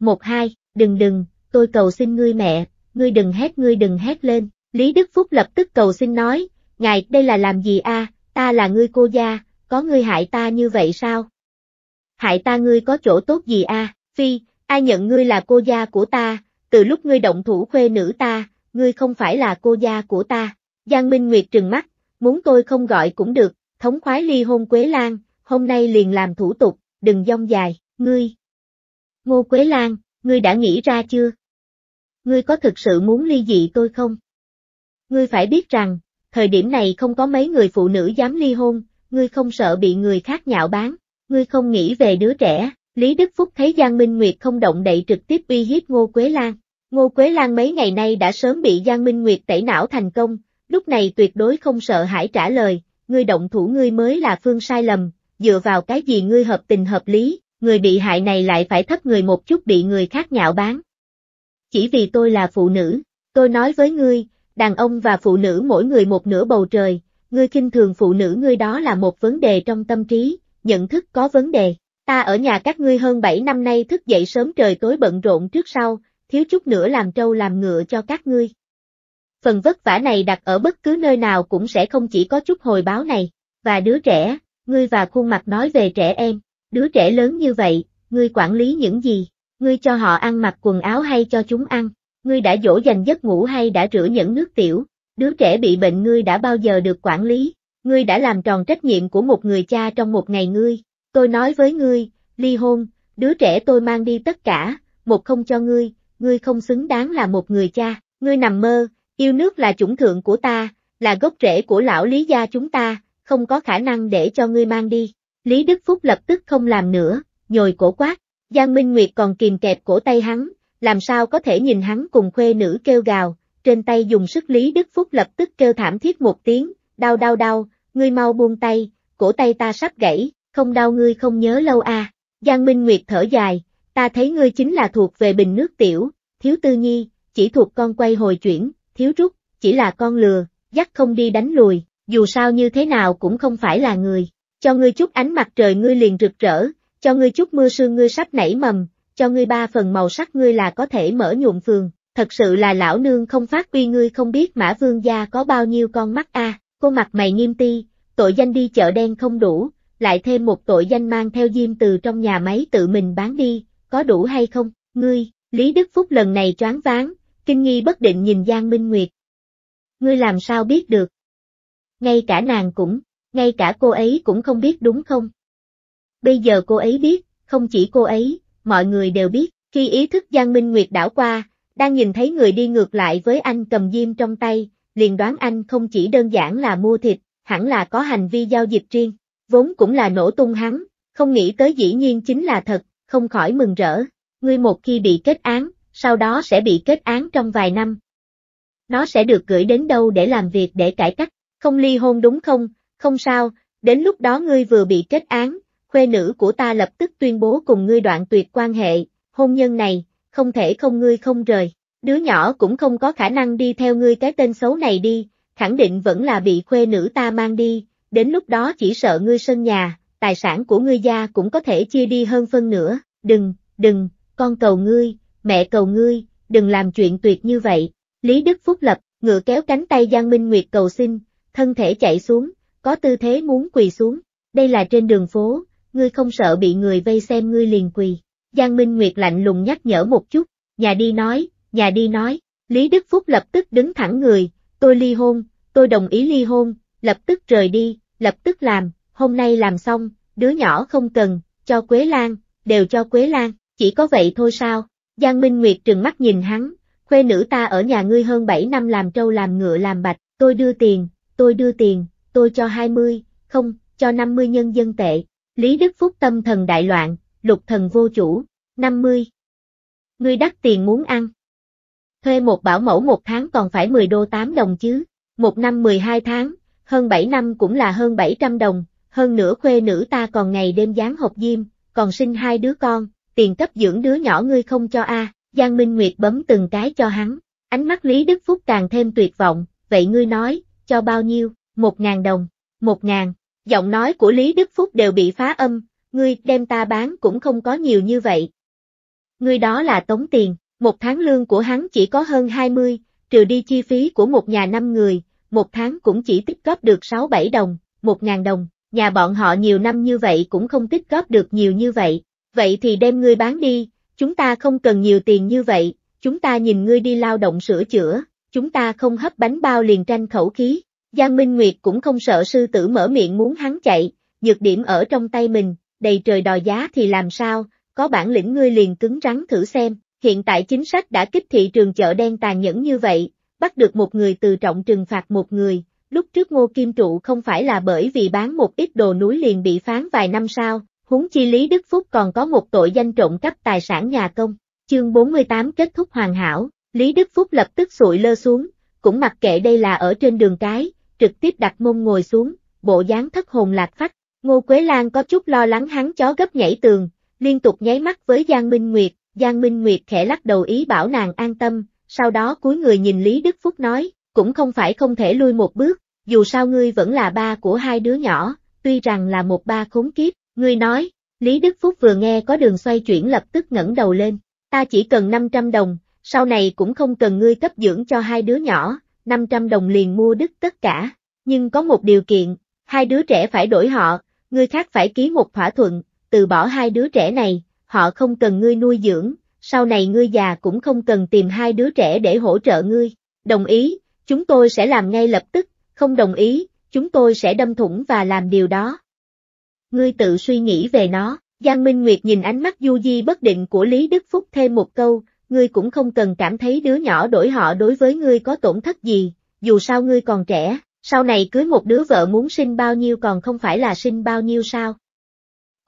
Một hai, đừng đừng, tôi cầu xin ngươi mẹ, ngươi đừng hét ngươi đừng hét lên, Lý Đức Phúc lập tức cầu xin nói, ngài đây là làm gì a? ta là ngươi cô gia, có ngươi hại ta như vậy sao, hại ta ngươi có chỗ tốt gì a? Phi, ai nhận ngươi là cô gia của ta, từ lúc ngươi động thủ khuê nữ ta, ngươi không phải là cô gia của ta. Giang Minh Nguyệt trừng mắt, muốn tôi không gọi cũng được, thống khoái ly hôn Quế Lan, hôm nay liền làm thủ tục, đừng dông dài, ngươi. Ngô Quế Lan, ngươi đã nghĩ ra chưa? Ngươi có thực sự muốn ly dị tôi không? Ngươi phải biết rằng, thời điểm này không có mấy người phụ nữ dám ly hôn, ngươi không sợ bị người khác nhạo báng, ngươi không nghĩ về đứa trẻ, Lý Đức Phúc thấy Giang Minh Nguyệt không động đậy trực tiếp uy hiếp Ngô Quế Lan. Ngô Quế Lan mấy ngày nay đã sớm bị Giang Minh Nguyệt tẩy não thành công, lúc này tuyệt đối không sợ hãi trả lời, ngươi động thủ ngươi mới là phương sai lầm, dựa vào cái gì ngươi hợp tình hợp lý, người bị hại này lại phải thất người một chút bị người khác nhạo bán. Chỉ vì tôi là phụ nữ, tôi nói với ngươi, đàn ông và phụ nữ mỗi người một nửa bầu trời, ngươi kinh thường phụ nữ ngươi đó là một vấn đề trong tâm trí, nhận thức có vấn đề. Ta ở nhà các ngươi hơn 7 năm nay thức dậy sớm trời tối bận rộn trước sau, thiếu chút nữa làm trâu làm ngựa cho các ngươi. Phần vất vả này đặt ở bất cứ nơi nào cũng sẽ không chỉ có chút hồi báo này, và đứa trẻ, ngươi và khuôn mặt nói về trẻ em, đứa trẻ lớn như vậy, ngươi quản lý những gì, ngươi cho họ ăn mặc quần áo hay cho chúng ăn, ngươi đã dỗ dành giấc ngủ hay đã rửa những nước tiểu, đứa trẻ bị bệnh ngươi đã bao giờ được quản lý, ngươi đã làm tròn trách nhiệm của một người cha trong một ngày ngươi, tôi nói với ngươi, ly hôn, đứa trẻ tôi mang đi tất cả, một không cho ngươi, ngươi không xứng đáng là một người cha, ngươi nằm mơ, yêu nước là chủng thượng của ta, là gốc rễ của lão Lý gia chúng ta, không có khả năng để cho ngươi mang đi. Lý Đức Phúc lập tức không làm nữa, nhồi cổ quát, Giang Minh Nguyệt còn kìm kẹp cổ tay hắn, làm sao có thể nhìn hắn cùng khuê nữ kêu gào, trên tay dùng sức Lý Đức Phúc lập tức kêu thảm thiết một tiếng, đau đau đau, ngươi mau buông tay, cổ tay ta sắp gãy, không đau ngươi không nhớ lâu à. Giang Minh Nguyệt thở dài, ta thấy ngươi chính là thuộc về bình nước tiểu, thiếu tư nhi, chỉ thuộc con quay hồi chuyển, thiếu rút, chỉ là con lừa, dắt không đi đánh lùi, dù sao như thế nào cũng không phải là người. Cho ngươi chút ánh mặt trời ngươi liền rực rỡ, cho ngươi chút mưa sương ngươi sắp nảy mầm, cho ngươi ba phần màu sắc ngươi là có thể mở nhuộm phường, thật sự là lão nương không phát uy ngươi không biết mã vương gia có bao nhiêu con mắt a. À cô mặt mày nghiêm ti, tội danh đi chợ đen không đủ, lại thêm một tội danh mang theo diêm từ trong nhà máy tự mình bán đi, có đủ hay không, ngươi, Lý Đức Phúc lần này choáng váng, kinh nghi bất định nhìn Giang Minh Nguyệt. Ngươi làm sao biết được? Ngay cả nàng cũng, ngay cả cô ấy cũng không biết đúng không? Bây giờ cô ấy biết, không chỉ cô ấy, mọi người đều biết, khi ý thức Giang Minh Nguyệt đảo qua, đang nhìn thấy người đi ngược lại với anh cầm diêm trong tay, liền đoán anh không chỉ đơn giản là mua thịt, hẳn là có hành vi giao dịch riêng, vốn cũng là nổ tung hắn, không nghĩ tới dĩ nhiên chính là thật, không khỏi mừng rỡ, ngươi một khi bị kết án, sau đó sẽ bị kết án trong vài năm. Nó sẽ được gửi đến đâu để làm việc để cải cách, không ly hôn đúng không, không sao, đến lúc đó ngươi vừa bị kết án, khuê nữ của ta lập tức tuyên bố cùng ngươi đoạn tuyệt quan hệ, hôn nhân này, không thể không ngươi không rời. Đứa nhỏ cũng không có khả năng đi theo ngươi cái tên xấu này đi, khẳng định vẫn là bị khuê nữ ta mang đi, đến lúc đó chỉ sợ ngươi sân nhà, tài sản của ngươi gia cũng có thể chia đi hơn phân nữa, đừng, đừng, con cầu ngươi, mẹ cầu ngươi, đừng làm chuyện tuyệt như vậy. Lý Đức Phúc lập, ngựa kéo cánh tay Giang Minh Nguyệt cầu xin, thân thể chạy xuống, có tư thế muốn quỳ xuống, đây là trên đường phố, ngươi không sợ bị người vây xem ngươi liền quỳ. Giang Minh Nguyệt lạnh lùng nhắc nhở một chút, nhà đi nói, nhà đi nói. Lý Đức Phúc lập tức đứng thẳng người, tôi ly hôn, tôi đồng ý ly hôn, lập tức rời đi, lập tức làm, hôm nay làm xong, đứa nhỏ không cần, cho Quế Lan, đều cho Quế Lan, chỉ có vậy thôi sao? Giang Minh Nguyệt trừng mắt nhìn hắn, khuê nữ ta ở nhà ngươi hơn 7 năm làm trâu làm ngựa làm bạch, tôi đưa tiền, tôi đưa tiền, tôi cho 20, không, cho 50 nhân dân tệ. Lý Đức Phúc tâm thần đại loạn, lục thần vô chủ, 50. Ngươi đắt tiền muốn ăn, thuê một bảo mẫu một tháng còn phải 10 đô 8 đồng chứ, một năm 12 tháng, hơn 7 năm cũng là hơn 700 đồng, hơn nữa khuê nữ ta còn ngày đêm dán hộp diêm, còn sinh hai đứa con, tiền cấp dưỡng đứa nhỏ ngươi không cho a à. Giang Minh Nguyệt bấm từng cái cho hắn, ánh mắt Lý Đức Phúc càng thêm tuyệt vọng, vậy ngươi nói, cho bao nhiêu, một ngàn đồng, một ngàn, giọng nói của Lý Đức Phúc đều bị phá âm, ngươi đem ta bán cũng không có nhiều như vậy. Ngươi đó là tống tiền, một tháng lương của hắn chỉ có hơn 20, trừ đi chi phí của một nhà năm người, một tháng cũng chỉ tích góp được 6-7 đồng, 1.000 đồng, nhà bọn họ nhiều năm như vậy cũng không tích góp được nhiều như vậy, vậy thì đem ngươi bán đi, chúng ta không cần nhiều tiền như vậy, chúng ta nhìn ngươi đi lao động sửa chữa, chúng ta không hấp bánh bao liền tranh khẩu khí, Giang Minh Nguyệt cũng không sợ sư tử mở miệng muốn hắn chạy, nhược điểm ở trong tay mình, đầy trời đòi giá thì làm sao, có bản lĩnh ngươi liền cứng rắn thử xem, Hiện tại chính sách đã kích thị trường chợ đen tàn nhẫn như vậy, bắt được một người từ trọng trừng phạt một người, lúc trước Ngô Kim Trụ không phải là bởi vì bán một ít đồ núi liền bị phán vài năm sao, huống chi Lý Đức Phúc còn có một tội danh trộm cắp tài sản nhà công. Chương 48 kết thúc hoàn hảo, Lý Đức Phúc lập tức sụi lơ xuống, cũng mặc kệ đây là ở trên đường cái, trực tiếp đặt mông ngồi xuống, bộ dáng thất hồn lạc phách. Ngô Quế Lan có chút lo lắng hắn chó gấp nhảy tường, liên tục nháy mắt với Giang Minh Nguyệt, Giang Minh Nguyệt khẽ lắc đầu ý bảo nàng an tâm, sau đó cuối người nhìn Lý Đức Phúc nói, cũng không phải không thể lui một bước, dù sao ngươi vẫn là ba của hai đứa nhỏ, tuy rằng là một ba khốn kiếp, ngươi nói, Lý Đức Phúc vừa nghe có đường xoay chuyển lập tức ngẩng đầu lên, ta chỉ cần 500 đồng, sau này cũng không cần ngươi cấp dưỡng cho hai đứa nhỏ, 500 đồng liền mua đứt tất cả, nhưng có một điều kiện, hai đứa trẻ phải đổi họ, ngươi khác phải ký một thỏa thuận, từ bỏ hai đứa trẻ này, họ không cần ngươi nuôi dưỡng, sau này ngươi già cũng không cần tìm hai đứa trẻ để hỗ trợ ngươi. Đồng ý, chúng tôi sẽ làm ngay lập tức, không đồng ý, chúng tôi sẽ đâm thủng và làm điều đó. Ngươi tự suy nghĩ về nó, Giang Minh Nguyệt nhìn ánh mắt du di bất định của Lý Đức Phúc thêm một câu, ngươi cũng không cần cảm thấy đứa nhỏ đổi họ đối với ngươi có tổn thất gì, dù sao ngươi còn trẻ, sau này cưới một đứa vợ muốn sinh bao nhiêu còn không phải là sinh bao nhiêu sao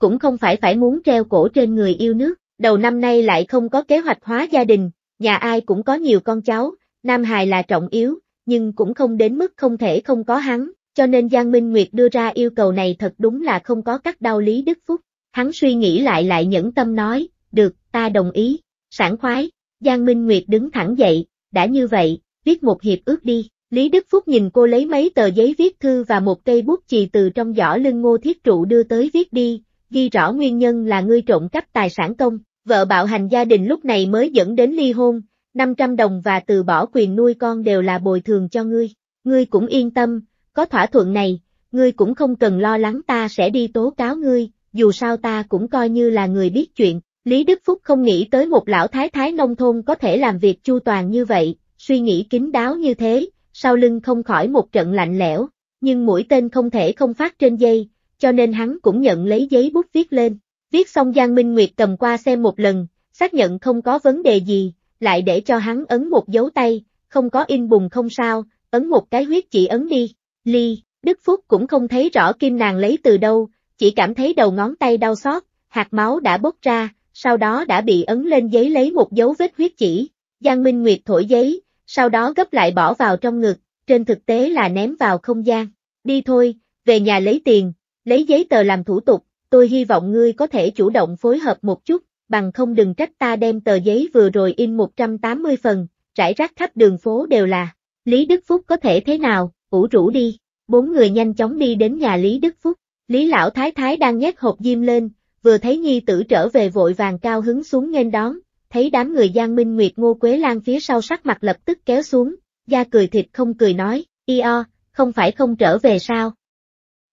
cũng không phải phải muốn treo cổ trên người yêu nước, đầu năm nay lại không có kế hoạch hóa gia đình, nhà ai cũng có nhiều con cháu, Nam Hài là trọng yếu, nhưng cũng không đến mức không thể không có hắn, cho nên Giang Minh Nguyệt đưa ra yêu cầu này thật đúng là không có các đau Lý Đức Phúc. Hắn suy nghĩ lại lại nhẫn tâm nói, được, ta đồng ý, sảng khoái, Giang Minh Nguyệt đứng thẳng dậy, đã như vậy, viết một hiệp ước đi. Lý Đức Phúc nhìn cô lấy mấy tờ giấy viết thư và một cây bút chì từ trong giỏ lưng ngô thiết trụ đưa tới viết đi, ghi rõ nguyên nhân là ngươi trộm cắp tài sản công, vợ bạo hành gia đình lúc này mới dẫn đến ly hôn, 500 đồng và từ bỏ quyền nuôi con đều là bồi thường cho ngươi, ngươi cũng yên tâm, có thỏa thuận này, ngươi cũng không cần lo lắng ta sẽ đi tố cáo ngươi, dù sao ta cũng coi như là người biết chuyện, Lý Đức Phúc không nghĩ tới một lão thái thái nông thôn có thể làm việc chu toàn như vậy, suy nghĩ kín đáo như thế, sau lưng không khỏi một trận lạnh lẽo, nhưng mũi tên không thể không phát trên dây, cho nên hắn cũng nhận lấy giấy bút viết lên. Viết xong Giang Minh Nguyệt cầm qua xem một lần, xác nhận không có vấn đề gì, lại để cho hắn ấn một dấu tay, không có in bùng không sao, ấn một cái huyết chỉ ấn đi. Ly, Đức Phúc cũng không thấy rõ kim nàng lấy từ đâu, chỉ cảm thấy đầu ngón tay đau xót, hạt máu đã bốc ra, sau đó đã bị ấn lên giấy lấy một dấu vết huyết chỉ. Giang Minh Nguyệt thổi giấy, sau đó gấp lại bỏ vào trong ngực, trên thực tế là ném vào không gian. Đi thôi, về nhà lấy tiền, Lấy giấy tờ làm thủ tục, tôi hy vọng ngươi có thể chủ động phối hợp một chút, bằng không đừng trách ta đem tờ giấy vừa rồi in 180 phần, rải rác khắp đường phố đều là. Lý Đức Phúc có thể thế nào, ủ rũ đi. Bốn người nhanh chóng đi đến nhà Lý Đức Phúc. Lý Lão Thái Thái đang nhét hộp diêm lên, vừa thấy nhi tử trở về vội vàng cao hứng xuống nghênh đón, thấy đám người Giang Minh Nguyệt Ngô Quế Lan phía sau sắc mặt lập tức kéo xuống, da cười thịt không cười nói, y o, không phải không trở về sao?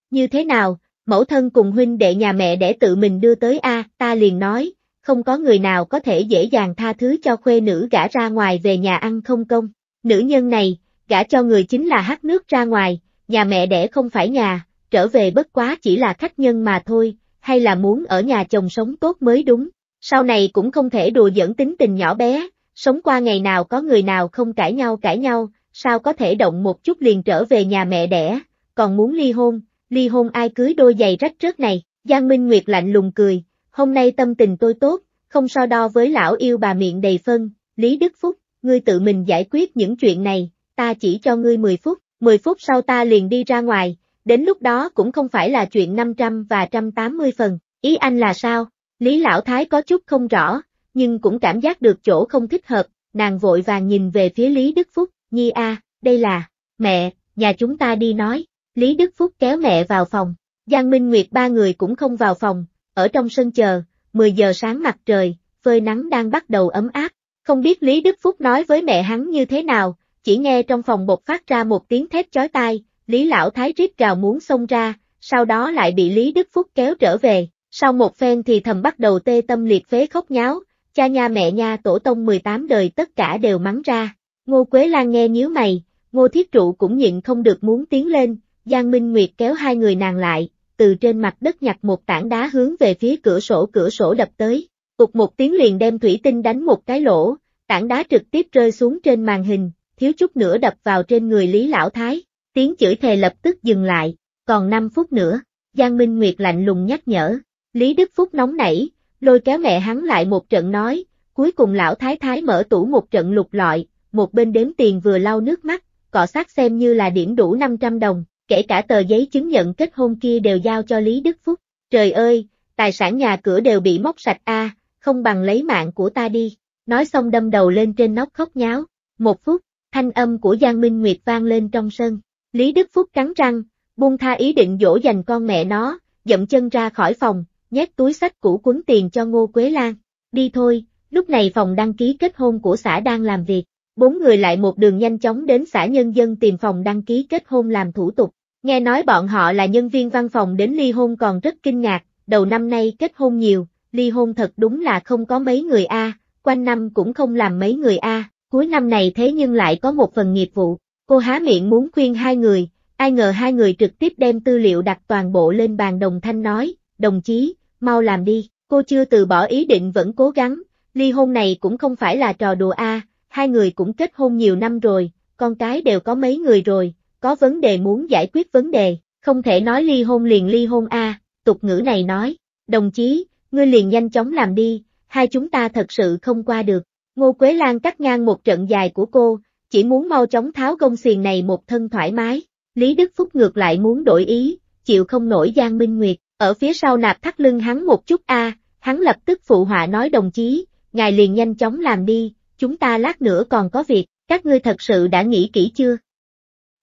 Như thế nào, mẫu thân cùng huynh đệ nhà mẹ để tự mình đưa tới A, ta liền nói, không có người nào có thể dễ dàng tha thứ cho khuê nữ gả ra ngoài về nhà ăn không công. Nữ nhân này, gả cho người chính là hát nước ra ngoài, nhà mẹ đẻ không phải nhà, trở về bất quá chỉ là khách nhân mà thôi, hay là muốn ở nhà chồng sống tốt mới đúng, sau này cũng không thể đùa giỡn tính tình nhỏ bé, sống qua ngày nào có người nào không cãi nhau cãi nhau, sao có thể động một chút liền trở về nhà mẹ đẻ, còn muốn ly hôn, ly hôn ai cưới đôi giày rách trước này, Giang Minh Nguyệt lạnh lùng cười, hôm nay tâm tình tôi tốt, không so đo với lão yêu bà miệng đầy phân, Lý Đức Phúc, ngươi tự mình giải quyết những chuyện này, ta chỉ cho ngươi 10 phút, 10 phút sau ta liền đi ra ngoài, đến lúc đó cũng không phải là chuyện 500 và 180 phần, ý anh là sao? Lý Lão Thái có chút không rõ, nhưng cũng cảm giác được chỗ không thích hợp, nàng vội vàng nhìn về phía Lý Đức Phúc, Nhi A, đây là, mẹ, nhà chúng ta đi nói, Lý Đức Phúc kéo mẹ vào phòng, Giang Minh Nguyệt ba người cũng không vào phòng, ở trong sân chờ, 10 giờ sáng mặt trời, phơi nắng đang bắt đầu ấm áp. Không biết Lý Đức Phúc nói với mẹ hắn như thế nào, chỉ nghe trong phòng bột phát ra một tiếng thét chói tai, Lý Lão Thái rít gào muốn xông ra, sau đó lại bị Lý Đức Phúc kéo trở về, sau một phen thì thầm bắt đầu tê tâm liệt phế khóc nháo, cha nha mẹ nha tổ tông 18 đời tất cả đều mắng ra. Ngô Quế Lan nghe nhíu mày, Ngô Thiết Trụ cũng nhịn không được muốn tiến lên, Giang Minh Nguyệt kéo hai người nàng lại, từ trên mặt đất nhặt một tảng đá hướng về phía cửa sổ cửa sổ đập tới, tục một tiếng liền đem thủy tinh đánh một cái lỗ, tảng đá trực tiếp rơi xuống trên màn hình, thiếu chút nữa đập vào trên người Lý Lão Thái, tiếng chửi thề lập tức dừng lại, còn 5 phút nữa, Giang Minh Nguyệt lạnh lùng nhắc nhở, Lý Đức Phúc nóng nảy, lôi kéo mẹ hắn lại một trận nói, cuối cùng Lão Thái Thái mở tủ một trận lục lọi, một bên đếm tiền vừa lau nước mắt, cọ sát xem như là điểm đủ 500 đồng, kể cả tờ giấy chứng nhận kết hôn kia đều giao cho Lý Đức Phúc. Trời ơi, tài sản nhà cửa đều bị móc sạch a, à, không bằng lấy mạng của ta đi. Nói xong đâm đầu lên trên nóc khóc nháo. Một phút, thanh âm của Giang Minh Nguyệt vang lên trong sân. Lý Đức Phúc cắn răng, buông tha ý định dỗ dành con mẹ nó, dậm chân ra khỏi phòng, nhét túi sách cũ cuốn tiền cho Ngô Quế Lan. Đi thôi, lúc này phòng đăng ký kết hôn của xã đang làm việc bốn người lại một đường nhanh chóng đến xã nhân dân tìm phòng đăng ký kết hôn làm thủ tục. Nghe nói bọn họ là nhân viên văn phòng đến ly hôn còn rất kinh ngạc, đầu năm nay kết hôn nhiều, ly hôn thật đúng là không có mấy người A, quanh năm cũng không làm mấy người A, cuối năm này thế nhưng lại có một phần nghiệp vụ. Cô há miệng muốn khuyên hai người, ai ngờ hai người trực tiếp đem tư liệu đặt toàn bộ lên bàn đồng thanh nói, đồng chí, mau làm đi, cô chưa từ bỏ ý định vẫn cố gắng, ly hôn này cũng không phải là trò đùa A, hai người cũng kết hôn nhiều năm rồi, con cái đều có mấy người rồi, có vấn đề muốn giải quyết vấn đề, không thể nói ly hôn liền ly hôn a, tục ngữ này nói, đồng chí, ngươi liền nhanh chóng làm đi, hai chúng ta thật sự không qua được. Ngô Quế Lan cắt ngang một trận dài của cô, chỉ muốn mau chóng tháo gông xiềng này một thân thoải mái, Lý Đức Phúc ngược lại muốn đổi ý, chịu không nổi Giang Minh Nguyệt, ở phía sau nạp thắt lưng hắn một chút a, hắn lập tức phụ họa nói đồng chí, ngài liền nhanh chóng làm đi, chúng ta lát nữa còn có việc, các ngươi thật sự đã nghĩ kỹ chưa?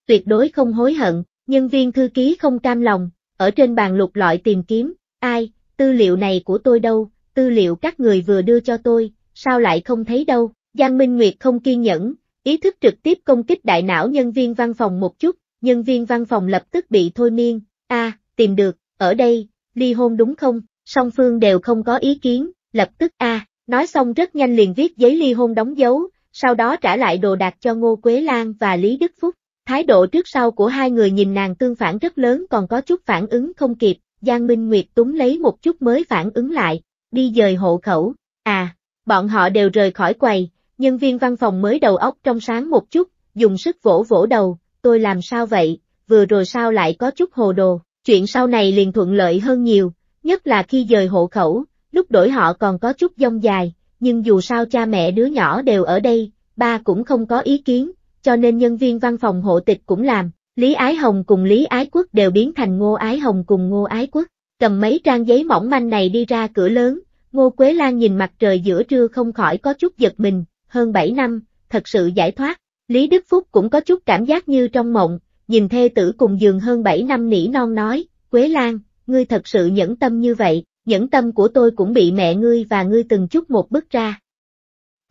Tuyệt đối không hối hận, nhân viên thư ký không cam lòng, ở trên bàn lục lọi tìm kiếm, ai, tư liệu này của tôi đâu, tư liệu các người vừa đưa cho tôi, sao lại không thấy đâu, Giang Minh Nguyệt không kiên nhẫn, ý thức trực tiếp công kích đại não nhân viên văn phòng một chút, nhân viên văn phòng lập tức bị thôi miên, a tìm được, ở đây, ly hôn đúng không, song phương đều không có ý kiến, lập tức a Nói xong rất nhanh liền viết giấy ly hôn đóng dấu, sau đó trả lại đồ đạc cho Ngô Quế Lan và Lý Đức Phúc. Thái độ trước sau của hai người nhìn nàng tương phản rất lớn còn có chút phản ứng không kịp, Giang Minh Nguyệt túng lấy một chút mới phản ứng lại, đi dời hộ khẩu, à, bọn họ đều rời khỏi quầy, nhân viên văn phòng mới đầu óc trong sáng một chút, dùng sức vỗ vỗ đầu, tôi làm sao vậy, vừa rồi sao lại có chút hồ đồ, chuyện sau này liền thuận lợi hơn nhiều, nhất là khi dời hộ khẩu, lúc đổi họ còn có chút dông dài, nhưng dù sao cha mẹ đứa nhỏ đều ở đây, ba cũng không có ý kiến, cho nên nhân viên văn phòng hộ tịch cũng làm, Lý Ái Hồng cùng Lý Ái Quốc đều biến thành Ngô Ái Hồng cùng Ngô Ái Quốc, cầm mấy trang giấy mỏng manh này đi ra cửa lớn, Ngô Quế Lan nhìn mặt trời giữa trưa không khỏi có chút giật mình, hơn 7 năm, thật sự giải thoát, Lý Đức Phúc cũng có chút cảm giác như trong mộng, nhìn thê tử cùng giường hơn 7 năm nỉ non nói, Quế Lan, ngươi thật sự nhẫn tâm như vậy, nhẫn tâm của tôi cũng bị mẹ ngươi và ngươi từng chút một bức ra.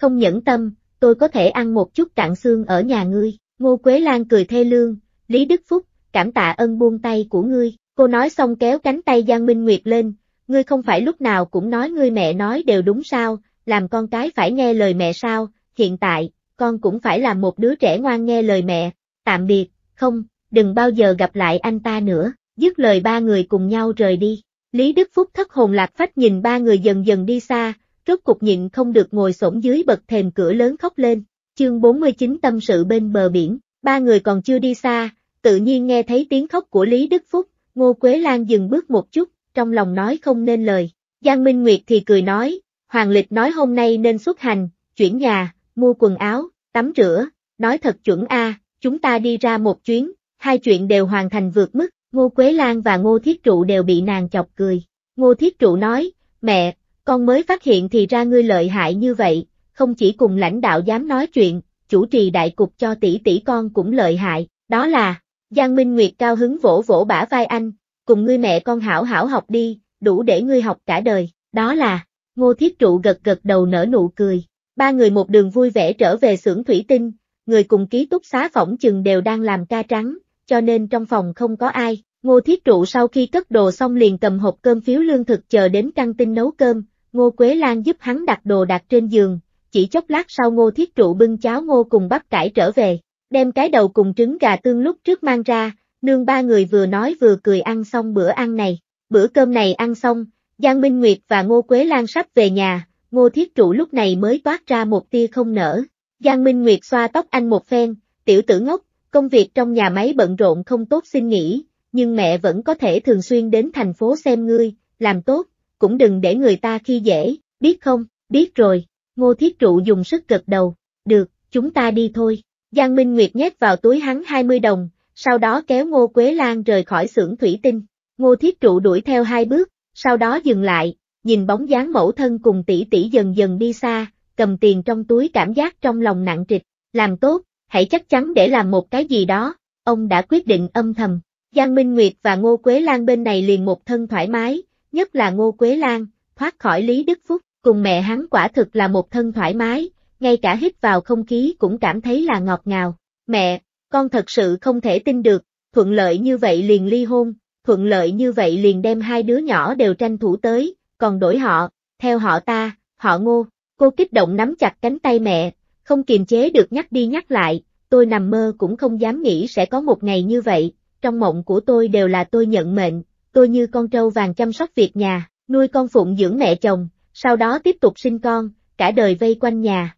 Không nhẫn tâm, tôi có thể ăn một chút cạn xương ở nhà ngươi, Ngô Quế Lan cười thê lương, Lý Đức Phúc, cảm tạ ân buông tay của ngươi, cô nói xong kéo cánh tay Giang Minh Nguyệt lên, ngươi không phải lúc nào cũng nói ngươi mẹ nói đều đúng sao, làm con cái phải nghe lời mẹ sao, hiện tại, con cũng phải là một đứa trẻ ngoan nghe lời mẹ, tạm biệt, không, đừng bao giờ gặp lại anh ta nữa, dứt lời ba người cùng nhau rời đi. Lý Đức Phúc thất hồn lạc phách nhìn ba người dần dần đi xa, rốt cục nhịn không được ngồi xổm dưới bậc thềm cửa lớn khóc lên. Chương 49 tâm sự bên bờ biển, ba người còn chưa đi xa, tự nhiên nghe thấy tiếng khóc của Lý Đức Phúc, Ngô Quế Lan dừng bước một chút, trong lòng nói không nên lời. Giang Minh Nguyệt thì cười nói, Hoàng Lịch nói hôm nay nên xuất hành, chuyển nhà, mua quần áo, tắm rửa, nói thật chuẩn a, chúng ta đi ra một chuyến, hai chuyện đều hoàn thành vượt mức, Ngô Quế Lan và Ngô Thiết Trụ đều bị nàng chọc cười. Ngô Thiết Trụ nói, mẹ, con mới phát hiện thì ra ngươi lợi hại như vậy, không chỉ cùng lãnh đạo dám nói chuyện, chủ trì đại cục cho tỷ tỷ con cũng lợi hại, đó là, Giang Minh Nguyệt cao hứng vỗ vỗ bả vai anh, cùng ngươi mẹ con hảo hảo học đi, đủ để ngươi học cả đời, đó là, Ngô Thiết Trụ gật gật đầu nở nụ cười, ba người một đường vui vẻ trở về xưởng thủy tinh, người cùng ký túc xá phỏng chừng đều đang làm ca trắng, cho nên trong phòng không có ai. Ngô Thiết Trụ sau khi cất đồ xong liền cầm hộp cơm phiếu lương thực chờ đến căng tin nấu cơm, Ngô Quế Lan giúp hắn đặt đồ đặt trên giường, chỉ chốc lát sau Ngô Thiết Trụ bưng cháo ngô cùng bắp cải trở về, đem cái đầu cùng trứng gà tương lúc trước mang ra, nương ba người vừa nói vừa cười ăn xong bữa ăn này. Bữa cơm này ăn xong, Giang Minh Nguyệt và Ngô Quế Lan sắp về nhà, Ngô Thiết Trụ lúc này mới toát ra một tia không nở. Giang Minh Nguyệt xoa tóc anh một phen, tiểu tử ngốc, công việc trong nhà máy bận rộn không tốt xin nghỉ, nhưng mẹ vẫn có thể thường xuyên đến thành phố xem ngươi, làm tốt, cũng đừng để người ta khi dễ, biết không, biết rồi, ngô thiết trụ dùng sức gật đầu, được, chúng ta đi thôi, Giang Minh Nguyệt nhét vào túi hắn 20 đồng, sau đó kéo ngô Quế Lan rời khỏi xưởng thủy tinh, ngô thiết trụ đuổi theo hai bước, sau đó dừng lại, nhìn bóng dáng mẫu thân cùng tỷ tỷ dần dần đi xa, cầm tiền trong túi cảm giác trong lòng nặng trịch, làm tốt, hãy chắc chắn để làm một cái gì đó, ông đã quyết định âm thầm. Giang Minh Nguyệt và Ngô Quế Lan bên này liền một thân thoải mái, nhất là Ngô Quế Lan, thoát khỏi Lý Đức Phúc, cùng mẹ hắn quả thực là một thân thoải mái, ngay cả hít vào không khí cũng cảm thấy là ngọt ngào. Mẹ, con thật sự không thể tin được, thuận lợi như vậy liền ly hôn, thuận lợi như vậy liền đem hai đứa nhỏ đều tranh thủ tới, còn đổi họ, theo họ ta, họ ngô. Cô kích động nắm chặt cánh tay mẹ, không kiềm chế được nhắc đi nhắc lại, tôi nằm mơ cũng không dám nghĩ sẽ có một ngày như vậy, trong mộng của tôi đều là tôi nhận mệnh, tôi như con trâu vàng chăm sóc việc nhà, nuôi con phụng dưỡng mẹ chồng, sau đó tiếp tục sinh con, cả đời vây quanh nhà.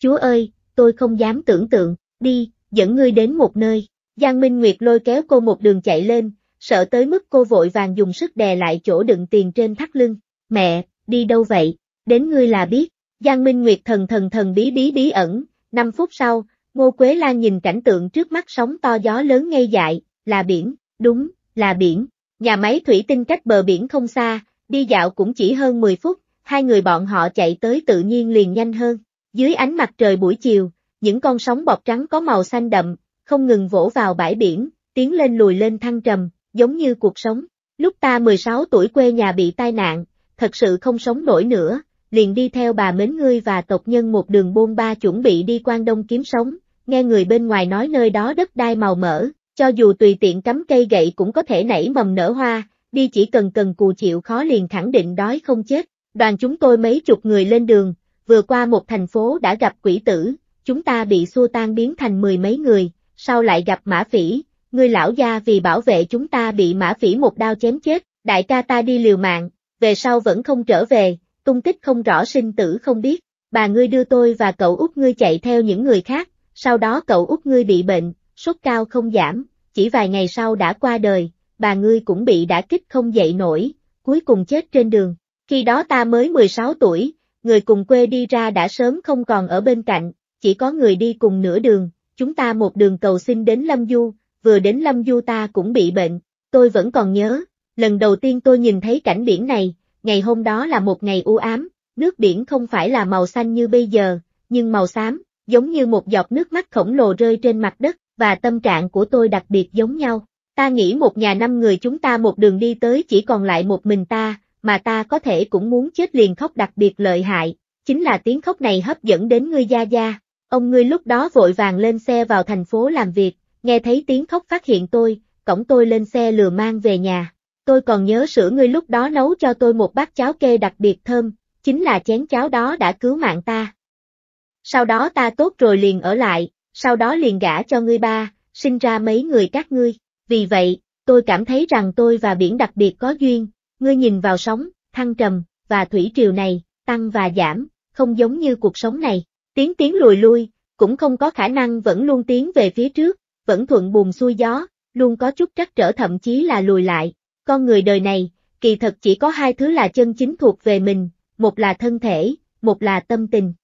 Chúa ơi, tôi không dám tưởng tượng, đi, dẫn ngươi đến một nơi. Giang Minh Nguyệt lôi kéo cô một đường chạy lên, sợ tới mức cô vội vàng dùng sức đè lại chỗ đựng tiền trên thắt lưng. Mẹ, đi đâu vậy? Đến ngươi là biết. Giang Minh Nguyệt thần thần thần bí bí bí ẩn, 5 phút sau, Ngô Quế Lan nhìn cảnh tượng trước mắt sóng to gió lớn ngay dại, là biển, đúng, là biển. Nhà máy thủy tinh cách bờ biển không xa, đi dạo cũng chỉ hơn 10 phút, hai người bọn họ chạy tới tự nhiên liền nhanh hơn. Dưới ánh mặt trời buổi chiều, những con sóng bọc trắng có màu xanh đậm, không ngừng vỗ vào bãi biển, tiến lên lùi lên thăng trầm, giống như cuộc sống. Lúc ta 16 tuổi quê nhà bị tai nạn, thật sự không sống nổi nữa, liền đi theo bà mến ngươi và tộc nhân một đường buôn ba chuẩn bị đi quan đông kiếm sống, nghe người bên ngoài nói nơi đó đất đai màu mỡ, cho dù tùy tiện cắm cây gậy cũng có thể nảy mầm nở hoa, đi chỉ cần cần cù chịu khó liền khẳng định đói không chết. Đoàn chúng tôi mấy chục người lên đường, vừa qua một thành phố đã gặp quỷ tử, chúng ta bị xua tan biến thành mười mấy người, sau lại gặp mã phỉ, người lão gia vì bảo vệ chúng ta bị mã phỉ một đao chém chết, đại ca ta đi liều mạng, về sau vẫn không trở về, tung tích không rõ sinh tử không biết, bà ngươi đưa tôi và cậu út ngươi chạy theo những người khác, sau đó cậu út ngươi bị bệnh, sốt cao không giảm, chỉ vài ngày sau đã qua đời, bà ngươi cũng bị đã kích không dậy nổi, cuối cùng chết trên đường. Khi đó ta mới 16 tuổi, người cùng quê đi ra đã sớm không còn ở bên cạnh, chỉ có người đi cùng nửa đường, chúng ta một đường cầu xin đến Lâm Du, vừa đến Lâm Du ta cũng bị bệnh, tôi vẫn còn nhớ, lần đầu tiên tôi nhìn thấy cảnh biển này, ngày hôm đó là một ngày u ám, nước biển không phải là màu xanh như bây giờ, nhưng màu xám, giống như một giọt nước mắt khổng lồ rơi trên mặt đất, và tâm trạng của tôi đặc biệt giống nhau. Ta nghĩ một nhà năm người chúng ta một đường đi tới chỉ còn lại một mình ta, mà ta có thể cũng muốn chết liền khóc đặc biệt lợi hại, chính là tiếng khóc này hấp dẫn đến ngươi gia gia. Ông ngươi lúc đó vội vàng lên xe vào thành phố làm việc, nghe thấy tiếng khóc phát hiện tôi, cổng tôi lên xe lừa mang về nhà tôi còn nhớ sữa ngươi lúc đó nấu cho tôi một bát cháo kê đặc biệt thơm, chính là chén cháo đó đã cứu mạng ta. Sau đó ta tốt rồi liền ở lại, sau đó liền gả cho ngươi ba, sinh ra mấy người các ngươi, vì vậy, tôi cảm thấy rằng tôi và biển đặc biệt có duyên, ngươi nhìn vào sóng, thăng trầm, và thủy triều này, tăng và giảm, không giống như cuộc sống này, tiến tiến lùi lui, cũng không có khả năng vẫn luôn tiến về phía trước, vẫn thuận buồm xuôi gió, luôn có chút trắc trở thậm chí là lùi lại, con người đời này, kỳ thật chỉ có hai thứ là chân chính thuộc về mình, một là thân thể, một là tâm tình.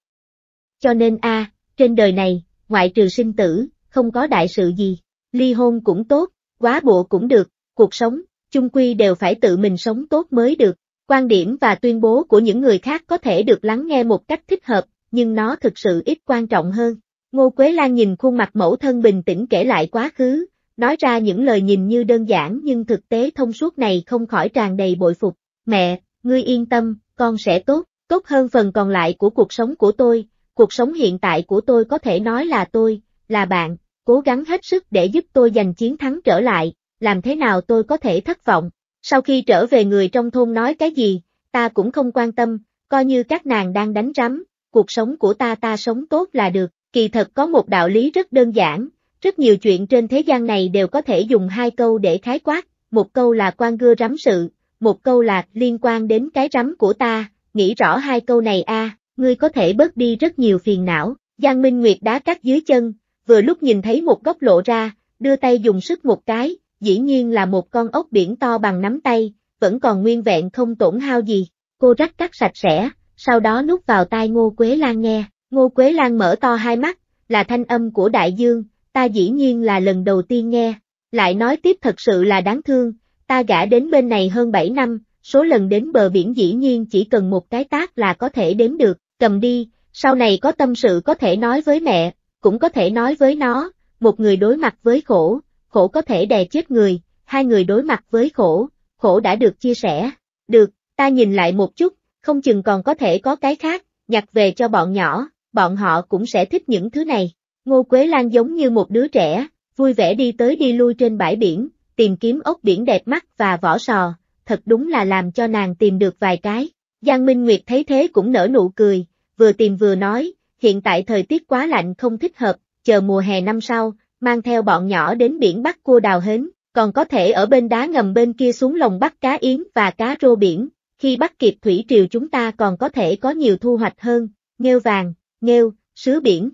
Cho nên a, trên đời này, ngoại trừ sinh tử, không có đại sự gì, ly hôn cũng tốt, quá bộ cũng được, cuộc sống, chung quy đều phải tự mình sống tốt mới được. Quan điểm và tuyên bố của những người khác có thể được lắng nghe một cách thích hợp, nhưng nó thực sự ít quan trọng hơn. Ngô Quế Lan nhìn khuôn mặt mẫu thân bình tĩnh kể lại quá khứ, Nói ra những lời nhìn như đơn giản nhưng thực tế thông suốt này không khỏi tràn đầy bội phục. Mẹ, ngươi yên tâm, con sẽ tốt, tốt hơn phần còn lại của cuộc sống của tôi. Cuộc sống hiện tại của tôi có thể nói là tôi, là bạn, cố gắng hết sức để giúp tôi giành chiến thắng trở lại, làm thế nào tôi có thể thất vọng. Sau khi trở về người trong thôn nói cái gì, ta cũng không quan tâm, coi như các nàng đang đánh rắm, cuộc sống của ta ta sống tốt là được. Kỳ thật có một đạo lý rất đơn giản, rất nhiều chuyện trên thế gian này đều có thể dùng hai câu để khái quát, một câu là quan gưa rắm sự, một câu là liên quan đến cái rắm của ta, nghĩ rõ hai câu này a, ngươi có thể bớt đi rất nhiều phiền não. Giang Minh Nguyệt đá cắt dưới chân, vừa lúc nhìn thấy một góc lộ ra, đưa tay dùng sức một cái, dĩ nhiên là một con ốc biển to bằng nắm tay, vẫn còn nguyên vẹn không tổn hao gì. Cô rắc cắt sạch sẽ, sau đó nuốt vào tai Ngô Quế Lan nghe, Ngô Quế Lan mở to hai mắt, là thanh âm của đại dương, ta dĩ nhiên là lần đầu tiên nghe, lại nói tiếp thật sự là đáng thương, ta gã đến bên này hơn 7 năm, số lần đến bờ biển dĩ nhiên chỉ cần một cái tác là có thể đếm được, cầm đi, sau này có tâm sự có thể nói với mẹ, cũng có thể nói với nó, một người đối mặt với khổ, khổ có thể đè chết người, hai người đối mặt với khổ, khổ đã được chia sẻ, được, ta nhìn lại một chút, không chừng còn có thể có cái khác, nhặt về cho bọn nhỏ, bọn họ cũng sẽ thích những thứ này. Ngô Quế Lan giống như một đứa trẻ, vui vẻ đi tới đi lui trên bãi biển, tìm kiếm ốc biển đẹp mắt và vỏ sò, thật đúng là làm cho nàng tìm được vài cái. Giang Minh Nguyệt thấy thế cũng nở nụ cười, vừa tìm vừa nói, hiện tại thời tiết quá lạnh không thích hợp, chờ mùa hè năm sau, mang theo bọn nhỏ đến biển bắt cua đào hến, còn có thể ở bên đá ngầm bên kia xuống lồng bắt cá yến và cá rô biển, khi bắt kịp thủy triều chúng ta còn có thể có nhiều thu hoạch hơn, nghêu vàng, nghêu, sứ biển,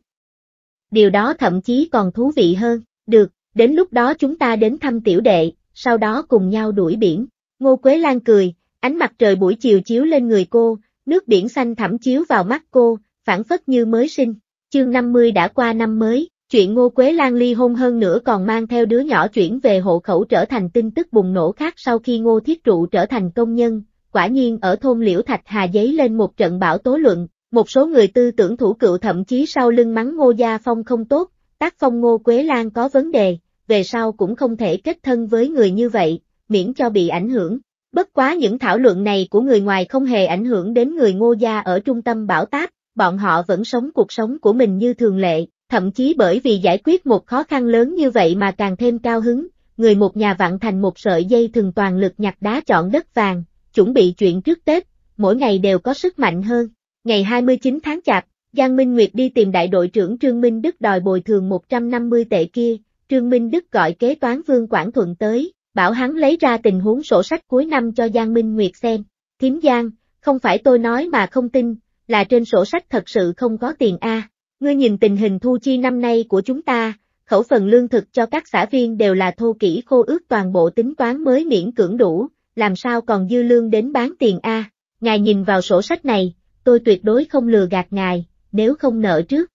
điều đó thậm chí còn thú vị hơn, được, đến lúc đó chúng ta đến thăm tiểu đệ, sau đó cùng nhau đuổi biển. Ngô Quế Lan cười, ánh mặt trời buổi chiều chiếu lên người cô, nước biển xanh thẳm chiếu vào mắt cô, phản phất như mới sinh. Chương 50 đã qua năm mới, chuyện Ngô Quế Lan ly hôn hơn nữa còn mang theo đứa nhỏ chuyển về hộ khẩu trở thành tin tức bùng nổ khác sau khi Ngô Thiết Trụ trở thành công nhân, quả nhiên ở thôn Liễu Thạch Hà giấy lên một trận bão tố luận, một số người tư tưởng thủ cựu thậm chí sau lưng mắng Ngô Gia Phong không tốt, tác phong Ngô Quế Lan có vấn đề, về sau cũng không thể kết thân với người như vậy, miễn cho bị ảnh hưởng. Bất quá những thảo luận này của người ngoài không hề ảnh hưởng đến người Ngô Gia ở trung tâm bảo táp, bọn họ vẫn sống cuộc sống của mình như thường lệ, thậm chí bởi vì giải quyết một khó khăn lớn như vậy mà càng thêm cao hứng, người một nhà vạn thành một sợi dây thường toàn lực nhặt đá chọn đất vàng, chuẩn bị chuyện trước Tết, mỗi ngày đều có sức mạnh hơn. Ngày 29 tháng Chạp, Giang Minh Nguyệt đi tìm đại đội trưởng Trương Minh Đức đòi bồi thường 150 tệ kia, Trương Minh Đức gọi kế toán Vương Quảng Thuận tới, bảo hắn lấy ra tình huống sổ sách cuối năm cho Giang Minh Nguyệt xem. Thím Giang, không phải tôi nói mà không tin, là trên sổ sách thật sự không có tiền A. Ngươi nhìn tình hình thu chi năm nay của chúng ta, khẩu phần lương thực cho các xã viên đều là thô kỹ khô ước toàn bộ tính toán mới miễn cưỡng đủ, làm sao còn dư lương đến bán tiền A. Ngài nhìn vào sổ sách này, tôi tuyệt đối không lừa gạt ngài, nếu không nợ trước.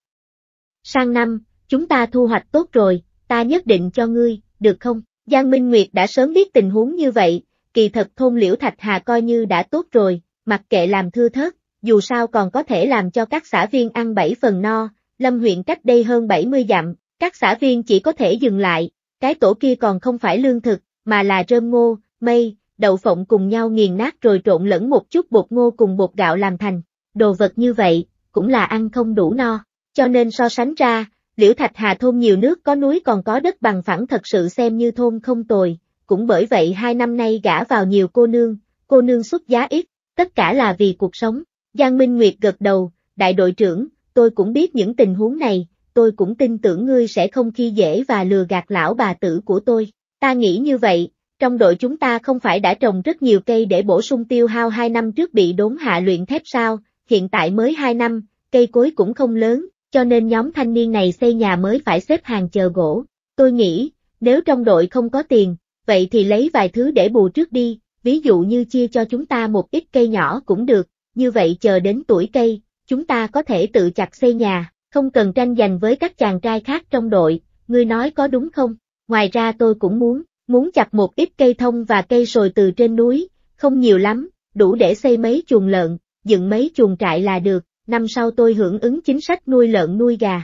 Sang năm, chúng ta thu hoạch tốt rồi, ta nhất định cho ngươi, được không? Giang Minh Nguyệt đã sớm biết tình huống như vậy, kỳ thật thôn liễu Thạch Hà coi như đã tốt rồi, mặc kệ làm thưa thớt, dù sao còn có thể làm cho các xã viên ăn bảy phần no, Lâm huyện cách đây hơn 70 dặm, các xã viên chỉ có thể dừng lại, cái tổ kia còn không phải lương thực, mà là rơm ngô, mây, đậu phộng cùng nhau nghiền nát rồi trộn lẫn một chút bột ngô cùng bột gạo làm thành đồ vật như vậy, cũng là ăn không đủ no. Cho nên so sánh ra, Liễu Thạch Hà thôn nhiều nước có núi còn có đất bằng phẳng thật sự xem như thôn không tồi, cũng bởi vậy hai năm nay gả vào nhiều cô nương, cô nương xuất giá ít, tất cả là vì cuộc sống. Giang Minh Nguyệt gật đầu, đại đội trưởng, tôi cũng biết những tình huống này, tôi cũng tin tưởng ngươi sẽ không khi dễ và lừa gạt lão bà tử của tôi. Ta nghĩ như vậy, trong đội chúng ta không phải đã trồng rất nhiều cây để bổ sung tiêu hao hai năm trước bị đốn hạ luyện thép sao, hiện tại mới 2 năm, cây cối cũng không lớn, cho nên nhóm thanh niên này xây nhà mới phải xếp hàng chờ gỗ. Tôi nghĩ, nếu trong đội không có tiền, vậy thì lấy vài thứ để bù trước đi, ví dụ như chia cho chúng ta một ít cây nhỏ cũng được, như vậy chờ đến tuổi cây, chúng ta có thể tự chặt xây nhà, không cần tranh giành với các chàng trai khác trong đội, ngươi nói có đúng không? Ngoài ra tôi cũng muốn, muốn chặt một ít cây thông và cây sồi từ trên núi, không nhiều lắm, đủ để xây mấy chuồng lợn, dựng mấy chuồng trại là được, năm sau tôi hưởng ứng chính sách nuôi lợn nuôi gà.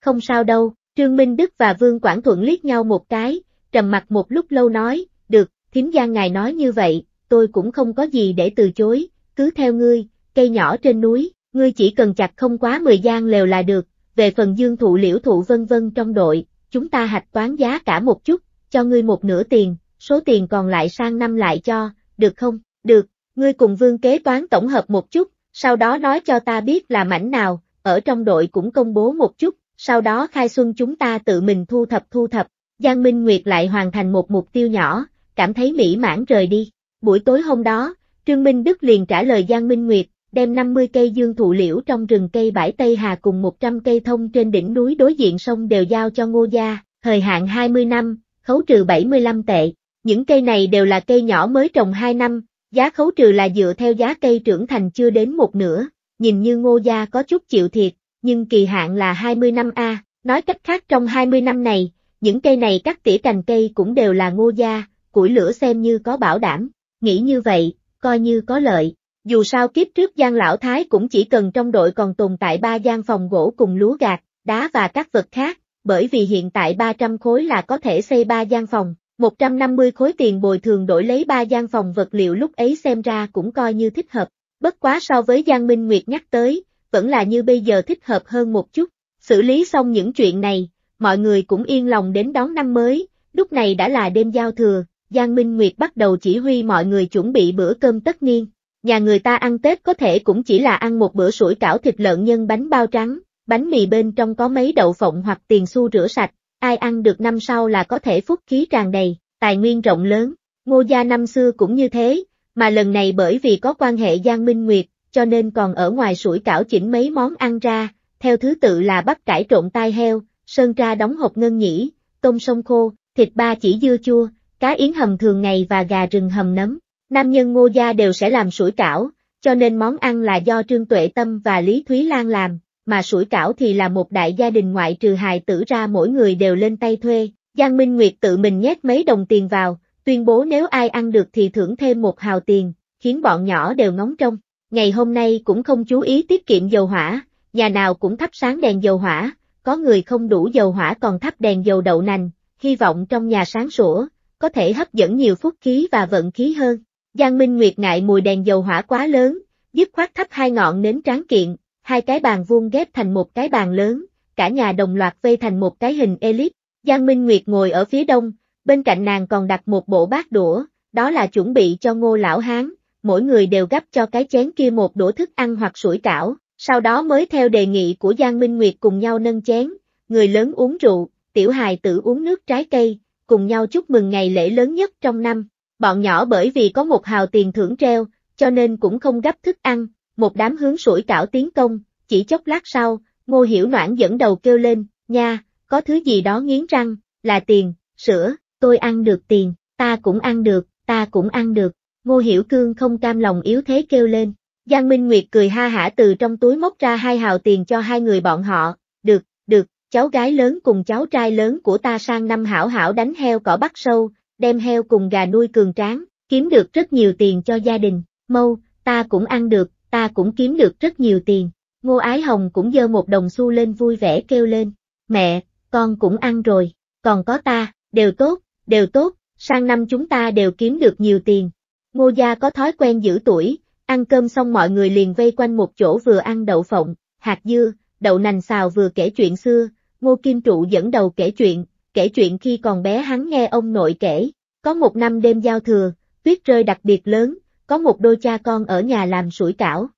Không sao đâu, Trương Minh Đức và Vương Quảng Thuận liếc nhau một cái, trầm mặt một lúc lâu nói, được, thím gia ngài nói như vậy, tôi cũng không có gì để từ chối, cứ theo ngươi, cây nhỏ trên núi, ngươi chỉ cần chặt không quá 10 gian lều là được, về phần dương thụ liễu thụ vân vân trong đội, chúng ta hạch toán giá cả một chút, cho ngươi một nửa tiền, số tiền còn lại sang năm lại cho, được không, được, ngươi cùng vương kế toán tổng hợp một chút, sau đó nói cho ta biết là mảnh nào, ở trong đội cũng công bố một chút, sau đó khai xuân chúng ta tự mình thu thập thu thập, Giang Minh Nguyệt lại hoàn thành một mục tiêu nhỏ, cảm thấy mỹ mãn rời đi. Buổi tối hôm đó, Trương Minh Đức liền trả lời Giang Minh Nguyệt, đem 50 cây dương thụ liễu trong rừng cây bãi Tây Hà cùng 100 cây thông trên đỉnh núi đối diện sông đều giao cho Ngô Gia, thời hạn 20 năm, khấu trừ 75 tệ. Những cây này đều là cây nhỏ mới trồng 2 năm, Giá khấu trừ là dựa theo giá cây trưởng thành chưa đến một nửa, nhìn như ngô gia có chút chịu thiệt, nhưng kỳ hạn là 20 năm A, nói cách khác trong 20 năm này, những cây này cắt tỉa cành cây cũng đều là ngô gia, củi lửa xem như có bảo đảm, nghĩ như vậy, coi như có lợi. Dù sao kiếp trước Giang Lão Thái cũng chỉ cần trong đội còn tồn tại ba gian phòng gỗ cùng lúa gạt, đá và các vật khác, bởi vì hiện tại 300 khối là có thể xây ba gian phòng, 150 khối tiền bồi thường đổi lấy ba gian phòng vật liệu lúc ấy xem ra cũng coi như thích hợp, bất quá so với Giang Minh Nguyệt nhắc tới, vẫn là như bây giờ thích hợp hơn một chút. Xử lý xong những chuyện này, mọi người cũng yên lòng đến đón năm mới, lúc này đã là đêm giao thừa, Giang Minh Nguyệt bắt đầu chỉ huy mọi người chuẩn bị bữa cơm tất niên. Nhà người ta ăn Tết có thể cũng chỉ là ăn một bữa sủi cảo thịt lợn nhân bánh bao trắng, bánh mì bên trong có mấy đậu phộng hoặc tiền xu rửa sạch, ai ăn được năm sau là có thể phúc khí tràn đầy, tài nguyên rộng lớn, ngô gia năm xưa cũng như thế, mà lần này bởi vì có quan hệ Giang Minh Nguyệt, cho nên còn ở ngoài sủi cảo chỉnh mấy món ăn ra, theo thứ tự là bắp cải trộn tai heo, sơn tra đóng hộp ngân nhĩ, tôm sông khô, thịt ba chỉ dưa chua, cá yến hầm thường ngày và gà rừng hầm nấm. Nam nhân ngô gia đều sẽ làm sủi cảo, cho nên món ăn là do Trương Tuệ Tâm và Lý Thúy Lan làm, mà sủi cảo thì là một đại gia đình ngoại trừ hài tử ra mỗi người đều lên tay thuê. Giang Minh Nguyệt tự mình nhét mấy đồng tiền vào, tuyên bố nếu ai ăn được thì thưởng thêm một hào tiền, khiến bọn nhỏ đều ngóng trông. Ngày hôm nay cũng không chú ý tiết kiệm dầu hỏa, nhà nào cũng thắp sáng đèn dầu hỏa, có người không đủ dầu hỏa còn thắp đèn dầu đậu nành, hy vọng trong nhà sáng sủa, có thể hấp dẫn nhiều phúc khí và vận khí hơn. Giang Minh Nguyệt ngại mùi đèn dầu hỏa quá lớn, dứt khoát thắp hai ngọn nến tráng kiện, hai cái bàn vuông ghép thành một cái bàn lớn, cả nhà đồng loạt vây thành một cái hình elip. Giang Minh Nguyệt ngồi ở phía đông, bên cạnh nàng còn đặt một bộ bát đũa, đó là chuẩn bị cho ngô lão hán, mỗi người đều gấp cho cái chén kia một đũa thức ăn hoặc sủi cảo, sau đó mới theo đề nghị của Giang Minh Nguyệt cùng nhau nâng chén, người lớn uống rượu, tiểu hài tử uống nước trái cây, cùng nhau chúc mừng ngày lễ lớn nhất trong năm. Bọn nhỏ bởi vì có một hào tiền thưởng treo, cho nên cũng không gấp thức ăn, một đám hướng sủi cảo tiến công, chỉ chốc lát sau, ngô hiểu noãn dẫn đầu kêu lên, nha, có thứ gì đó nghiến răng, là tiền, sữa, tôi ăn được tiền, ta cũng ăn được, ta cũng ăn được, ngô hiểu cương không cam lòng yếu thế kêu lên. Giang Minh Nguyệt cười ha hả từ trong túi móc ra hai hào tiền cho hai người bọn họ, được, được, cháu gái lớn cùng cháu trai lớn của ta sang năm hảo hảo đánh heo cỏ bắt sâu, đem heo cùng gà nuôi cường tráng, kiếm được rất nhiều tiền cho gia đình, mâu, ta cũng ăn được, ta cũng kiếm được rất nhiều tiền. Ngô Ái Hồng cũng dơ một đồng xu lên vui vẻ kêu lên, mẹ, con cũng ăn rồi, còn có ta, đều tốt, đều tốt, sang năm chúng ta đều kiếm được nhiều tiền. Ngô gia có thói quen giữ tuổi, ăn cơm xong mọi người liền vây quanh một chỗ vừa ăn đậu phộng, hạt dưa, đậu nành xào vừa kể chuyện xưa, Ngô Kim Trụ dẫn đầu kể chuyện, kể chuyện khi còn bé hắn nghe ông nội kể, có một năm đêm giao thừa, tuyết rơi đặc biệt lớn, có một đôi cha con ở nhà làm sủi cảo.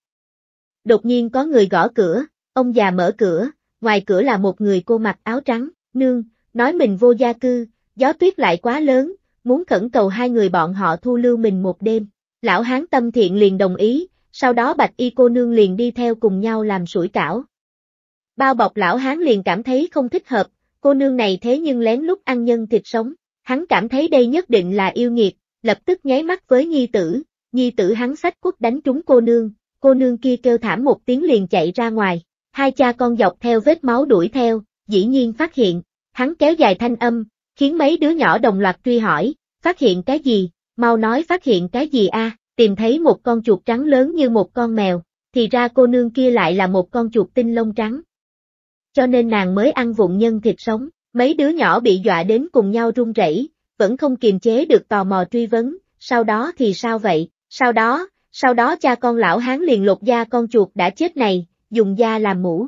Đột nhiên có người gõ cửa, ông già mở cửa, ngoài cửa là một người cô mặc áo trắng, nương, nói mình vô gia cư, gió tuyết lại quá lớn, muốn khẩn cầu hai người bọn họ thu lưu mình một đêm. Lão hán tâm thiện liền đồng ý, sau đó bạch y cô nương liền đi theo cùng nhau làm sủi cảo. Bao bọc lão hán liền cảm thấy không thích hợp, cô nương này thế nhưng lén lút ăn nhân thịt sống, hắn cảm thấy đây nhất định là yêu nghiệt, lập tức nháy mắt với nhi tử, nhi tử hắn sách quốc đánh trúng cô nương, cô nương kia kêu thảm một tiếng liền chạy ra ngoài, hai cha con dọc theo vết máu đuổi theo, dĩ nhiên phát hiện, hắn kéo dài thanh âm, khiến mấy đứa nhỏ đồng loạt truy hỏi, phát hiện cái gì, mau nói phát hiện cái gì a? tìm thấy một con chuột trắng lớn như một con mèo, thì ra cô nương kia lại là một con chuột tinh lông trắng. Cho nên nàng mới ăn vụn nhân thịt sống, mấy đứa nhỏ bị dọa đến cùng nhau run rẩy, vẫn không kiềm chế được tò mò truy vấn, sau đó thì sao vậy? Sau đó, sau đó cha con lão hán liền lột da con chuột đã chết này, dùng da làm mũ.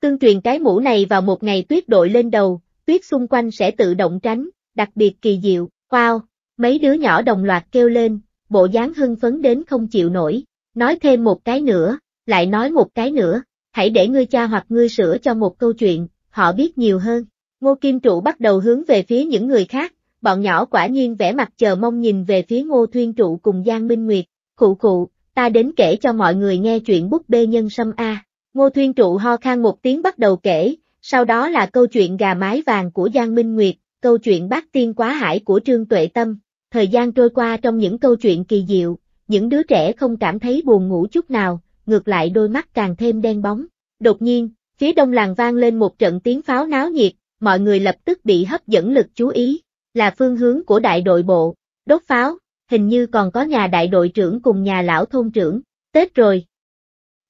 Tương truyền cái mũ này vào một ngày tuyết đội lên đầu, tuyết xung quanh sẽ tự động tránh, đặc biệt kỳ diệu, wow, mấy đứa nhỏ đồng loạt kêu lên, bộ dáng hưng phấn đến không chịu nổi, nói thêm một cái nữa, lại nói một cái nữa, hãy để ngươi cha hoặc ngươi sửa cho một câu chuyện, họ biết nhiều hơn. Ngô Kim Trụ bắt đầu hướng về phía những người khác, bọn nhỏ quả nhiên vẻ mặt chờ mong nhìn về phía ngô thuyên trụ cùng Giang Minh Nguyệt, khụ khụ, ta đến kể cho mọi người nghe chuyện búp bê nhân sâm A. Ngô thuyên trụ ho khan một tiếng bắt đầu kể, sau đó là câu chuyện gà mái vàng của Giang Minh Nguyệt, câu chuyện bát tiên quá hải của Trương Tuệ Tâm. Thời gian trôi qua trong những câu chuyện kỳ diệu, những đứa trẻ không cảm thấy buồn ngủ chút nào, ngược lại đôi mắt càng thêm đen bóng. Đột nhiên, phía đông làng vang lên một trận tiếng pháo náo nhiệt, mọi người lập tức bị hấp dẫn lực chú ý, là phương hướng của đại đội bộ, đốt pháo, hình như còn có nhà đại đội trưởng cùng nhà lão thôn trưởng, Tết rồi.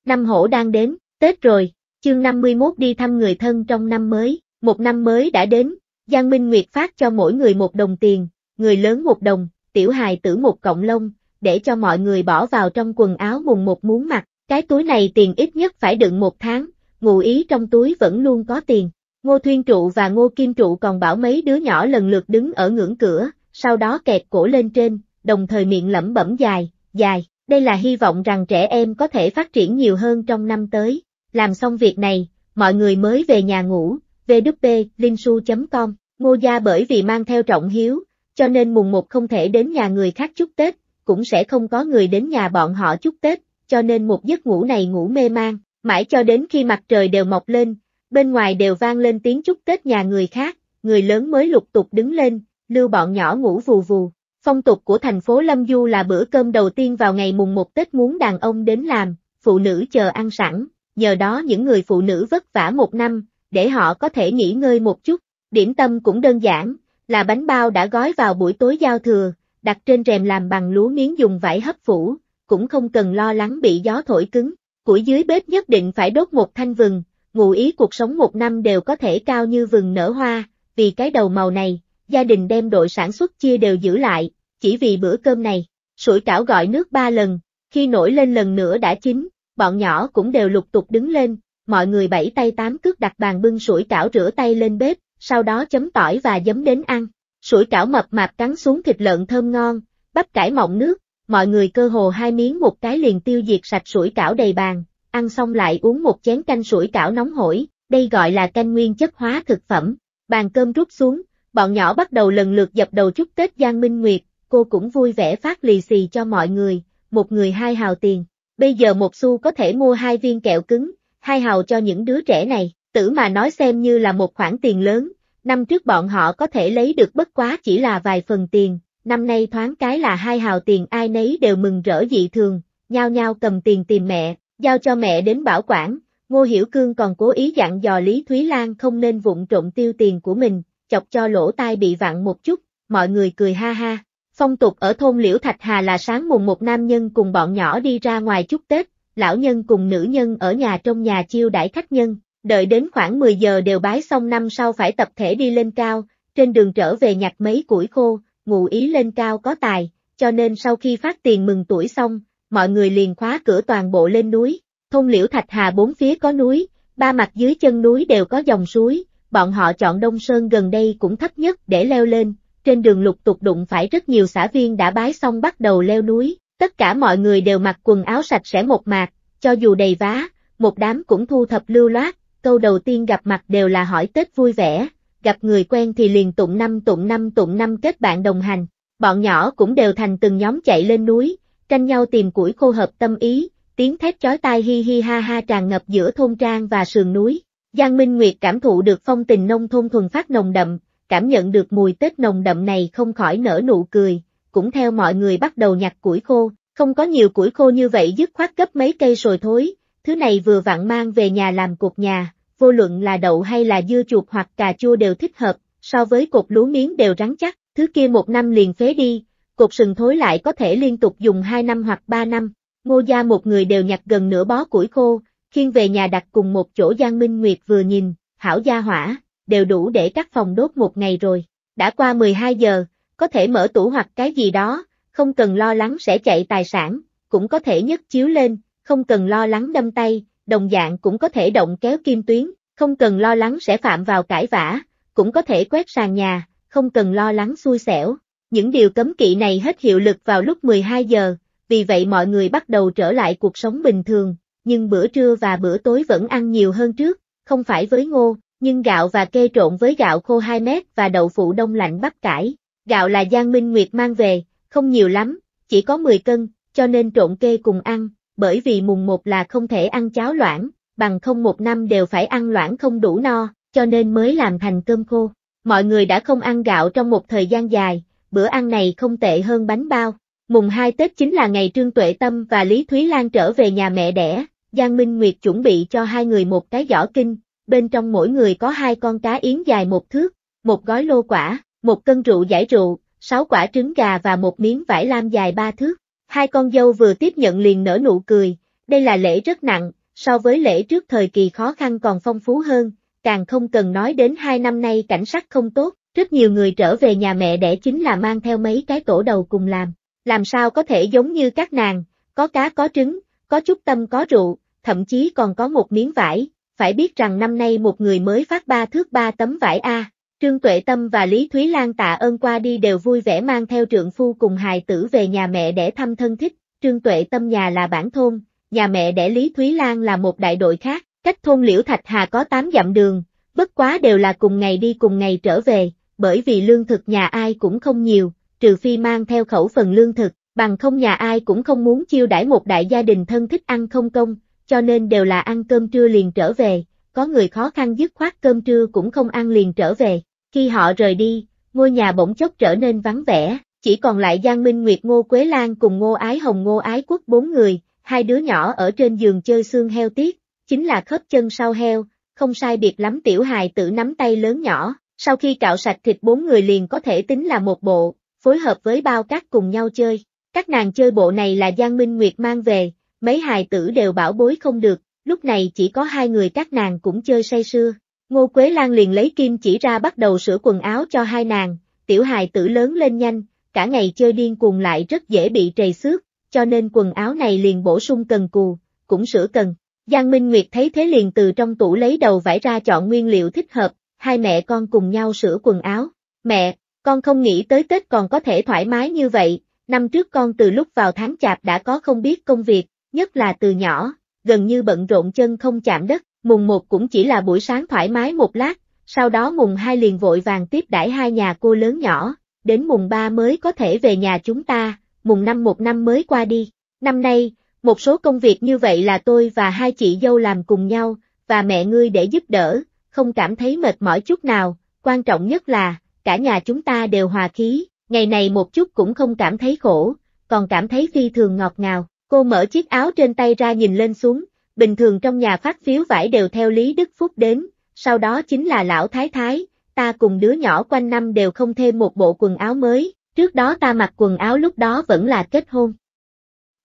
Năm hổ đang đến, Tết rồi, chương 51 đi thăm người thân trong năm mới, một năm mới đã đến, Giang Minh Nguyệt phát cho mỗi người một đồng tiền, người lớn một đồng, tiểu hài tử một cộng lông, để cho mọi người bỏ vào trong quần áo mùng một muốn mặc, cái túi này tiền ít nhất phải đựng một tháng, ngụ ý trong túi vẫn luôn có tiền, Ngô Thuyên Trụ và Ngô Kim Trụ còn bảo mấy đứa nhỏ lần lượt đứng ở ngưỡng cửa, sau đó kẹt cổ lên trên, đồng thời miệng lẩm bẩm dài, dài. Đây là hy vọng rằng trẻ em có thể phát triển nhiều hơn trong năm tới. Làm xong việc này, mọi người mới về nhà ngủ. VWP, linsu.com, Ngô Gia bởi vì mang theo trọng hiếu, cho nên mùng một không thể đến nhà người khác chúc Tết, cũng sẽ không có người đến nhà bọn họ chúc Tết, cho nên một giấc ngủ này ngủ mê man, mãi cho đến khi mặt trời đều mọc lên, bên ngoài đều vang lên tiếng chúc Tết nhà người khác, người lớn mới lục tục đứng lên, lưu bọn nhỏ ngủ vù vù. Phong tục của thành phố Lâm Du là bữa cơm đầu tiên vào ngày mùng một Tết muốn đàn ông đến làm, phụ nữ chờ ăn sẵn, nhờ đó những người phụ nữ vất vả một năm, để họ có thể nghỉ ngơi một chút. Điểm tâm cũng đơn giản, là bánh bao đã gói vào buổi tối giao thừa, đặt trên rèm làm bằng lúa miếng dùng vải hấp phủ, cũng không cần lo lắng bị gió thổi cứng. Củi dưới bếp nhất định phải đốt một thanh vừng, ngụ ý cuộc sống một năm đều có thể cao như vừng nở hoa, vì cái đầu màu này, gia đình đem đội sản xuất chia đều giữ lại, chỉ vì bữa cơm này, sủi cảo gọi nước ba lần, khi nổi lên lần nữa đã chín, bọn nhỏ cũng đều lục tục đứng lên, mọi người bảy tay tám cước đặt bàn bưng sủi cảo rửa tay lên bếp, sau đó chấm tỏi và giấm đến ăn, sủi cảo mập mạp cắn xuống thịt lợn thơm ngon, bắp cải mọng nước, mọi người cơ hồ hai miếng một cái liền tiêu diệt sạch sủi cảo đầy bàn, ăn xong lại uống một chén canh sủi cảo nóng hổi, đây gọi là canh nguyên chất hóa thực phẩm. Bàn cơm rút xuống, bọn nhỏ bắt đầu lần lượt dập đầu chúc Tết Giang Minh Nguyệt, cô cũng vui vẻ phát lì xì cho mọi người, một người hai hào tiền. Bây giờ một xu có thể mua hai viên kẹo cứng, hai hào cho những đứa trẻ này, tử mà nói xem như là một khoản tiền lớn, năm trước bọn họ có thể lấy được bất quá chỉ là vài phần tiền, năm nay thoáng cái là hai hào tiền ai nấy đều mừng rỡ dị thường, nhau nhau cầm tiền tìm mẹ, giao cho mẹ đến bảo quản. Ngô Hiểu Cương còn cố ý dặn dò Lý Thúy Lan không nên vụng trộm tiêu tiền của mình, chọc cho lỗ tai bị vặn một chút, mọi người cười ha ha. Phong tục ở thôn Liễu Thạch Hà là sáng mùng một nam nhân cùng bọn nhỏ đi ra ngoài chúc Tết, lão nhân cùng nữ nhân ở nhà trong nhà chiêu đãi khách nhân, đợi đến khoảng 10 giờ đều bái xong năm sau phải tập thể đi lên cao, trên đường trở về nhặt mấy củi khô, ngụ ý lên cao có tài, cho nên sau khi phát tiền mừng tuổi xong, mọi người liền khóa cửa toàn bộ lên núi, Thông liễu Thạch Hà bốn phía có núi, ba mặt dưới chân núi đều có dòng suối, bọn họ chọn Đông Sơn gần đây cũng thấp nhất để leo lên, trên đường lục tục đụng phải rất nhiều xã viên đã bái xong bắt đầu leo núi, tất cả mọi người đều mặc quần áo sạch sẽ một mạc, cho dù đầy vá, một đám cũng thu thập lưu loát, câu đầu tiên gặp mặt đều là hỏi Tết vui vẻ, gặp người quen thì liền tụng năm tụng năm tụng năm kết bạn đồng hành, bọn nhỏ cũng đều thành từng nhóm chạy lên núi, tranh nhau tìm củi khô hợp tâm ý, tiếng thét chói tai hi hi ha ha tràn ngập giữa thôn trang và sườn núi. Giang Minh Nguyệt cảm thụ được phong tình nông thôn thuần phát nồng đậm, cảm nhận được mùi Tết nồng đậm này không khỏi nở nụ cười, cũng theo mọi người bắt đầu nhặt củi khô, không có nhiều củi khô như vậy dứt khoát gấp mấy cây rồi thối, thứ này vừa vặn mang về nhà làm cột nhà, vô luận là đậu hay là dưa chuột hoặc cà chua đều thích hợp, so với cột lúa miếng đều rắn chắc, thứ kia một năm liền phế đi, cột sừng thối lại có thể liên tục dùng 2 năm hoặc 3 năm. Ngô gia một người đều nhặt gần nửa bó củi khô, khiêng về nhà đặt cùng một chỗ Giang Minh Nguyệt vừa nhìn, hảo gia hỏa, đều đủ để cắt phòng đốt một ngày rồi. Đã qua 12 giờ, có thể mở tủ hoặc cái gì đó, không cần lo lắng sẽ chạy tài sản, cũng có thể nhấc chiếu lên, không cần lo lắng đâm tay, đồng dạng cũng có thể động kéo kim tuyến, không cần lo lắng sẽ phạm vào cãi vã, cũng có thể quét sàn nhà, không cần lo lắng xui xẻo, những điều cấm kỵ này hết hiệu lực vào lúc 12 giờ, vì vậy mọi người bắt đầu trở lại cuộc sống bình thường, nhưng bữa trưa và bữa tối vẫn ăn nhiều hơn trước, không phải với ngô, nhưng gạo và kê trộn với gạo khô 2 mét và đậu phụ đông lạnh bắp cải. Gạo là Giang Minh Nguyệt mang về, không nhiều lắm, chỉ có 10 cân, cho nên trộn kê cùng ăn, bởi vì mùng 1 là không thể ăn cháo loãng, bằng không một năm đều phải ăn loãng không đủ no, cho nên mới làm thành cơm khô. Mọi người đã không ăn gạo trong một thời gian dài, bữa ăn này không tệ hơn bánh bao. Mùng 2 Tết chính là ngày Trương Tuệ Tâm và Lý Thúy Lan trở về nhà mẹ đẻ, Giang Minh Nguyệt chuẩn bị cho hai người một cái giỏ kinh, bên trong mỗi người có hai con cá yến dài một thước, một gói lô quả, một cân rượu giải rượu, sáu quả trứng gà và một miếng vải lam dài ba thước. Hai con dâu vừa tiếp nhận liền nở nụ cười, đây là lễ rất nặng, so với lễ trước thời kỳ khó khăn còn phong phú hơn, càng không cần nói đến hai năm nay cảnh sát không tốt, rất nhiều người trở về nhà mẹ đẻ chính là mang theo mấy cái tổ đầu cùng làm. Làm sao có thể giống như các nàng, có cá có trứng, có chút tâm có rượu, thậm chí còn có một miếng vải. Phải biết rằng năm nay một người mới phát ba thước ba tấm vải A. Trương Tuệ Tâm và Lý Thúy Lan tạ ơn qua đi đều vui vẻ mang theo trượng phu cùng hài tử về nhà mẹ đẻ thăm thân thích. Trương Tuệ Tâm nhà là bản thôn, nhà mẹ đẻ Lý Thúy Lan là một đại đội khác, cách thôn Liễu Thạch Hà có 8 dặm đường, bất quá đều là cùng ngày đi cùng ngày trở về, bởi vì lương thực nhà ai cũng không nhiều, trừ phi mang theo khẩu phần lương thực, bằng không nhà ai cũng không muốn chiêu đãi một đại gia đình thân thích ăn không công, cho nên đều là ăn cơm trưa liền trở về, có người khó khăn dứt khoát cơm trưa cũng không ăn liền trở về, khi họ rời đi, ngôi nhà bỗng chốc trở nên vắng vẻ, chỉ còn lại Giang Minh Nguyệt Ngô Quế Lan cùng Ngô Ái Hồng Ngô Ái Quốc bốn người, hai đứa nhỏ ở trên giường chơi xương heo tiết, chính là khớp chân sau heo, không sai biệt lắm tiểu hài tử nắm tay lớn nhỏ, sau khi cạo sạch thịt bốn người liền có thể tính là một bộ, phối hợp với bao cát cùng nhau chơi. Các nàng chơi bộ này là Giang Minh Nguyệt mang về, mấy hài tử đều bảo bối không được, lúc này chỉ có hai người các nàng cũng chơi say sưa. Ngô Quế Lan liền lấy kim chỉ ra bắt đầu sửa quần áo cho hai nàng, tiểu hài tử lớn lên nhanh, cả ngày chơi điên cuồng lại rất dễ bị trầy xước, cho nên quần áo này liền bổ sung cần cù, cũng sửa cần. Giang Minh Nguyệt thấy thế liền từ trong tủ lấy đầu vải ra chọn nguyên liệu thích hợp, hai mẹ con cùng nhau sửa quần áo. Mẹ, con không nghĩ tới Tết còn có thể thoải mái như vậy, năm trước con từ lúc vào tháng chạp đã có không biết công việc, nhất là từ nhỏ, gần như bận rộn chân không chạm đất, mùng một cũng chỉ là buổi sáng thoải mái một lát, sau đó mùng hai liền vội vàng tiếp đãi hai nhà cô lớn nhỏ, đến mùng ba mới có thể về nhà chúng ta, mùng năm một năm mới qua đi. Năm nay, một số công việc như vậy là tôi và hai chị dâu làm cùng nhau, và mẹ ngươi để giúp đỡ, không cảm thấy mệt mỏi chút nào, quan trọng nhất là, cả nhà chúng ta đều hòa khí, ngày này một chút cũng không cảm thấy khổ, còn cảm thấy phi thường ngọt ngào. Cô mở chiếc áo trên tay ra nhìn lên xuống, bình thường trong nhà phát phiếu vải đều theo Lý Đức Phúc đến, sau đó chính là lão thái thái, ta cùng đứa nhỏ quanh năm đều không thêm một bộ quần áo mới, trước đó ta mặc quần áo lúc đó vẫn là kết hôn.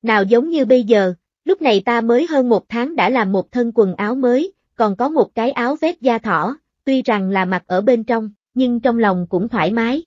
Nào giống như bây giờ, lúc này ta mới hơn một tháng đã làm một thân quần áo mới, còn có một cái áo vét da thỏ, tuy rằng là mặc ở bên trong, nhưng trong lòng cũng thoải mái.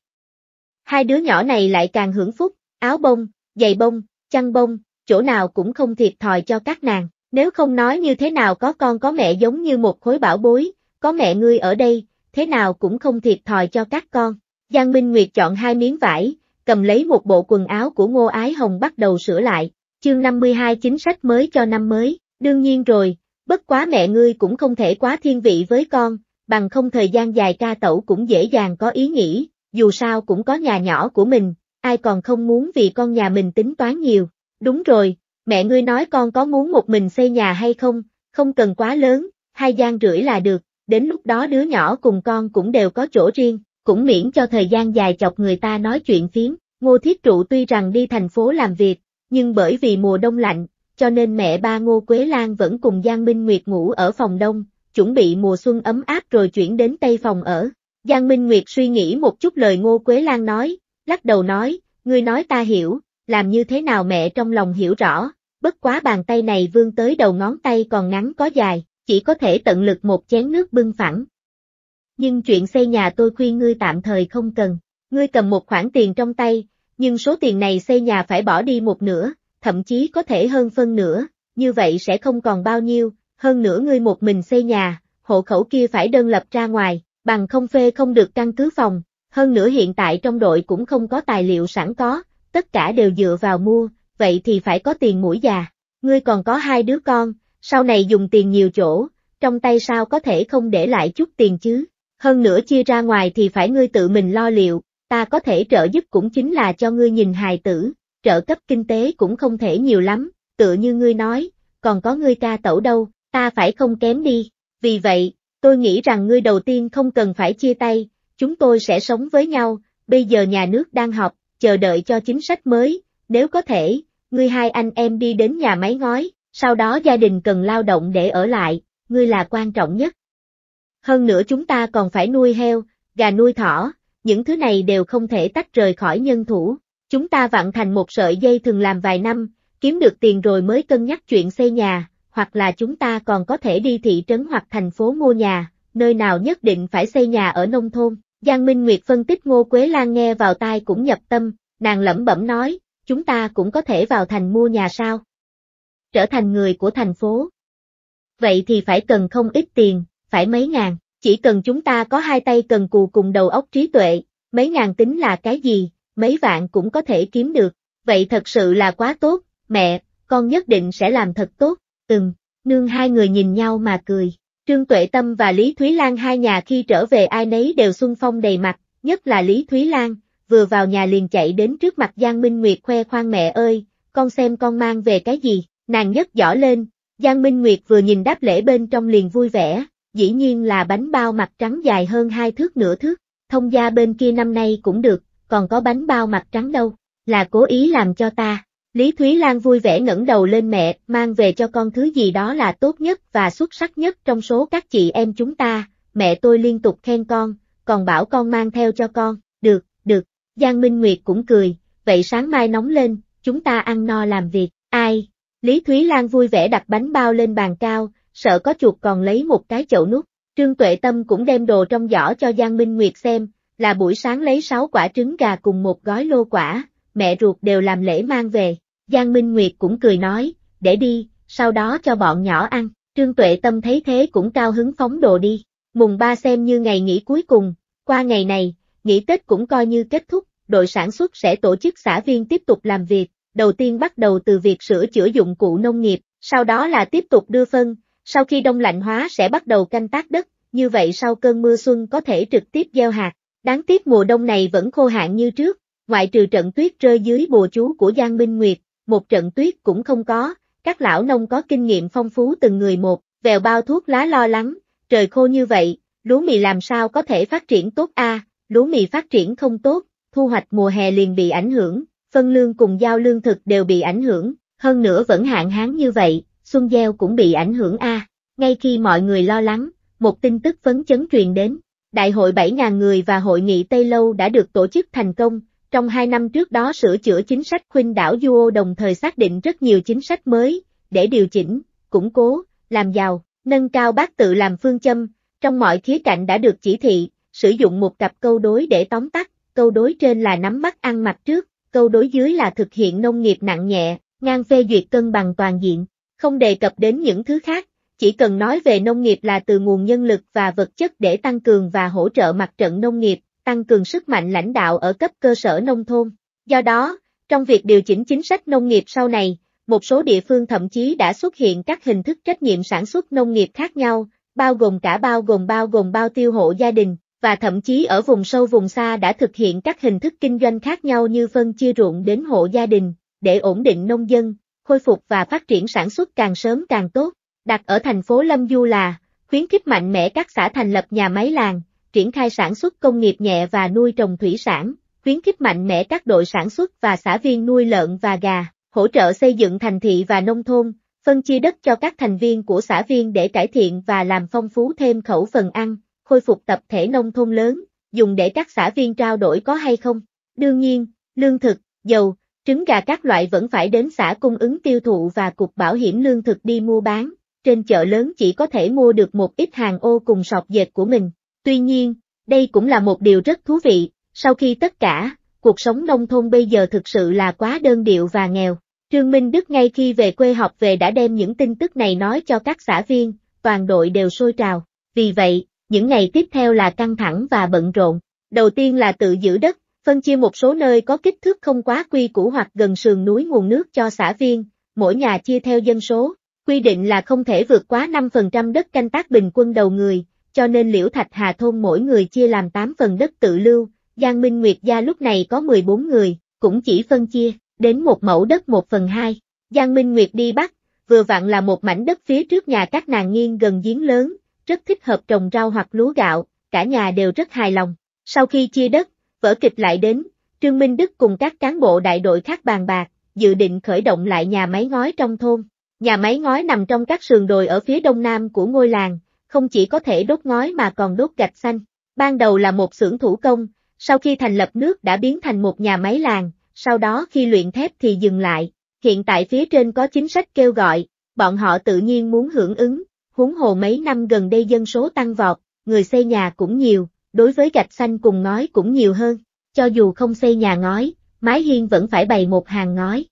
Hai đứa nhỏ này lại càng hưởng phúc, áo bông, giày bông, chăn bông, chỗ nào cũng không thiệt thòi cho các nàng, nếu không nói như thế nào có con có mẹ giống như một khối bảo bối, có mẹ ngươi ở đây, thế nào cũng không thiệt thòi cho các con. Giang Minh Nguyệt chọn hai miếng vải, cầm lấy một bộ quần áo của Ngô Ái Hồng bắt đầu sửa lại, chương 52 chính sách mới cho năm mới, đương nhiên rồi, bất quá mẹ ngươi cũng không thể quá thiên vị với con, bằng không thời gian dài ca tẩu cũng dễ dàng có ý nghĩ, dù sao cũng có nhà nhỏ của mình, ai còn không muốn vì con nhà mình tính toán nhiều. Đúng rồi, mẹ ngươi nói con có muốn một mình xây nhà hay không, không cần quá lớn, hai gian rưỡi là được, đến lúc đó đứa nhỏ cùng con cũng đều có chỗ riêng, cũng miễn cho thời gian dài chọc người ta nói chuyện phiếm. Ngô Thiết Trụ tuy rằng đi thành phố làm việc, nhưng bởi vì mùa đông lạnh, cho nên mẹ ba Ngô Quế Lan vẫn cùng Giang Minh Nguyệt ngủ ở phòng đông, chuẩn bị mùa xuân ấm áp rồi chuyển đến tây phòng ở. Giang Minh Nguyệt suy nghĩ một chút lời Ngô Quế Lan nói, lắc đầu nói, ngươi nói ta hiểu, làm như thế nào mẹ trong lòng hiểu rõ, bất quá bàn tay này vươn tới đầu ngón tay còn ngắn có dài, chỉ có thể tận lực một chén nước bưng phẳng. Nhưng chuyện xây nhà tôi khuyên ngươi tạm thời không cần, ngươi cầm một khoản tiền trong tay, nhưng số tiền này xây nhà phải bỏ đi một nửa, thậm chí có thể hơn phân nữa, như vậy sẽ không còn bao nhiêu, hơn nữa ngươi một mình xây nhà, hộ khẩu kia phải đơn lập ra ngoài, bằng không phê không được căn cứ phòng, hơn nữa hiện tại trong đội cũng không có tài liệu sẵn có, tất cả đều dựa vào mua, vậy thì phải có tiền mũi già, ngươi còn có hai đứa con, sau này dùng tiền nhiều chỗ, trong tay sao có thể không để lại chút tiền chứ, hơn nữa chia ra ngoài thì phải ngươi tự mình lo liệu, ta có thể trợ giúp cũng chính là cho ngươi nhìn hài tử, trợ cấp kinh tế cũng không thể nhiều lắm, tựa như ngươi nói, còn có ngươi ca tẩu đâu, ta phải không kém đi. Vì vậy, tôi nghĩ rằng ngươi đầu tiên không cần phải chia tay, chúng tôi sẽ sống với nhau, bây giờ nhà nước đang họp, chờ đợi cho chính sách mới, nếu có thể, ngươi hai anh em đi đến nhà máy ngói, sau đó gia đình cần lao động để ở lại, ngươi là quan trọng nhất. Hơn nữa chúng ta còn phải nuôi heo, gà nuôi thỏ, những thứ này đều không thể tách rời khỏi nhân thủ, Chúng ta vặn thành một sợi dây thường làm vài năm, kiếm được tiền rồi mới cân nhắc chuyện xây nhà, hoặc là chúng ta còn có thể đi thị trấn hoặc thành phố mua nhà, nơi nào nhất định phải xây nhà ở nông thôn. Giang Minh Nguyệt phân tích Ngô Quế Lan nghe vào tai cũng nhập tâm, nàng lẩm bẩm nói, chúng ta cũng có thể vào thành mua nhà sao? Trở thành người của thành phố. Vậy thì phải cần không ít tiền, phải mấy ngàn, chỉ cần chúng ta có hai tay cần cù cùng đầu óc trí tuệ, mấy ngàn tính là cái gì, mấy vạn cũng có thể kiếm được, vậy thật sự là quá tốt, mẹ, con nhất định sẽ làm thật tốt, Từng, nương hai người nhìn nhau mà cười. Trương Tuệ Tâm và Lý Thúy Lan hai nhà khi trở về ai nấy đều xuân phong đầy mặt, nhất là Lý Thúy Lan, vừa vào nhà liền chạy đến trước mặt Giang Minh Nguyệt khoe khoang mẹ ơi, con xem con mang về cái gì, nàng nhấc giỏ lên, Giang Minh Nguyệt vừa nhìn đáp lễ bên trong liền vui vẻ, dĩ nhiên là bánh bao mặt trắng dài hơn hai thước nửa thước, thông gia bên kia năm nay cũng được, còn có bánh bao mặt trắng đâu, là cố ý làm cho ta. Lý Thúy Lan vui vẻ ngẩng đầu lên mẹ, mang về cho con thứ gì đó là tốt nhất và xuất sắc nhất trong số các chị em chúng ta, mẹ tôi liên tục khen con, còn bảo con mang theo cho con, được, được, Giang Minh Nguyệt cũng cười, vậy sáng mai nóng lên, chúng ta ăn no làm việc, ai? Lý Thúy Lan vui vẻ đặt bánh bao lên bàn cao, sợ có chuột còn lấy một cái chậu nút, Trương Tuệ Tâm cũng đem đồ trong giỏ cho Giang Minh Nguyệt xem, là buổi sáng lấy 6 quả trứng gà cùng một gói lô quả, mẹ ruột đều làm lễ mang về. Giang Minh Nguyệt cũng cười nói, để đi, sau đó cho bọn nhỏ ăn. Trương Tuệ Tâm thấy thế cũng cao hứng phóng đồ đi. Mùng 3 xem như ngày nghỉ cuối cùng, qua ngày này, nghỉ Tết cũng coi như kết thúc, đội sản xuất sẽ tổ chức xã viên tiếp tục làm việc, đầu tiên bắt đầu từ việc sửa chữa dụng cụ nông nghiệp, sau đó là tiếp tục đưa phân, sau khi đông lạnh hóa sẽ bắt đầu canh tác đất, như vậy sau cơn mưa xuân có thể trực tiếp gieo hạt. Đáng tiếc mùa đông này vẫn khô hạn như trước, ngoại trừ trận tuyết rơi dưới bùa chú của Giang Minh Nguyệt, một trận tuyết cũng không có, các lão nông có kinh nghiệm phong phú từng người một, vèo bao thuốc lá lo lắng, trời khô như vậy, lúa mì làm sao có thể phát triển tốt a? lúa mì phát triển không tốt, thu hoạch mùa hè liền bị ảnh hưởng, phân lương cùng giao lương thực đều bị ảnh hưởng, hơn nữa vẫn hạn hán như vậy, xuân gieo cũng bị ảnh hưởng a. Ngay khi mọi người lo lắng, một tin tức phấn chấn truyền đến, Đại hội 7.000 người và hội nghị Tây Lâu đã được tổ chức thành công, trong hai năm trước đó sửa chữa chính sách khuynh đảo Duo đồng thời xác định rất nhiều chính sách mới, để điều chỉnh, củng cố, làm giàu, nâng cao bác tự làm phương châm, trong mọi khía cạnh đã được chỉ thị, sử dụng một cặp câu đối để tóm tắt, câu đối trên là nắm mắt ăn mặt trước, câu đối dưới là thực hiện nông nghiệp nặng nhẹ, ngang phê duyệt cân bằng toàn diện, không đề cập đến những thứ khác, chỉ cần nói về nông nghiệp là từ nguồn nhân lực và vật chất để tăng cường và hỗ trợ mặt trận nông nghiệp, tăng cường sức mạnh lãnh đạo ở cấp cơ sở nông thôn. Do đó, trong việc điều chỉnh chính sách nông nghiệp sau này, một số địa phương thậm chí đã xuất hiện các hình thức trách nhiệm sản xuất nông nghiệp khác nhau, bao gồm cả bao gồm bao gồm bao tiêu hộ gia đình, và thậm chí ở vùng sâu vùng xa đã thực hiện các hình thức kinh doanh khác nhau như phân chia ruộng đến hộ gia đình, để ổn định nông dân, khôi phục và phát triển sản xuất càng sớm càng tốt. Đặt ở thành phố Lâm Du là, khuyến khích mạnh mẽ các xã thành lập nhà máy làng, triển khai sản xuất công nghiệp nhẹ và nuôi trồng thủy sản, khuyến khích mạnh mẽ các đội sản xuất và xã viên nuôi lợn và gà, hỗ trợ xây dựng thành thị và nông thôn, phân chia đất cho các thành viên của xã viên để cải thiện và làm phong phú thêm khẩu phần ăn, khôi phục tập thể nông thôn lớn, dùng để các xã viên trao đổi có hay không. Đương nhiên, lương thực, dầu, trứng gà các loại vẫn phải đến xã cung ứng tiêu thụ và cục bảo hiểm lương thực đi mua bán trên chợ lớn chỉ có thể mua được một ít hàng ô cùng sọt dệt của mình. Tuy nhiên, đây cũng là một điều rất thú vị, sau khi tất cả, cuộc sống nông thôn bây giờ thực sự là quá đơn điệu và nghèo. Trương Minh Đức ngay khi về quê học về đã đem những tin tức này nói cho các xã viên, toàn đội đều sôi trào. Vì vậy, những ngày tiếp theo là căng thẳng và bận rộn. Đầu tiên là tự giữ đất, phân chia một số nơi có kích thước không quá quy củ hoặc gần sườn núi nguồn nước cho xã viên, mỗi nhà chia theo dân số, Quy định là không thể vượt quá 5% đất canh tác bình quân đầu người, cho nên Liễu Thạch Hà thôn mỗi người chia làm 8 phần đất tự lưu, Giang Minh Nguyệt gia lúc này có 14 người, cũng chỉ phân chia, đến một mẫu đất 1 phần 2. Giang Minh Nguyệt đi bắt, vừa vặn là một mảnh đất phía trước nhà các nàng nghiêng gần giếng lớn, rất thích hợp trồng rau hoặc lúa gạo, cả nhà đều rất hài lòng. Sau khi chia đất, vở kịch lại đến, Trương Minh Đức cùng các cán bộ đại đội khác bàn bạc, dự định khởi động lại nhà máy ngói trong thôn. Nhà máy ngói nằm trong các sườn đồi ở phía đông nam của ngôi làng, không chỉ có thể đốt ngói mà còn đốt gạch xanh. Ban đầu là một xưởng thủ công, sau khi thành lập nước đã biến thành một nhà máy làng, sau đó khi luyện thép thì dừng lại. Hiện tại phía trên có chính sách kêu gọi, bọn họ tự nhiên muốn hưởng ứng, huống hồ mấy năm gần đây dân số tăng vọt, người xây nhà cũng nhiều, đối với gạch xanh cùng ngói cũng nhiều hơn, cho dù không xây nhà ngói, mái hiên vẫn phải bày một hàng ngói.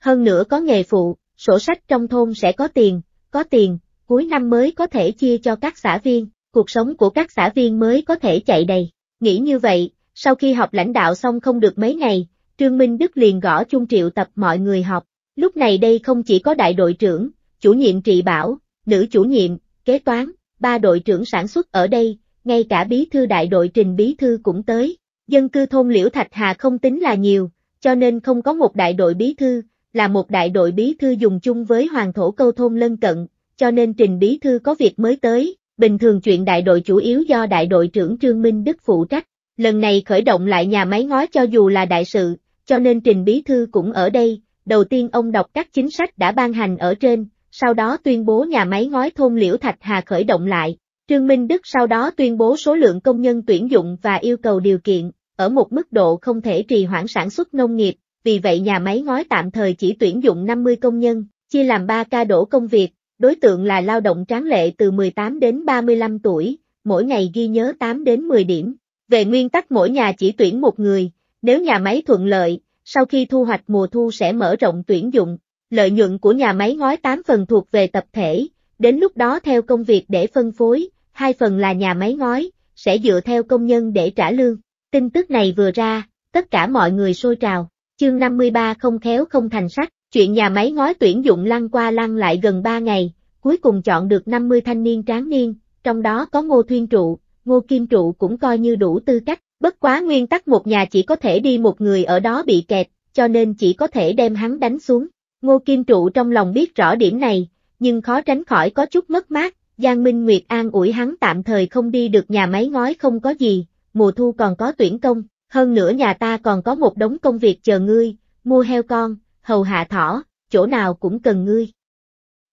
Hơn nữa có nghề phụ, sổ sách trong thôn sẽ có tiền, có tiền, cuối năm mới có thể chia cho các xã viên, cuộc sống của các xã viên mới có thể chạy đầy. Nghĩ như vậy, sau khi họp lãnh đạo xong không được mấy ngày, Trương Minh Đức liền gõ chung triệu tập mọi người họp. Lúc này đây không chỉ có đại đội trưởng, chủ nhiệm trị bảo, nữ chủ nhiệm, kế toán, ba đội trưởng sản xuất ở đây, ngay cả bí thư đại đội trình bí thư cũng tới. Dân cư thôn Liễu Thạch Hà không tính là nhiều, cho nên không có một đại đội bí thư, là một đại đội bí thư dùng chung với hoàng thổ câu thôn lân cận, cho nên trình bí thư có việc mới tới, bình thường chuyện đại đội chủ yếu do đại đội trưởng Trương Minh Đức phụ trách, lần này khởi động lại nhà máy ngói cho dù là đại sự, cho nên trình bí thư cũng ở đây, đầu tiên ông đọc các chính sách đã ban hành ở trên, sau đó tuyên bố nhà máy ngói thôn Liễu Thạch Hà khởi động lại. Trương Minh Đức sau đó tuyên bố số lượng công nhân tuyển dụng và yêu cầu điều kiện, ở một mức độ không thể trì hoãn sản xuất nông nghiệp, vì vậy nhà máy ngói tạm thời chỉ tuyển dụng 50 công nhân, chia làm 3 ca đổ công việc, đối tượng là lao động tráng lệ từ 18 đến 35 tuổi, mỗi ngày ghi nhớ 8 đến 10 điểm. Về nguyên tắc mỗi nhà chỉ tuyển một người, nếu nhà máy thuận lợi, sau khi thu hoạch mùa thu sẽ mở rộng tuyển dụng, lợi nhuận của nhà máy ngói 8 phần thuộc về tập thể, đến lúc đó theo công việc để phân phối, hai phần là nhà máy ngói, sẽ dựa theo công nhân để trả lương. Tin tức này vừa ra, tất cả mọi người sôi trào. Chương 53 không khéo không thành sách, chuyện nhà máy ngói tuyển dụng lăn qua lăn lại gần 3 ngày, cuối cùng chọn được 50 thanh niên tráng niên, trong đó có Ngô Thuyên Trụ, Ngô Kim Trụ cũng coi như đủ tư cách, bất quá nguyên tắc một nhà chỉ có thể đi một người ở đó bị kẹt, cho nên chỉ có thể đem hắn đánh xuống. Ngô Kim Trụ trong lòng biết rõ điểm này, nhưng khó tránh khỏi có chút mất mát, Giang Minh Nguyệt an ủi hắn tạm thời không đi được nhà máy ngói không có gì, mùa thu còn có tuyển công, hơn nữa nhà ta còn có một đống công việc chờ ngươi, mua heo con, hầu hạ thỏ, chỗ nào cũng cần ngươi.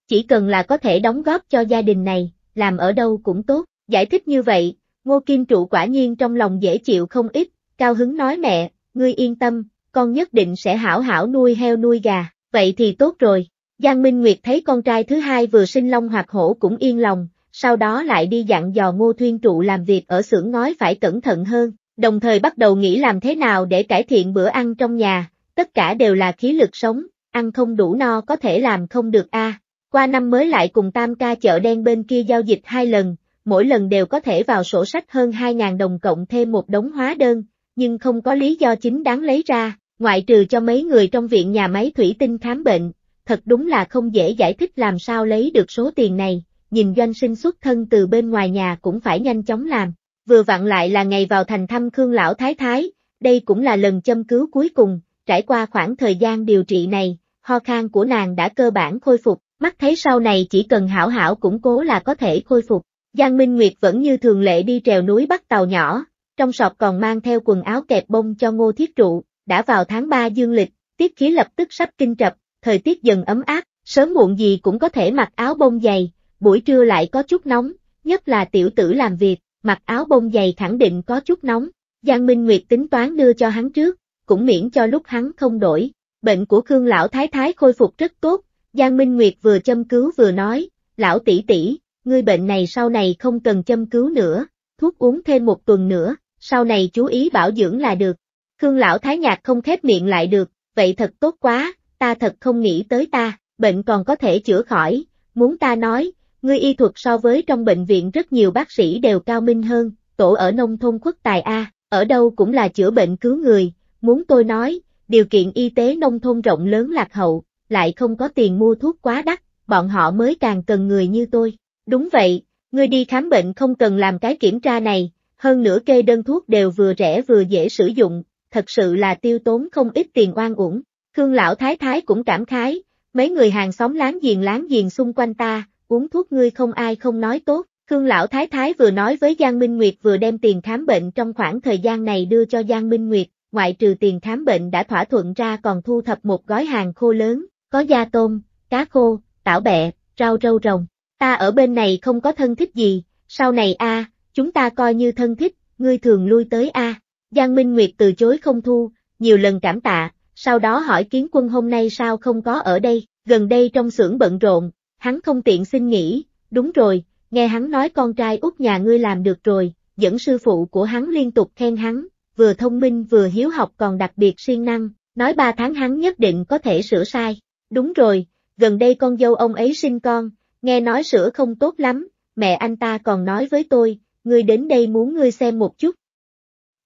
Chỉ cần là có thể đóng góp cho gia đình này, làm ở đâu cũng tốt, giải thích như vậy, ngô kim trụ quả nhiên trong lòng dễ chịu không ít, cao hứng nói mẹ, ngươi yên tâm, con nhất định sẽ hảo hảo nuôi heo nuôi gà, vậy thì tốt rồi. Giang Minh Nguyệt thấy con trai thứ hai vừa sinh long hoặc hổ cũng yên lòng, sau đó lại đi dặn dò ngô thuyên trụ làm việc ở xưởng ngói phải cẩn thận hơn, đồng thời bắt đầu nghĩ làm thế nào để cải thiện bữa ăn trong nhà, tất cả đều là khí lực sống, ăn không đủ no có thể làm không được a. À. Qua năm mới lại cùng tam ca chợ đen bên kia giao dịch hai lần, mỗi lần đều có thể vào sổ sách hơn 2.000 đồng cộng thêm một đống hóa đơn, nhưng không có lý do chính đáng lấy ra, ngoại trừ cho mấy người trong viện nhà máy thủy tinh khám bệnh, thật đúng là không dễ giải thích làm sao lấy được số tiền này, nhìn doanh sinh xuất thân từ bên ngoài nhà cũng phải nhanh chóng làm. Vừa vặn lại là ngày vào thành thăm Khương Lão Thái Thái, đây cũng là lần châm cứu cuối cùng, trải qua khoảng thời gian điều trị này, ho khan của nàng đã cơ bản khôi phục, mắt thấy sau này chỉ cần hảo hảo củng cố là có thể khôi phục. Giang Minh Nguyệt vẫn như thường lệ đi trèo núi bắt tàu nhỏ, trong sọt còn mang theo quần áo kẹp bông cho ngô thiết trụ, đã vào tháng 3 dương lịch, tiết khí lập tức sắp kinh trập, thời tiết dần ấm áp, sớm muộn gì cũng có thể mặc áo bông dày, buổi trưa lại có chút nóng, nhất là tiểu tử làm việc, mặc áo bông dày khẳng định có chút nóng, Giang Minh Nguyệt tính toán đưa cho hắn trước, cũng miễn cho lúc hắn không đổi. Bệnh của Khương Lão Thái Thái khôi phục rất tốt, Giang Minh Nguyệt vừa châm cứu vừa nói, Lão tỷ tỷ, ngươi bệnh này sau này không cần châm cứu nữa, thuốc uống thêm một tuần nữa, sau này chú ý bảo dưỡng là được. Khương Lão Thái Nhạc không khép miệng lại được, vậy thật tốt quá, ta thật không nghĩ tới ta, bệnh còn có thể chữa khỏi, muốn ta nói, ngươi y thuật so với trong bệnh viện rất nhiều bác sĩ đều cao minh hơn, tổ ở nông thôn quốc tài A, ở đâu cũng là chữa bệnh cứu người, muốn tôi nói, điều kiện y tế nông thôn rộng lớn lạc hậu, lại không có tiền mua thuốc quá đắt, bọn họ mới càng cần người như tôi. Đúng vậy, ngươi đi khám bệnh không cần làm cái kiểm tra này, hơn nữa kê đơn thuốc đều vừa rẻ vừa dễ sử dụng, thật sự là tiêu tốn không ít tiền oan uổng. Khương lão thái thái cũng cảm khái, mấy người hàng xóm láng giềng láng giềng xung quanh ta, uống thuốc ngươi không ai không nói tốt. Khương Lão Thái Thái vừa nói với Giang Minh Nguyệt vừa đem tiền khám bệnh trong khoảng thời gian này đưa cho Giang Minh Nguyệt, ngoại trừ tiền khám bệnh đã thỏa thuận ra còn thu thập một gói hàng khô lớn, có da tôm, cá khô, tảo bẹ, rau râu rồng. Ta ở bên này không có thân thích gì, sau này a, chúng ta coi như thân thích, ngươi thường lui tới a. Giang Minh Nguyệt từ chối không thu, nhiều lần cảm tạ, sau đó hỏi kiến quân hôm nay sao không có ở đây, gần đây trong xưởng bận rộn, hắn không tiện xin nghỉ, đúng rồi, nghe hắn nói con trai út nhà ngươi làm được rồi, dẫn sư phụ của hắn liên tục khen hắn, vừa thông minh vừa hiếu học còn đặc biệt siêng năng, nói ba tháng hắn nhất định có thể sửa sai. Đúng rồi, gần đây con dâu ông ấy sinh con, nghe nói sửa không tốt lắm, mẹ anh ta còn nói với tôi, ngươi đến đây muốn ngươi xem một chút.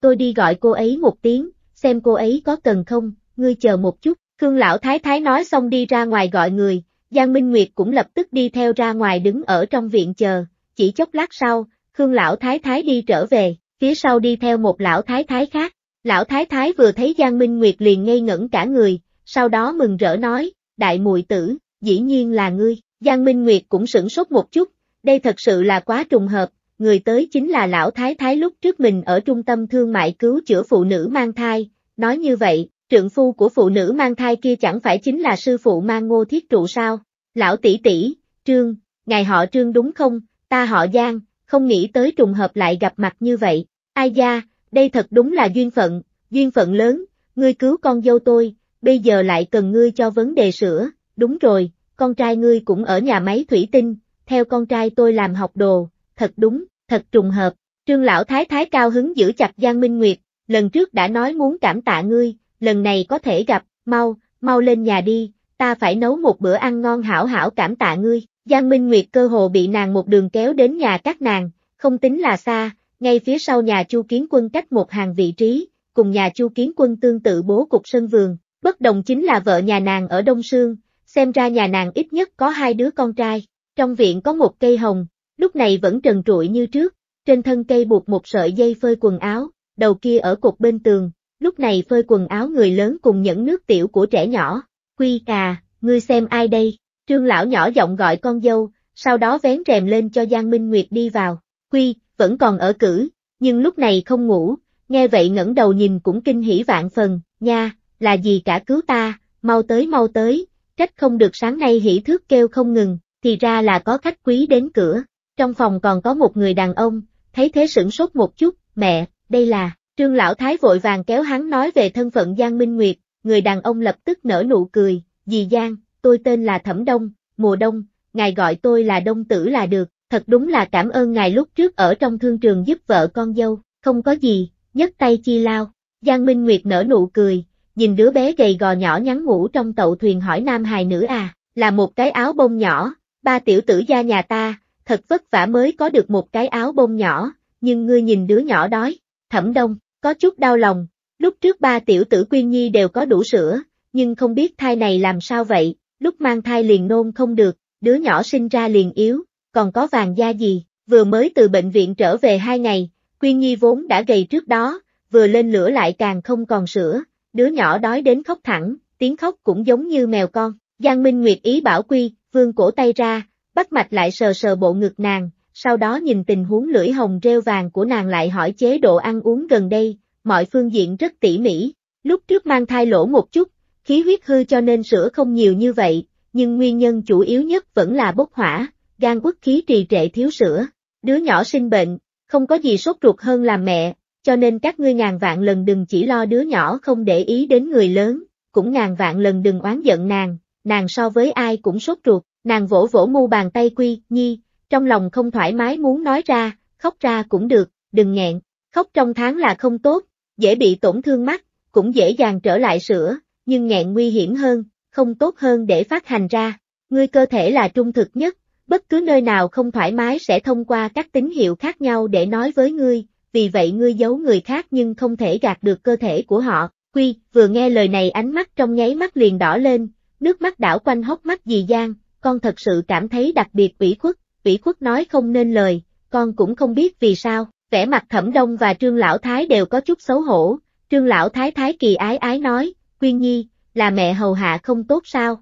Tôi đi gọi cô ấy một tiếng, xem cô ấy có cần không, ngươi chờ một chút, Khương Lão Thái Thái nói xong đi ra ngoài gọi người, Giang Minh Nguyệt cũng lập tức đi theo ra ngoài đứng ở trong viện chờ, chỉ chốc lát sau, Khương lão thái thái đi trở về, phía sau đi theo một lão thái thái khác. Lão thái thái vừa thấy Giang Minh Nguyệt liền ngây ngẩn cả người, sau đó mừng rỡ nói, đại Mùi tử, dĩ nhiên là ngươi. Giang Minh Nguyệt cũng sửng sốt một chút, đây thật sự là quá trùng hợp, người tới chính là lão thái thái lúc trước mình ở trung tâm thương mại cứu chữa phụ nữ mang thai, nói như vậy, trượng phu của phụ nữ mang thai kia chẳng phải chính là sư phụ mang ngô thiết trụ sao? Lão tỷ tỷ, Trương, ngài họ Trương đúng không? Ta họ Giang, không nghĩ tới trùng hợp lại gặp mặt như vậy. Ai da, đây thật đúng là duyên phận, duyên phận lớn, ngươi cứu con dâu tôi, bây giờ lại cần ngươi cho vấn đề sửa. đúng rồi, con trai ngươi cũng ở nhà máy thủy tinh, theo con trai tôi làm học đồ, thật đúng, thật trùng hợp. Trương lão thái thái cao hứng giữ chặt Giang Minh Nguyệt, lần trước đã nói muốn cảm tạ ngươi, lần này có thể gặp, mau, mau lên nhà đi, ta phải nấu một bữa ăn ngon hảo hảo cảm tạ ngươi. Giang Minh Nguyệt cơ hồ bị nàng một đường kéo đến nhà các nàng, không tính là xa, ngay phía sau nhà Chu Kiến Quân cách một hàng vị trí, cùng nhà Chu Kiến Quân tương tự bố cục sân vườn, bất đồng chính là vợ nhà nàng ở Đông Sương, xem ra nhà nàng ít nhất có hai đứa con trai, trong viện có một cây hồng, lúc này vẫn trần trụi như trước, trên thân cây buộc một sợi dây phơi quần áo, đầu kia ở cột bên tường, lúc này phơi quần áo người lớn cùng những nước tiểu của trẻ nhỏ. Quy cà, ngươi xem ai đây? Trương lão nhỏ giọng gọi con dâu, sau đó vén rèm lên cho Giang Minh Nguyệt đi vào. Quy, vẫn còn ở cử, nhưng lúc này không ngủ, nghe vậy ngẩng đầu nhìn cũng kinh hỉ vạn phần, nha, là gì cả cứu ta, mau tới mau tới, trách không được sáng nay hỉ thước kêu không ngừng, thì ra là có khách quý đến cửa. Trong phòng còn có một người đàn ông, thấy thế sửng sốt một chút, mẹ, đây là, Trương Lão Thái vội vàng kéo hắn nói về thân phận Giang Minh Nguyệt, người đàn ông lập tức nở nụ cười, dì Giang, tôi tên là Thẩm Đông, mùa đông, ngài gọi tôi là Đông Tử là được, thật đúng là cảm ơn ngài lúc trước ở trong thương trường giúp vợ con dâu, không có gì, nhấc tay chi lao. Giang Minh Nguyệt nở nụ cười, nhìn đứa bé gầy gò nhỏ nhắn ngủ trong tàu thuyền hỏi nam hài nữ à, là một cái áo bông nhỏ, ba tiểu tử gia nhà ta, thật vất vả mới có được một cái áo bông nhỏ, nhưng ngươi nhìn đứa nhỏ đói, thẩm đông, có chút đau lòng, lúc trước ba tiểu tử Quyên Nhi đều có đủ sữa, nhưng không biết thai này làm sao vậy, lúc mang thai liền nôn không được, đứa nhỏ sinh ra liền yếu, còn có vàng da gì, vừa mới từ bệnh viện trở về hai ngày, Quyên Nhi vốn đã gầy trước đó, vừa lên lửa lại càng không còn sữa, đứa nhỏ đói đến khóc thẳng, tiếng khóc cũng giống như mèo con, Giang Minh Nguyệt ý bảo Quy, vương cổ tay ra, bắt mạch lại sờ sờ bộ ngực nàng, sau đó nhìn tình huống lưỡi hồng rêu vàng của nàng lại hỏi chế độ ăn uống gần đây, mọi phương diện rất tỉ mỉ, lúc trước mang thai lỗ một chút, khí huyết hư cho nên sữa không nhiều như vậy, nhưng nguyên nhân chủ yếu nhất vẫn là bốc hỏa, gan quốc khí trì trệ thiếu sữa, đứa nhỏ sinh bệnh, không có gì sốt ruột hơn là mẹ, cho nên các ngươi ngàn vạn lần đừng chỉ lo đứa nhỏ không để ý đến người lớn, cũng ngàn vạn lần đừng oán giận nàng, nàng so với ai cũng sốt ruột, nàng vỗ vỗ mu bàn tay quy, nhi, trong lòng không thoải mái muốn nói ra, khóc ra cũng được, đừng nghẹn, khóc trong tháng là không tốt, dễ bị tổn thương mắt, cũng dễ dàng trở lại sữa, nhưng nghẹn nguy hiểm hơn, không tốt hơn để phát hành ra, ngươi cơ thể là trung thực nhất, bất cứ nơi nào không thoải mái sẽ thông qua các tín hiệu khác nhau để nói với ngươi, vì vậy ngươi giấu người khác nhưng không thể gạt được cơ thể của họ. Quy, vừa nghe lời này ánh mắt trong nháy mắt liền đỏ lên, nước mắt đảo quanh hốc mắt dì Giang, con thật sự cảm thấy đặc biệt ủy khuất, ủy khuất nói không nên lời, con cũng không biết vì sao, vẻ mặt thẩm đông và trương lão thái đều có chút xấu hổ, trương lão thái thái kỳ ái ái nói, quyên nhi, là mẹ hầu hạ không tốt sao?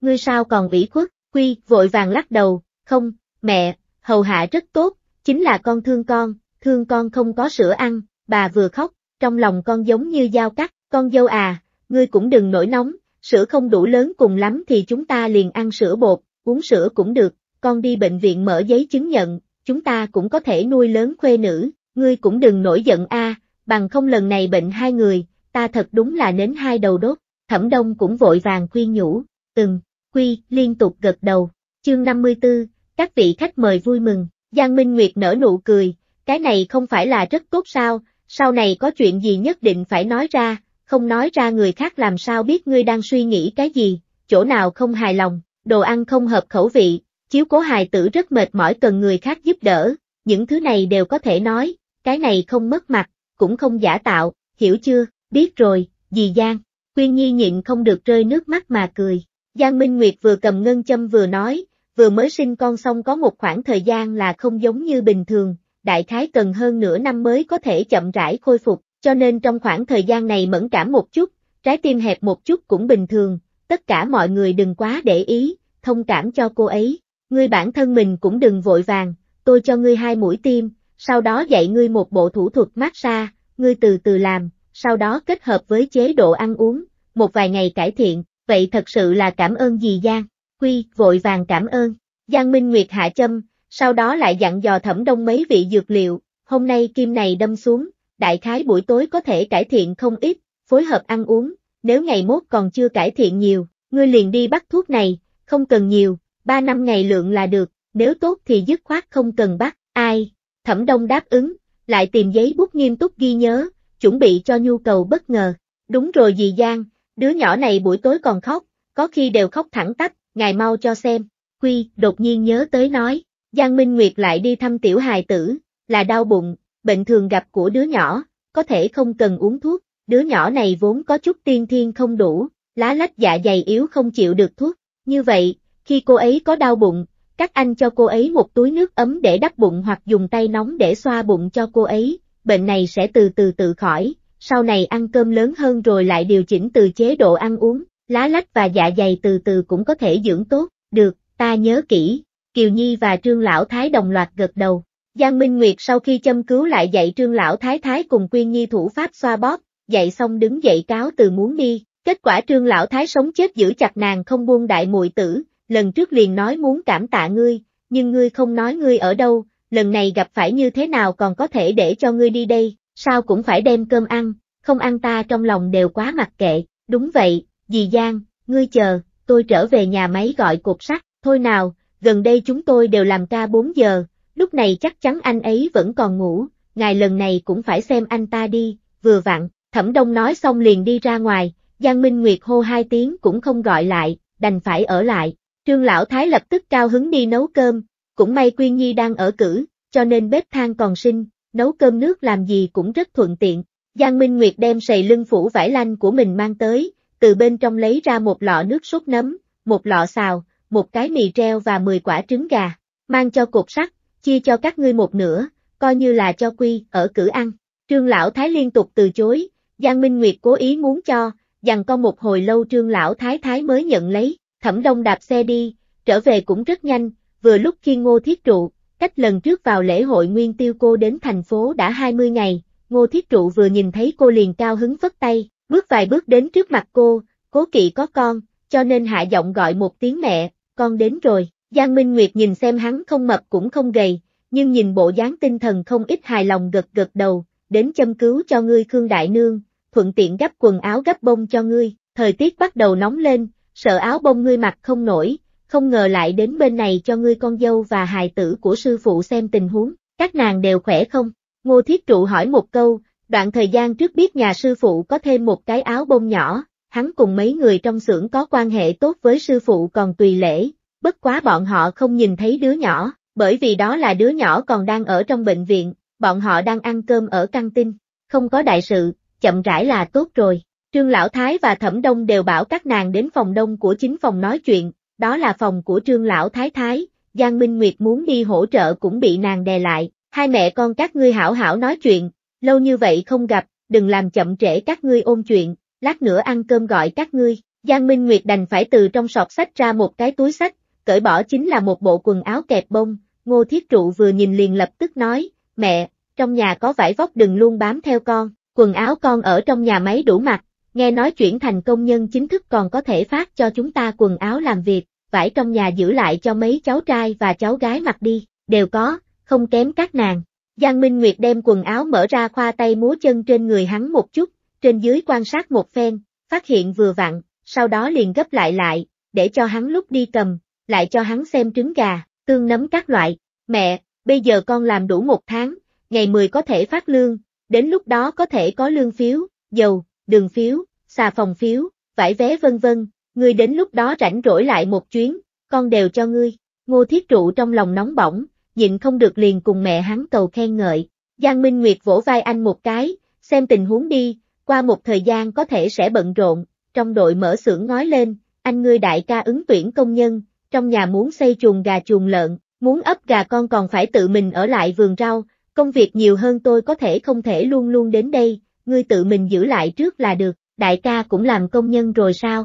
Ngươi sao còn ủy khuất, quy, vội vàng lắc đầu, không, mẹ, hầu hạ rất tốt, chính là con thương con, thương con không có sữa ăn, bà vừa khóc, trong lòng con giống như dao cắt, con dâu à, ngươi cũng đừng nổi nóng, sữa không đủ lớn cùng lắm thì chúng ta liền ăn sữa bột, uống sữa cũng được, con đi bệnh viện mở giấy chứng nhận, chúng ta cũng có thể nuôi lớn khuê nữ, ngươi cũng đừng nổi giận a, bằng không lần này bệnh hai người, ta thật đúng là nến hai đầu đốt, thẩm đông cũng vội vàng khuyên nhủ, từng, quy, liên tục gật đầu, chương 54, các vị khách mời vui mừng, Giang Minh Nguyệt nở nụ cười, cái này không phải là rất tốt sao, sau này có chuyện gì nhất định phải nói ra, không nói ra người khác làm sao biết ngươi đang suy nghĩ cái gì, chỗ nào không hài lòng, đồ ăn không hợp khẩu vị, Chiếu cố hài tử rất mệt mỏi cần người khác giúp đỡ, những thứ này đều có thể nói, cái này không mất mặt, cũng không giả tạo, hiểu chưa, biết rồi, dì Giang, Quyên Nhi nhịn không được rơi nước mắt mà cười. Giang Minh Nguyệt vừa cầm ngân châm vừa nói, vừa mới sinh con xong có một khoảng thời gian là không giống như bình thường, đại khái cần hơn nửa năm mới có thể chậm rãi khôi phục, cho nên trong khoảng thời gian này mẫn cảm một chút, trái tim hẹp một chút cũng bình thường, tất cả mọi người đừng quá để ý, thông cảm cho cô ấy. Ngươi bản thân mình cũng đừng vội vàng, tôi cho ngươi hai mũi tiêm, sau đó dạy ngươi một bộ thủ thuật mát xa, ngươi từ từ làm, sau đó kết hợp với chế độ ăn uống, một vài ngày cải thiện, vậy thật sự là cảm ơn dì Giang. Quy, vội vàng cảm ơn. Giang Minh Nguyệt hạ châm, sau đó lại dặn dò thẩm đông mấy vị dược liệu, hôm nay kim này đâm xuống, đại khái buổi tối có thể cải thiện không ít, phối hợp ăn uống, nếu ngày mốt còn chưa cải thiện nhiều, ngươi liền đi bắt thuốc này, không cần nhiều, ba năm ngày lượng là được, nếu tốt thì dứt khoát không cần bắt, ai, thẩm đông đáp ứng, lại tìm giấy bút nghiêm túc ghi nhớ, chuẩn bị cho nhu cầu bất ngờ, đúng rồi dì Giang, đứa nhỏ này buổi tối còn khóc, có khi đều khóc thẳng tắp, ngài mau cho xem, Quy, đột nhiên nhớ tới nói, Giang Minh Nguyệt lại đi thăm tiểu hài tử, là đau bụng, bệnh thường gặp của đứa nhỏ, có thể không cần uống thuốc, đứa nhỏ này vốn có chút tiên thiên không đủ, lá lách dạ dày yếu không chịu được thuốc, như vậy, khi cô ấy có đau bụng, các anh cho cô ấy một túi nước ấm để đắp bụng hoặc dùng tay nóng để xoa bụng cho cô ấy, bệnh này sẽ từ từ tự khỏi, sau này ăn cơm lớn hơn rồi lại điều chỉnh từ chế độ ăn uống, lá lách và dạ dày từ từ cũng có thể dưỡng tốt, được, ta nhớ kỹ. Kiều Nhi và Trương Lão Thái đồng loạt gật đầu. Giang Minh Nguyệt sau khi châm cứu lại dạy Trương Lão Thái Thái cùng Quyên Nhi thủ pháp xoa bóp, dạy xong đứng dậy cáo từ muốn đi, kết quả Trương Lão Thái sống chết giữ chặt nàng không buông đại muội tử, lần trước liền nói muốn cảm tạ ngươi, nhưng ngươi không nói ngươi ở đâu, lần này gặp phải như thế nào còn có thể để cho ngươi đi đây, sao cũng phải đem cơm ăn, không ăn ta trong lòng đều quá mặc kệ, đúng vậy, dì Giang, ngươi chờ, tôi trở về nhà máy gọi cục sắt, thôi nào, gần đây chúng tôi đều làm ca 4 giờ, lúc này chắc chắn anh ấy vẫn còn ngủ, ngài lần này cũng phải xem anh ta đi, vừa vặn, thẩm đông nói xong liền đi ra ngoài, Giang Minh Nguyệt hô hai tiếng cũng không gọi lại, đành phải ở lại, Trương Lão Thái lập tức cao hứng đi nấu cơm, cũng may Quyên Nhi đang ở cử, cho nên bếp than còn sinh, nấu cơm nước làm gì cũng rất thuận tiện. Giang Minh Nguyệt đem sầy lưng phủ vải lanh của mình mang tới, từ bên trong lấy ra một lọ nước sốt nấm, một lọ xào, một cái mì treo và 10 quả trứng gà, mang cho cục sắt, chia cho các ngươi một nửa, coi như là cho quy ở cử ăn. Trương Lão Thái liên tục từ chối, Giang Minh Nguyệt cố ý muốn cho, dằn con một hồi lâu Trương Lão Thái Thái mới nhận lấy. Thẩm Đông đạp xe đi, trở về cũng rất nhanh, vừa lúc khi Ngô Thiết Trụ, cách lần trước vào lễ hội Nguyên Tiêu cô đến thành phố đã 20 ngày, Ngô Thiết Trụ vừa nhìn thấy cô liền cao hứng vất tay, bước vài bước đến trước mặt cô, cố kỵ có con, cho nên hạ giọng gọi một tiếng mẹ, con đến rồi, Giang Minh Nguyệt nhìn xem hắn không mập cũng không gầy, nhưng nhìn bộ dáng tinh thần không ít hài lòng gật gật đầu, đến châm cứu cho ngươi Khương Đại Nương, thuận tiện gấp quần áo gấp bông cho ngươi, thời tiết bắt đầu nóng lên, sợ áo bông ngươi mặc không nổi, không ngờ lại đến bên này cho ngươi con dâu và hài tử của sư phụ xem tình huống, các nàng đều khỏe không? Ngô Thiết Trụ hỏi một câu, đoạn thời gian trước biết nhà sư phụ có thêm một cái áo bông nhỏ, hắn cùng mấy người trong xưởng có quan hệ tốt với sư phụ còn tùy lễ, bất quá bọn họ không nhìn thấy đứa nhỏ, bởi vì đó là đứa nhỏ còn đang ở trong bệnh viện, bọn họ đang ăn cơm ở căng tin, không có đại sự, chậm rãi là tốt rồi. Trương Lão Thái và Thẩm Đông đều bảo các nàng đến phòng đông của chính phòng nói chuyện, đó là phòng của Trương Lão Thái Thái, Giang Minh Nguyệt muốn đi hỗ trợ cũng bị nàng đè lại, hai mẹ con các ngươi hảo hảo nói chuyện, lâu như vậy không gặp, đừng làm chậm trễ các ngươi ôn chuyện, lát nữa ăn cơm gọi các ngươi. Giang Minh Nguyệt đành phải từ trong sọt sách ra một cái túi sách, cởi bỏ chính là một bộ quần áo kẹp bông, Ngô Thiết Trụ vừa nhìn liền lập tức nói, mẹ, trong nhà có vải vóc đừng luôn bám theo con, quần áo con ở trong nhà máy đủ mặc, nghe nói chuyển thành công nhân chính thức còn có thể phát cho chúng ta quần áo làm việc, vải trong nhà giữ lại cho mấy cháu trai và cháu gái mặc đi, đều có, không kém các nàng. Giang Minh Nguyệt đem quần áo mở ra khoa tay múa chân trên người hắn một chút, trên dưới quan sát một phen, phát hiện vừa vặn, sau đó liền gấp lại lại, để cho hắn lúc đi cầm, lại cho hắn xem trứng gà, tương nấm các loại. Mẹ, bây giờ con làm đủ một tháng, ngày 10 có thể phát lương, đến lúc đó có thể có lương phiếu, dầu, đường phiếu, xà phòng phiếu, vải vé vân vân, ngươi đến lúc đó rảnh rỗi lại một chuyến, con đều cho ngươi. Ngô Thiết Trụ trong lòng nóng bỏng, nhịn không được liền cùng mẹ hắn cầu khen ngợi. Giang Minh Nguyệt vỗ vai anh một cái, xem tình huống đi, qua một thời gian có thể sẽ bận rộn, trong đội mở xưởng ngói lên, anh ngươi đại ca ứng tuyển công nhân, trong nhà muốn xây chuồng gà chuồng lợn, muốn ấp gà con còn phải tự mình ở lại vườn rau, công việc nhiều hơn tôi có thể không thể luôn luôn đến đây, ngươi tự mình giữ lại trước là được, đại ca cũng làm công nhân rồi sao?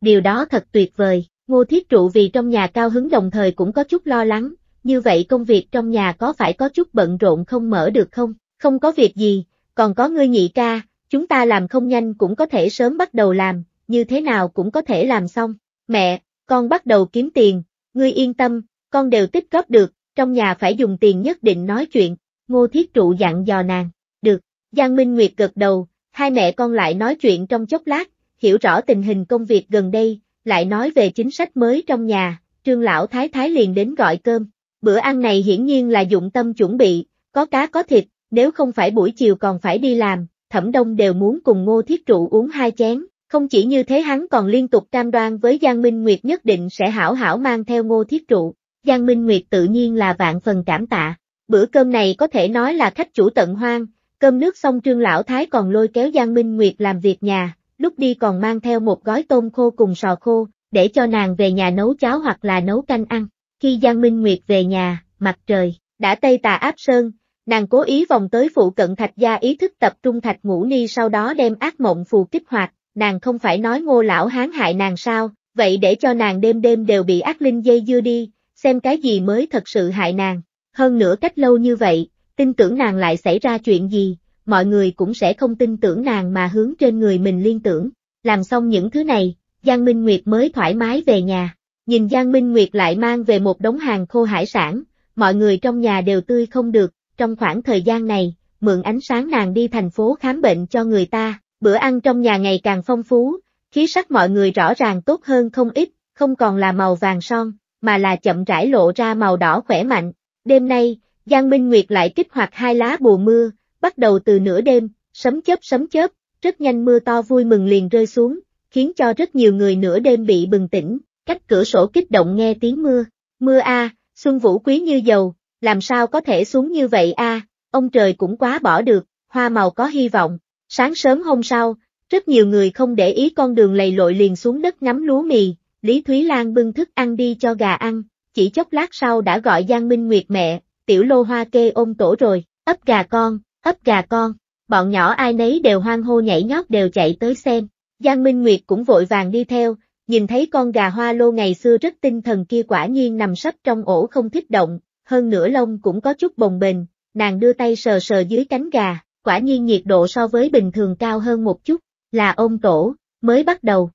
Điều đó thật tuyệt vời, ngô thiết trụ vì trong nhà cao hứng đồng thời cũng có chút lo lắng, như vậy công việc trong nhà có phải có chút bận rộn không mở được không? Không có việc gì, còn có ngươi nhị ca, chúng ta làm không nhanh cũng có thể sớm bắt đầu làm, như thế nào cũng có thể làm xong. Mẹ, con bắt đầu kiếm tiền, ngươi yên tâm, con đều tích góp được, trong nhà phải dùng tiền nhất định nói chuyện, ngô thiết trụ dặn dò nàng, được, Giang Minh Nguyệt gật đầu, hai mẹ con lại nói chuyện trong chốc lát, hiểu rõ tình hình công việc gần đây, lại nói về chính sách mới trong nhà, trương lão thái thái liền đến gọi cơm. Bữa ăn này hiển nhiên là dụng tâm chuẩn bị, có cá có thịt, nếu không phải buổi chiều còn phải đi làm, thẩm đông đều muốn cùng ngô thiết trụ uống hai chén. Không chỉ như thế hắn còn liên tục cam đoan với Giang Minh Nguyệt nhất định sẽ hảo hảo mang theo ngô thiết trụ. Giang Minh Nguyệt tự nhiên là vạn phần cảm tạ. Bữa cơm này có thể nói là khách chủ tận hoang, Cơm nước xong Trương Lão Thái còn lôi kéo Giang Minh Nguyệt làm việc nhà, lúc đi còn mang theo một gói tôm khô cùng sò khô, để cho nàng về nhà nấu cháo hoặc là nấu canh ăn. Khi Giang Minh Nguyệt về nhà, mặt trời, đã tây tà áp sơn, nàng cố ý vòng tới phụ cận thạch gia ý thức tập trung thạch ngũ ni sau đó đem ác mộng phù kích hoạt, nàng không phải nói ngô lão hán hại nàng sao, vậy để cho nàng đêm đêm đều bị ác linh dây dưa đi, xem cái gì mới thật sự hại nàng. Hơn nữa cách lâu như vậy, tin tưởng nàng lại xảy ra chuyện gì, mọi người cũng sẽ không tin tưởng nàng mà hướng trên người mình liên tưởng. Làm xong những thứ này, Giang Minh Nguyệt mới thoải mái về nhà. Nhìn Giang Minh Nguyệt lại mang về một đống hàng khô hải sản, mọi người trong nhà đều tươi không được, trong khoảng thời gian này, mượn ánh sáng nàng đi thành phố khám bệnh cho người ta, bữa ăn trong nhà ngày càng phong phú, khí sắc mọi người rõ ràng tốt hơn không ít, không còn là màu vàng son, mà là chậm rãi lộ ra màu đỏ khỏe mạnh. Đêm nay, Giang Minh Nguyệt lại kích hoạt hai lá bùa mưa, bắt đầu từ nửa đêm, sấm chớp sấm chớp, rất nhanh mưa to vui mừng liền rơi xuống, khiến cho rất nhiều người nửa đêm bị bừng tỉnh, cách cửa sổ kích động nghe tiếng mưa. Mưa a, Xuân Vũ quý như dầu, làm sao có thể xuống như vậy a, ông trời cũng quá bỏ được, hoa màu có hy vọng. Sáng sớm hôm sau, rất nhiều người không để ý con đường lầy lội liền xuống đất ngắm lúa mì, Lý Thúy Lan bưng thức ăn đi cho gà ăn, chỉ chốc lát sau đã gọi Giang Minh Nguyệt mẹ, tiểu lô hoa kê ôm tổ rồi, ấp gà con, ấp gà con, bọn nhỏ ai nấy đều hoang hô nhảy nhót đều chạy tới xem, Giang Minh Nguyệt cũng vội vàng đi theo, nhìn thấy con gà hoa lô ngày xưa rất tinh thần kia quả nhiên nằm sấp trong ổ không thích động, hơn nửa lông cũng có chút bồng bềnh, nàng đưa tay sờ sờ dưới cánh gà, quả nhiên nhiệt độ so với bình thường cao hơn một chút, là ôm tổ, mới bắt đầu.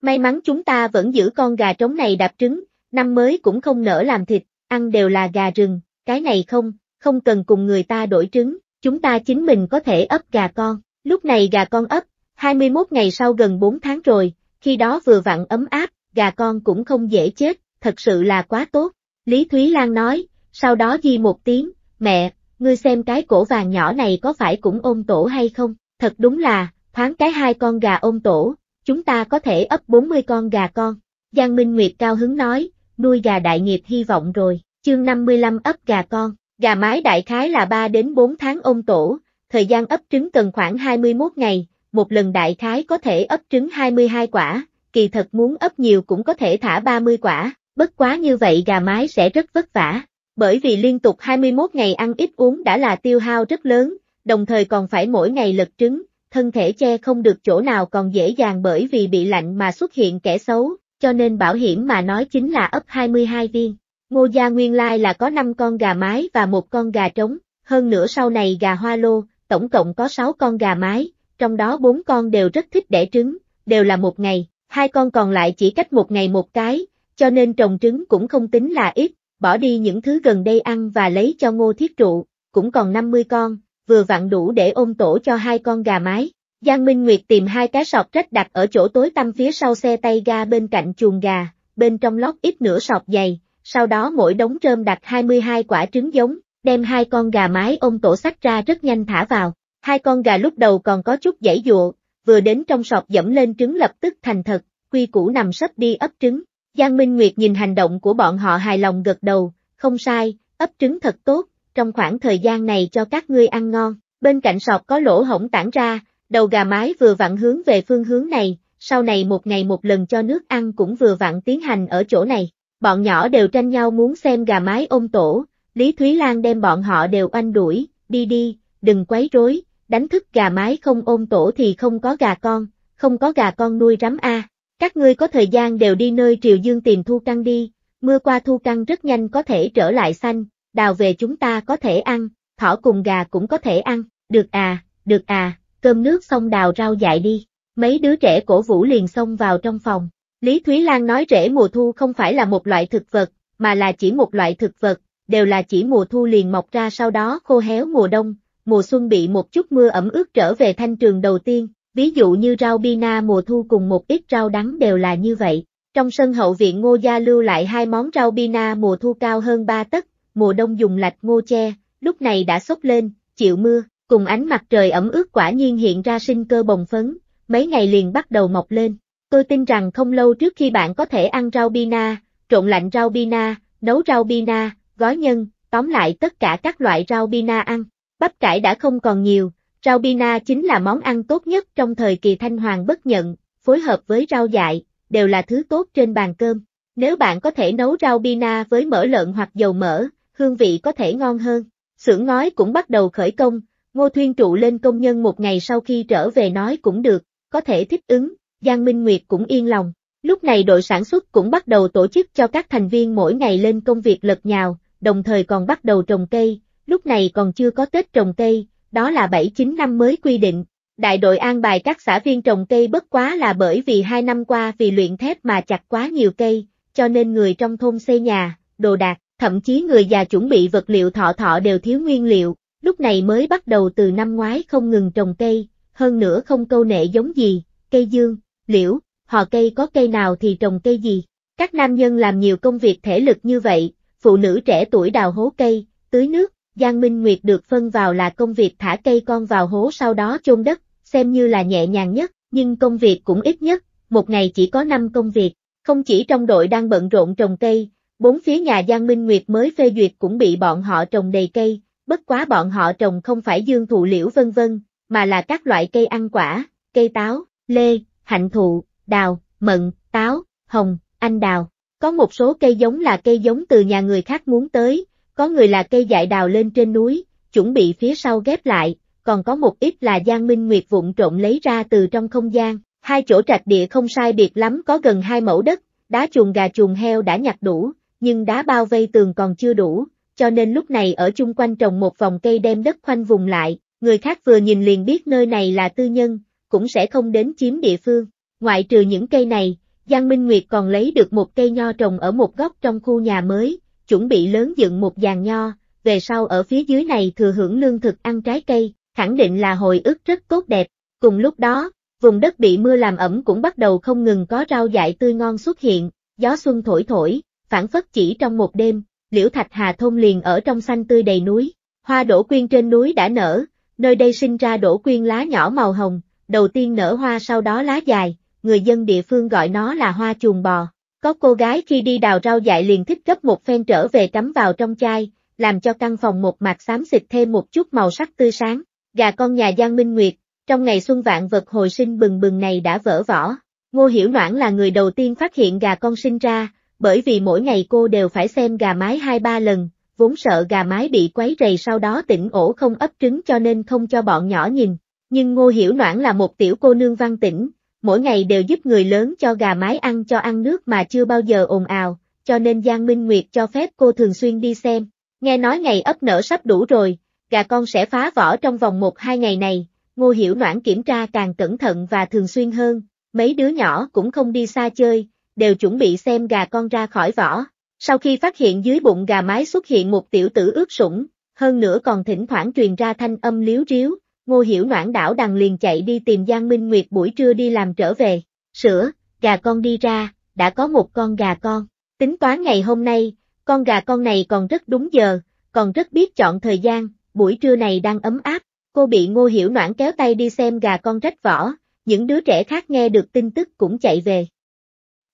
May mắn chúng ta vẫn giữ con gà trống này đạp trứng, năm mới cũng không nỡ làm thịt, ăn đều là gà rừng, cái này không, không cần cùng người ta đổi trứng, chúng ta chính mình có thể ấp gà con. Lúc này gà con ấp, 21 ngày sau gần 4 tháng rồi, khi đó vừa vặn ấm áp, gà con cũng không dễ chết, thật sự là quá tốt. Lý Thúy Lan nói, sau đó di một tiếng, mẹ, ngươi xem cái cổ vàng nhỏ này có phải cũng ôm tổ hay không, thật đúng là, thoáng cái hai con gà ôm tổ, chúng ta có thể ấp 40 con gà con. Giang Minh Nguyệt cao hứng nói, nuôi gà đại nghiệp hy vọng rồi. Chương 55 ấp gà con, gà mái đại khái là 3 đến 4 tháng ôm tổ, thời gian ấp trứng cần khoảng 21 ngày, một lần đại khái có thể ấp trứng 22 quả, kỳ thật muốn ấp nhiều cũng có thể thả 30 quả, bất quá như vậy gà mái sẽ rất vất vả, bởi vì liên tục 21 ngày ăn ít uống đã là tiêu hao rất lớn, đồng thời còn phải mỗi ngày lật trứng, thân thể che không được chỗ nào còn dễ dàng bởi vì bị lạnh mà xuất hiện kẻ xấu, cho nên bảo hiểm mà nói chính là ấp 22 viên. Ngô gia nguyên lai là có 5 con gà mái và một con gà trống, hơn nữa sau này gà hoa lô, tổng cộng có 6 con gà mái, trong đó 4 con đều rất thích đẻ trứng, đều là một ngày, hai con còn lại chỉ cách một ngày một cái, cho nên trồng trứng cũng không tính là ít, bỏ đi những thứ gần đây ăn và lấy cho ngô thiết trụ, cũng còn 50 con, vừa vặn đủ để ôm tổ cho hai con gà mái. Giang Minh Nguyệt tìm hai cái sọt rách đặt ở chỗ tối tăm phía sau xe tay ga bên cạnh chuồng gà, bên trong lót ít nửa sọt dày, sau đó mỗi đống rơm đặt 22 quả trứng giống, đem hai con gà mái ông tổ sắt ra rất nhanh thả vào. Hai con gà lúc đầu còn có chút dãy dụa, vừa đến trong sọt dẫm lên trứng lập tức thành thật, quy củ nằm sấp đi ấp trứng. Giang Minh Nguyệt nhìn hành động của bọn họ hài lòng gật đầu, không sai, ấp trứng thật tốt, trong khoảng thời gian này cho các ngươi ăn ngon. Bên cạnh sọt có lỗ hổng tản ra, đầu gà mái vừa vặn hướng về phương hướng này, sau này một ngày một lần cho nước ăn cũng vừa vặn tiến hành ở chỗ này bọn nhỏ đều tranh nhau muốn xem gà mái ôm tổ, Lý Thúy Lan đem bọn họ đều anh đuổi, đi đi, đừng quấy rối, đánh thức gà mái không ôm tổ thì không có gà con, không có gà con nuôi rắm a. À. Các ngươi có thời gian đều đi nơi Triều Dương tìm thu căng đi, mưa qua thu căng rất nhanh có thể trở lại xanh, đào về chúng ta có thể ăn, thỏ cùng gà cũng có thể ăn, được à, được à, cơm nước xong đào rau dại đi. Mấy đứa trẻ cổ vũ liền xông vào trong phòng, Lý Thúy Lan nói rễ mùa thu không phải là một loại thực vật, mà là chỉ một loại thực vật, đều là chỉ mùa thu liền mọc ra sau đó khô héo mùa đông, mùa xuân bị một chút mưa ẩm ướt trở về thanh trường đầu tiên, ví dụ như rau bina mùa thu cùng một ít rau đắng đều là như vậy. Trong sân hậu viện ngô gia lưu lại hai món rau bina mùa thu cao hơn ba tấc, mùa đông dùng lạch ngô che, lúc này đã sốc lên, chịu mưa, cùng ánh mặt trời ẩm ướt quả nhiên hiện ra sinh cơ bồng phấn, mấy ngày liền bắt đầu mọc lên, Tôi tin rằng không lâu trước khi bạn có thể ăn rau bina, trộn lạnh rau bina, nấu rau bina, gói nhân, tóm lại tất cả các loại rau bina ăn. Bắp cải đã không còn nhiều, rau bina chính là món ăn tốt nhất trong thời kỳ thanh hoàng bất nhận, phối hợp với rau dại, đều là thứ tốt trên bàn cơm. Nếu bạn có thể nấu rau bina với mỡ lợn hoặc dầu mỡ, hương vị có thể ngon hơn. Sưởng ngói cũng bắt đầu khởi công, Ngô Thuyên trụ lên công nhân một ngày sau khi trở về nói cũng được, có thể thích ứng, Giang Minh Nguyệt cũng yên lòng. Lúc này đội sản xuất cũng bắt đầu tổ chức cho các thành viên mỗi ngày lên công việc lật nhào, đồng thời còn bắt đầu trồng cây, lúc này còn chưa có Tết trồng cây, đó là 7-9 năm mới quy định. Đại đội an bài các xã viên trồng cây bất quá là bởi vì hai năm qua vì luyện thép mà chặt quá nhiều cây, cho nên người trong thôn xây nhà, đồ đạc, thậm chí người già chuẩn bị vật liệu thọ thọ đều thiếu nguyên liệu, lúc này mới bắt đầu từ năm ngoái không ngừng trồng cây, hơn nữa không câu nệ giống gì, cây dương, liễu, họ cây có cây nào thì trồng cây gì. Các nam nhân làm nhiều công việc thể lực như vậy, phụ nữ trẻ tuổi đào hố cây, tưới nước, Giang Minh Nguyệt được phân vào là công việc thả cây con vào hố sau đó chôn đất, xem như là nhẹ nhàng nhất, nhưng công việc cũng ít nhất, một ngày chỉ có 5 công việc, không chỉ trong đội đang bận rộn trồng cây, bốn phía nhà Giang Minh Nguyệt mới phê duyệt cũng bị bọn họ trồng đầy cây, bất quá bọn họ trồng không phải dương thụ liễu vân vân, mà là các loại cây ăn quả, cây táo, lê, hạnh thụ, đào, mận, táo, hồng, anh đào. Có một số cây giống là cây giống từ nhà người khác muốn tới, có người là cây dại đào lên trên núi, chuẩn bị phía sau ghép lại, còn có một ít là Giang Minh Nguyệt vụn trộn lấy ra từ trong không gian. Hai chỗ trạch địa không sai biệt lắm có gần hai mẫu đất, đá chuồng gà chuồng heo đã nhặt đủ, nhưng đá bao vây tường còn chưa đủ, cho nên lúc này ở chung quanh trồng một vòng cây đem đất khoanh vùng lại, người khác vừa nhìn liền biết nơi này là tư nhân, cũng sẽ không đến chiếm địa phương. Ngoại trừ những cây này, Giang Minh Nguyệt còn lấy được một cây nho trồng ở một góc trong khu nhà mới, chuẩn bị lớn dựng một giàn nho, về sau ở phía dưới này thừa hưởng lương thực ăn trái cây, khẳng định là hồi ức rất tốt đẹp. Cùng lúc đó, vùng đất bị mưa làm ẩm cũng bắt đầu không ngừng có rau dại tươi ngon xuất hiện, gió xuân thổi thổi, phản phất chỉ trong một đêm, liễu thạch hà thôn liền ở trong xanh tươi đầy núi, hoa đổ quyên trên núi đã nở, nơi đây sinh ra đổ quyên lá nhỏ màu hồng, đầu tiên nở hoa sau đó lá dài, người dân địa phương gọi nó là hoa chuồng bò. Có cô gái khi đi đào rau dại liền thích gấp một phen trở về cắm vào trong chai, làm cho căn phòng một mặt xám xịt thêm một chút màu sắc tươi sáng. Gà con nhà Giang Minh Nguyệt, trong ngày xuân vạn vật hồi sinh bừng bừng này đã vỡ vỏ. Ngô Hiểu Noãn là người đầu tiên phát hiện gà con sinh ra, bởi vì mỗi ngày cô đều phải xem gà mái hai ba lần, vốn sợ gà mái bị quấy rầy sau đó tỉnh ổ không ấp trứng cho nên không cho bọn nhỏ nhìn. Nhưng Ngô Hiểu Noãn là một tiểu cô nương văn tĩnh, mỗi ngày đều giúp người lớn cho gà mái ăn cho ăn nước mà chưa bao giờ ồn ào, cho nên Giang Minh Nguyệt cho phép cô thường xuyên đi xem. Nghe nói ngày ấp nở sắp đủ rồi, gà con sẽ phá vỏ trong vòng một hai ngày này, Ngô Hiểu Noãn kiểm tra càng cẩn thận và thường xuyên hơn, mấy đứa nhỏ cũng không đi xa chơi, đều chuẩn bị xem gà con ra khỏi vỏ. Sau khi phát hiện dưới bụng gà mái xuất hiện một tiểu tử ướt sũng, hơn nữa còn thỉnh thoảng truyền ra thanh âm liếu riếu, Ngô Hiểu Noãn đảo đằng liền chạy đi tìm Giang Minh Nguyệt buổi trưa đi làm trở về, sữa, gà con đi ra, đã có một con gà con. Tính toán ngày hôm nay, con gà con này còn rất đúng giờ, còn rất biết chọn thời gian, buổi trưa này đang ấm áp. Cô bị Ngô Hiểu Noãn kéo tay đi xem gà con rách vỏ, những đứa trẻ khác nghe được tin tức cũng chạy về.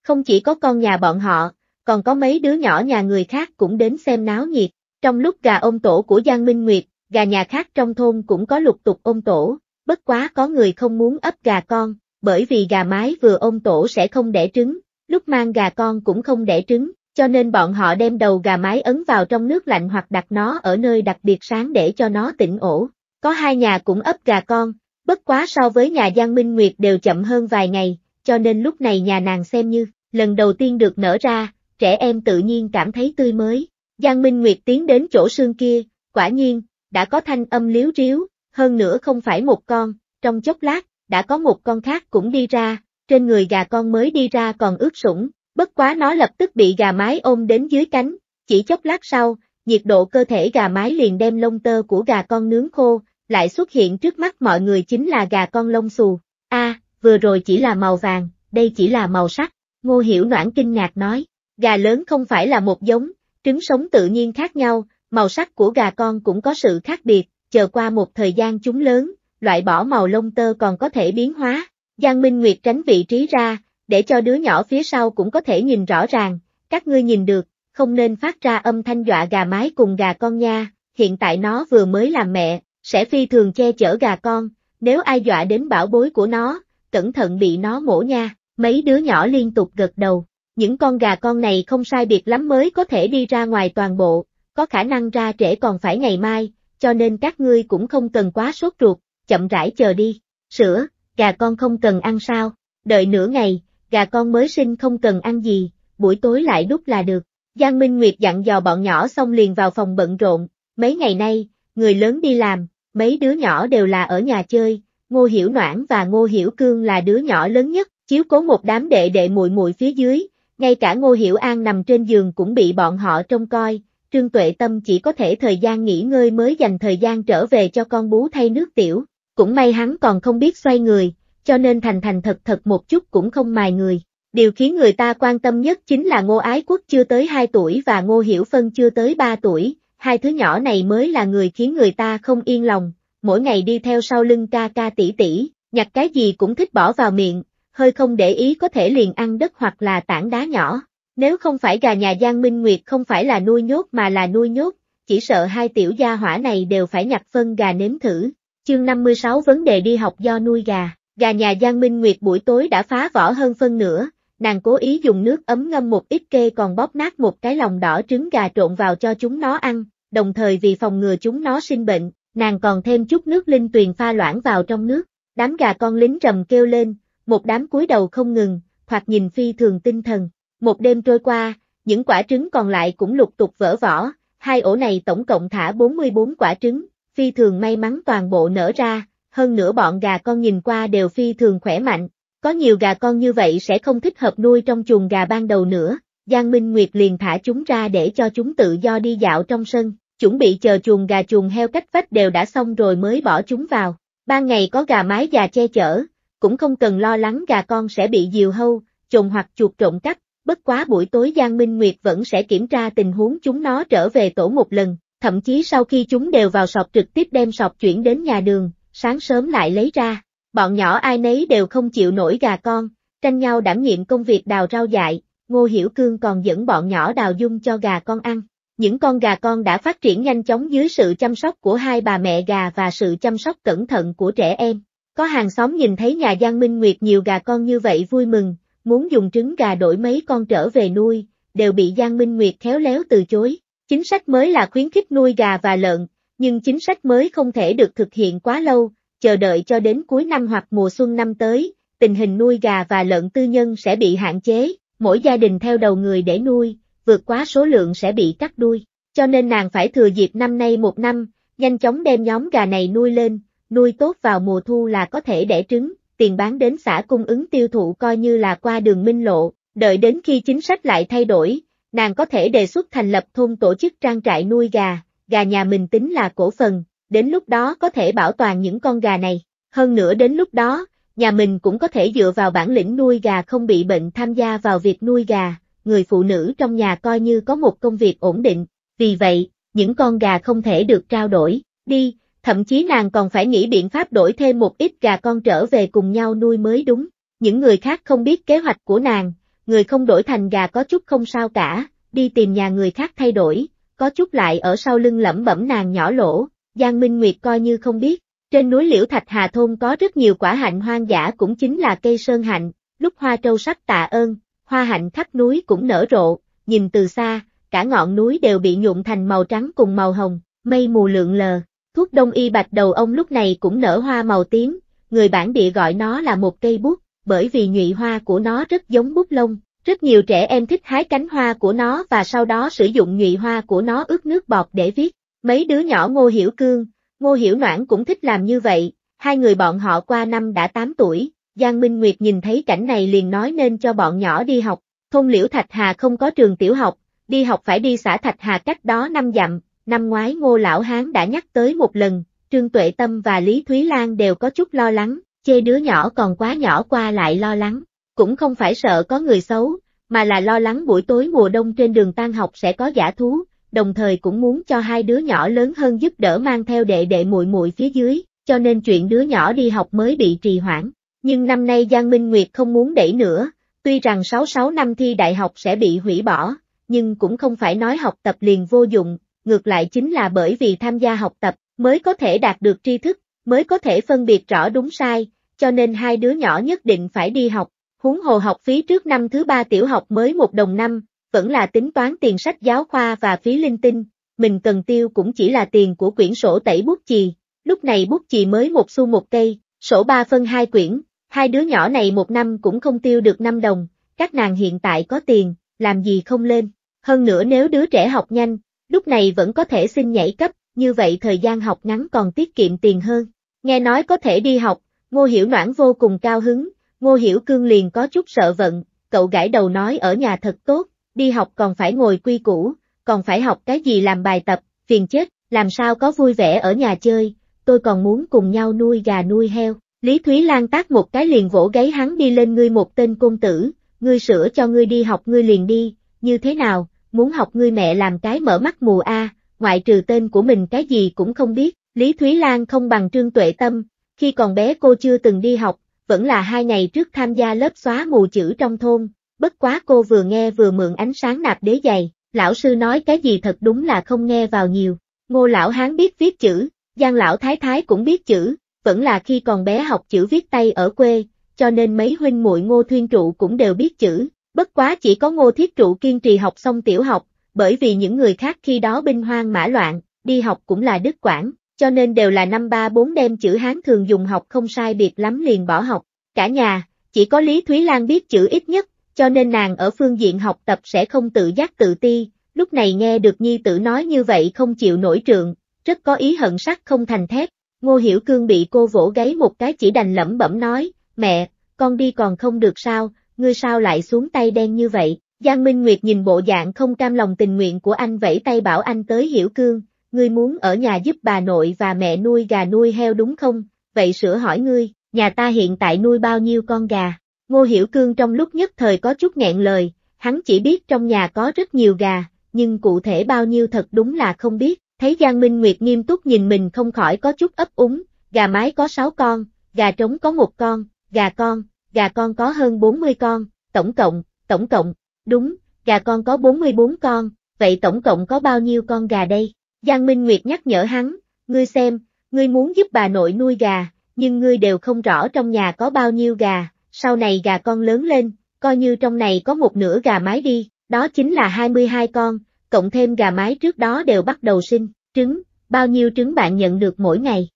Không chỉ có con nhà bọn họ, còn có mấy đứa nhỏ nhà người khác cũng đến xem náo nhiệt. Trong lúc gà ôm tổ của Giang Minh Nguyệt, gà nhà khác trong thôn cũng có lục tục ôm tổ, bất quá có người không muốn ấp gà con, bởi vì gà mái vừa ôm tổ sẽ không đẻ trứng, lúc mang gà con cũng không đẻ trứng, cho nên bọn họ đem đầu gà mái ấn vào trong nước lạnh hoặc đặt nó ở nơi đặc biệt sáng để cho nó tỉnh ổ. Có hai nhà cũng ấp gà con, bất quá so với nhà Giang Minh Nguyệt đều chậm hơn vài ngày, cho nên lúc này nhà nàng xem như, lần đầu tiên được nở ra, trẻ em tự nhiên cảm thấy tươi mới. Giang Minh Nguyệt tiến đến chỗ sương kia, quả nhiên, đã có thanh âm liếu riếu, hơn nữa không phải một con, trong chốc lát, đã có một con khác cũng đi ra, trên người gà con mới đi ra còn ướt sũng, bất quá nó lập tức bị gà mái ôm đến dưới cánh, chỉ chốc lát sau, nhiệt độ cơ thể gà mái liền đem lông tơ của gà con nướng khô, lại xuất hiện trước mắt mọi người chính là gà con lông xù, a vừa rồi chỉ là màu vàng, đây chỉ là màu sắc, ngô hiểu noãn kinh ngạc nói, gà lớn không phải là một giống, trứng sống tự nhiên khác nhau, màu sắc của gà con cũng có sự khác biệt, chờ qua một thời gian chúng lớn, loại bỏ màu lông tơ còn có thể biến hóa. Giang Minh Nguyệt tránh vị trí ra, để cho đứa nhỏ phía sau cũng có thể nhìn rõ ràng, các ngươi nhìn được, không nên phát ra âm thanh dọa gà mái cùng gà con nha, hiện tại nó vừa mới làm mẹ, sẽ phi thường che chở gà con, nếu ai dọa đến bảo bối của nó, cẩn thận bị nó mổ nha, mấy đứa nhỏ liên tục gật đầu, những con gà con này không sai biệt lắm mới có thể đi ra ngoài toàn bộ, có khả năng ra trễ còn phải ngày mai, cho nên các ngươi cũng không cần quá sốt ruột, chậm rãi chờ đi. Sữa, gà con không cần ăn sao, đợi nửa ngày, gà con mới sinh không cần ăn gì, buổi tối lại đút là được. Giang Minh Nguyệt dặn dò bọn nhỏ xong liền vào phòng bận rộn, mấy ngày nay, người lớn đi làm, mấy đứa nhỏ đều là ở nhà chơi, Ngô Hiểu Noãn và Ngô Hiểu Cương là đứa nhỏ lớn nhất, chiếu cố một đám đệ đệ muội muội phía dưới, ngay cả Ngô Hiểu An nằm trên giường cũng bị bọn họ trông coi, Trương Tuệ Tâm chỉ có thể thời gian nghỉ ngơi mới dành thời gian trở về cho con bú thay nước tiểu, cũng may hắn còn không biết xoay người, cho nên thành thành thật thật một chút cũng không mài người. Điều khiến người ta quan tâm nhất chính là Ngô Ái Quốc chưa tới 2 tuổi và Ngô Hiểu Phân chưa tới 3 tuổi, hai thứ nhỏ này mới là người khiến người ta không yên lòng, mỗi ngày đi theo sau lưng ca ca tỷ tỷ, nhặt cái gì cũng thích bỏ vào miệng, hơi không để ý có thể liền ăn đất hoặc là tảng đá nhỏ. Nếu không phải gà nhà Giang Minh Nguyệt không phải là nuôi nhốt mà là nuôi nhốt, chỉ sợ hai tiểu gia hỏa này đều phải nhặt phân gà nếm thử. Chương 56 Vấn đề đi học do nuôi gà Gà nhà Giang Minh Nguyệt buổi tối đã phá vỏ hơn phân nữa, nàng cố ý dùng nước ấm ngâm một ít kê còn bóp nát một cái lòng đỏ trứng gà trộn vào cho chúng nó ăn, đồng thời vì phòng ngừa chúng nó sinh bệnh, nàng còn thêm chút nước linh tuyền pha loãng vào trong nước. Đám gà con lính rầm kêu lên, một đám cúi đầu không ngừng, hoặc nhìn phi thường tinh thần. Một đêm trôi qua, những quả trứng còn lại cũng lục tục vỡ vỏ, hai ổ này tổng cộng thả 44 quả trứng, phi thường may mắn toàn bộ nở ra, hơn nữa bọn gà con nhìn qua đều phi thường khỏe mạnh, có nhiều gà con như vậy sẽ không thích hợp nuôi trong chuồng gà ban đầu nữa, Giang Minh Nguyệt liền thả chúng ra để cho chúng tự do đi dạo trong sân, chuẩn bị chờ chuồng gà chuồng heo cách vách đều đã xong rồi mới bỏ chúng vào, ban ngày có gà mái già che chở, cũng không cần lo lắng gà con sẽ bị diều hâu, trùng hoặc chuột trộm cắp, bất quá buổi tối Giang Minh Nguyệt vẫn sẽ kiểm tra tình huống chúng nó trở về tổ một lần, thậm chí sau khi chúng đều vào sọt trực tiếp đem sọt chuyển đến nhà đường, sáng sớm lại lấy ra. Bọn nhỏ ai nấy đều không chịu nổi gà con, tranh nhau đảm nhiệm công việc đào rau dại, Ngô Hiểu Cương còn dẫn bọn nhỏ đào dung cho gà con ăn. Những con gà con đã phát triển nhanh chóng dưới sự chăm sóc của hai bà mẹ gà và sự chăm sóc cẩn thận của trẻ em. Có hàng xóm nhìn thấy nhà Giang Minh Nguyệt nhiều gà con như vậy vui mừng, muốn dùng trứng gà đổi mấy con trở về nuôi, đều bị Giang Minh Nguyệt khéo léo từ chối. Chính sách mới là khuyến khích nuôi gà và lợn, nhưng chính sách mới không thể được thực hiện quá lâu, chờ đợi cho đến cuối năm hoặc mùa xuân năm tới, tình hình nuôi gà và lợn tư nhân sẽ bị hạn chế, mỗi gia đình theo đầu người để nuôi, vượt quá số lượng sẽ bị cắt đuôi. Cho nên nàng phải thừa dịp năm nay một năm, nhanh chóng đem nhóm gà này nuôi lên, nuôi tốt vào mùa thu là có thể đẻ trứng, tiền bán đến xã cung ứng tiêu thụ coi như là qua đường minh lộ, đợi đến khi chính sách lại thay đổi, nàng có thể đề xuất thành lập thôn tổ chức trang trại nuôi gà, gà nhà mình tính là cổ phần, đến lúc đó có thể bảo toàn những con gà này, hơn nữa đến lúc đó, nhà mình cũng có thể dựa vào bản lĩnh nuôi gà không bị bệnh tham gia vào việc nuôi gà, người phụ nữ trong nhà coi như có một công việc ổn định, vì vậy, những con gà không thể được trao đổi, đi, thậm chí nàng còn phải nghĩ biện pháp đổi thêm một ít gà con trở về cùng nhau nuôi mới đúng. Những người khác không biết kế hoạch của nàng, người không đổi thành gà có chút không sao cả, đi tìm nhà người khác thay đổi, có chút lại ở sau lưng lẩm bẩm nàng nhỏ lỗ, Giang Minh Nguyệt coi như không biết. Trên núi Liễu Thạch Hà Thôn có rất nhiều quả hạnh hoang dã cũng chính là cây sơn hạnh, lúc hoa trâu sắc tạ ơn, hoa hạnh khắp núi cũng nở rộ, nhìn từ xa, cả ngọn núi đều bị nhuộm thành màu trắng cùng màu hồng, mây mù lượn lờ, Thuốc đông y bạch đầu ông lúc này cũng nở hoa màu tím, người bản địa gọi nó là một cây bút, bởi vì nhụy hoa của nó rất giống bút lông. Rất nhiều trẻ em thích hái cánh hoa của nó và sau đó sử dụng nhụy hoa của nó ướt nước bọt để viết. Mấy đứa nhỏ Ngô Hiểu Cương, Ngô Hiểu Noãn cũng thích làm như vậy, hai người bọn họ qua năm đã 8 tuổi, Giang Minh Nguyệt nhìn thấy cảnh này liền nói nên cho bọn nhỏ đi học, thôn Liễu Thạch Hà không có trường tiểu học, đi học phải đi xã Thạch Hà cách đó năm dặm, Năm ngoái ngô lão hán đã nhắc tới một lần, Trương Tuệ Tâm và Lý Thúy Lan đều có chút lo lắng, chê đứa nhỏ còn quá nhỏ qua lại lo lắng, cũng không phải sợ có người xấu, mà là lo lắng buổi tối mùa đông trên đường tan học sẽ có giả thú, đồng thời cũng muốn cho hai đứa nhỏ lớn hơn giúp đỡ mang theo đệ đệ muội muội phía dưới, cho nên chuyện đứa nhỏ đi học mới bị trì hoãn. Nhưng năm nay Giang Minh Nguyệt không muốn đẩy nữa, tuy rằng 66 năm thi đại học sẽ bị hủy bỏ, nhưng cũng không phải nói học tập liền vô dụng, ngược lại chính là bởi vì tham gia học tập, mới có thể đạt được tri thức, mới có thể phân biệt rõ đúng sai, cho nên hai đứa nhỏ nhất định phải đi học, huống hồ học phí trước năm thứ ba tiểu học mới một đồng năm, vẫn là tính toán tiền sách giáo khoa và phí linh tinh, mình cần tiêu cũng chỉ là tiền của quyển sổ tẩy bút chì, lúc này bút chì mới một xu một cây, sổ ba phân hai quyển, hai đứa nhỏ này một năm cũng không tiêu được năm đồng, các nàng hiện tại có tiền, làm gì không lên, hơn nữa nếu đứa trẻ học nhanh, lúc này vẫn có thể xin nhảy cấp, như vậy thời gian học ngắn còn tiết kiệm tiền hơn. Nghe nói có thể đi học, Ngô Hiểu Noãn vô cùng cao hứng, Ngô Hiểu Cương liền có chút sợ vận, cậu gãi đầu nói ở nhà thật tốt, đi học còn phải ngồi quy củ, còn phải học cái gì làm bài tập, phiền chết, làm sao có vui vẻ ở nhà chơi, tôi còn muốn cùng nhau nuôi gà nuôi heo. Lý Thúy Lan tác một cái liền vỗ gáy hắn đi lên ngươi một tên công tử, ngươi sửa cho ngươi đi học ngươi liền đi, như thế nào, muốn học ngươi mẹ làm cái mở mắt mù a, ngoại trừ tên của mình cái gì cũng không biết, Lý Thúy Lan không bằng Trương Tuệ Tâm, khi còn bé cô chưa từng đi học, vẫn là hai ngày trước tham gia lớp xóa mù chữ trong thôn, bất quá cô vừa nghe vừa mượn ánh sáng nạp đế giày, lão sư nói cái gì thật đúng là không nghe vào nhiều, ngô lão hán biết viết chữ, giang lão thái thái cũng biết chữ, vẫn là khi còn bé học chữ viết tay ở quê, cho nên mấy huynh muội ngô thuyên trụ cũng đều biết chữ, Bất quá chỉ có ngô thiết trụ kiên trì học xong tiểu học, bởi vì những người khác khi đó binh hoang mã loạn, đi học cũng là đứt quãng, cho nên đều là năm ba bốn đem chữ Hán thường dùng học không sai biệt lắm liền bỏ học. Cả nhà, chỉ có Lý Thúy Lan biết chữ ít nhất, cho nên nàng ở phương diện học tập sẽ không tự giác tự ti, lúc này nghe được nhi tử nói như vậy không chịu nổi trượng, rất có ý hận sắt không thành thép. Ngô Hiểu Cương bị cô vỗ gáy một cái chỉ đành lẩm bẩm nói, mẹ, con đi còn không được sao, ngươi sao lại xuống tay đen như vậy? Giang Minh Nguyệt nhìn bộ dạng không cam lòng tình nguyện của anh vẫy tay bảo anh tới hiểu cương, ngươi muốn ở nhà giúp bà nội và mẹ nuôi gà nuôi heo đúng không? Vậy sửa hỏi ngươi, nhà ta hiện tại nuôi bao nhiêu con gà? Ngô Hiểu Cương trong lúc nhất thời có chút nghẹn lời, hắn chỉ biết trong nhà có rất nhiều gà, nhưng cụ thể bao nhiêu thật đúng là không biết, thấy Giang Minh Nguyệt nghiêm túc nhìn mình không khỏi có chút ấp úng, gà mái có 6 con, gà trống có một con, gà con, gà con có hơn 40 con, tổng cộng, tổng cộng, đúng, gà con có 44 con, vậy tổng cộng có bao nhiêu con gà đây? Giang Minh Nguyệt nhắc nhở hắn, ngươi xem, ngươi muốn giúp bà nội nuôi gà, nhưng ngươi đều không rõ trong nhà có bao nhiêu gà, sau này gà con lớn lên, coi như trong này có một nửa gà mái đi, đó chính là 22 con, cộng thêm gà mái trước đó đều bắt đầu sinh, trứng, bao nhiêu trứng bạn nhận được mỗi ngày,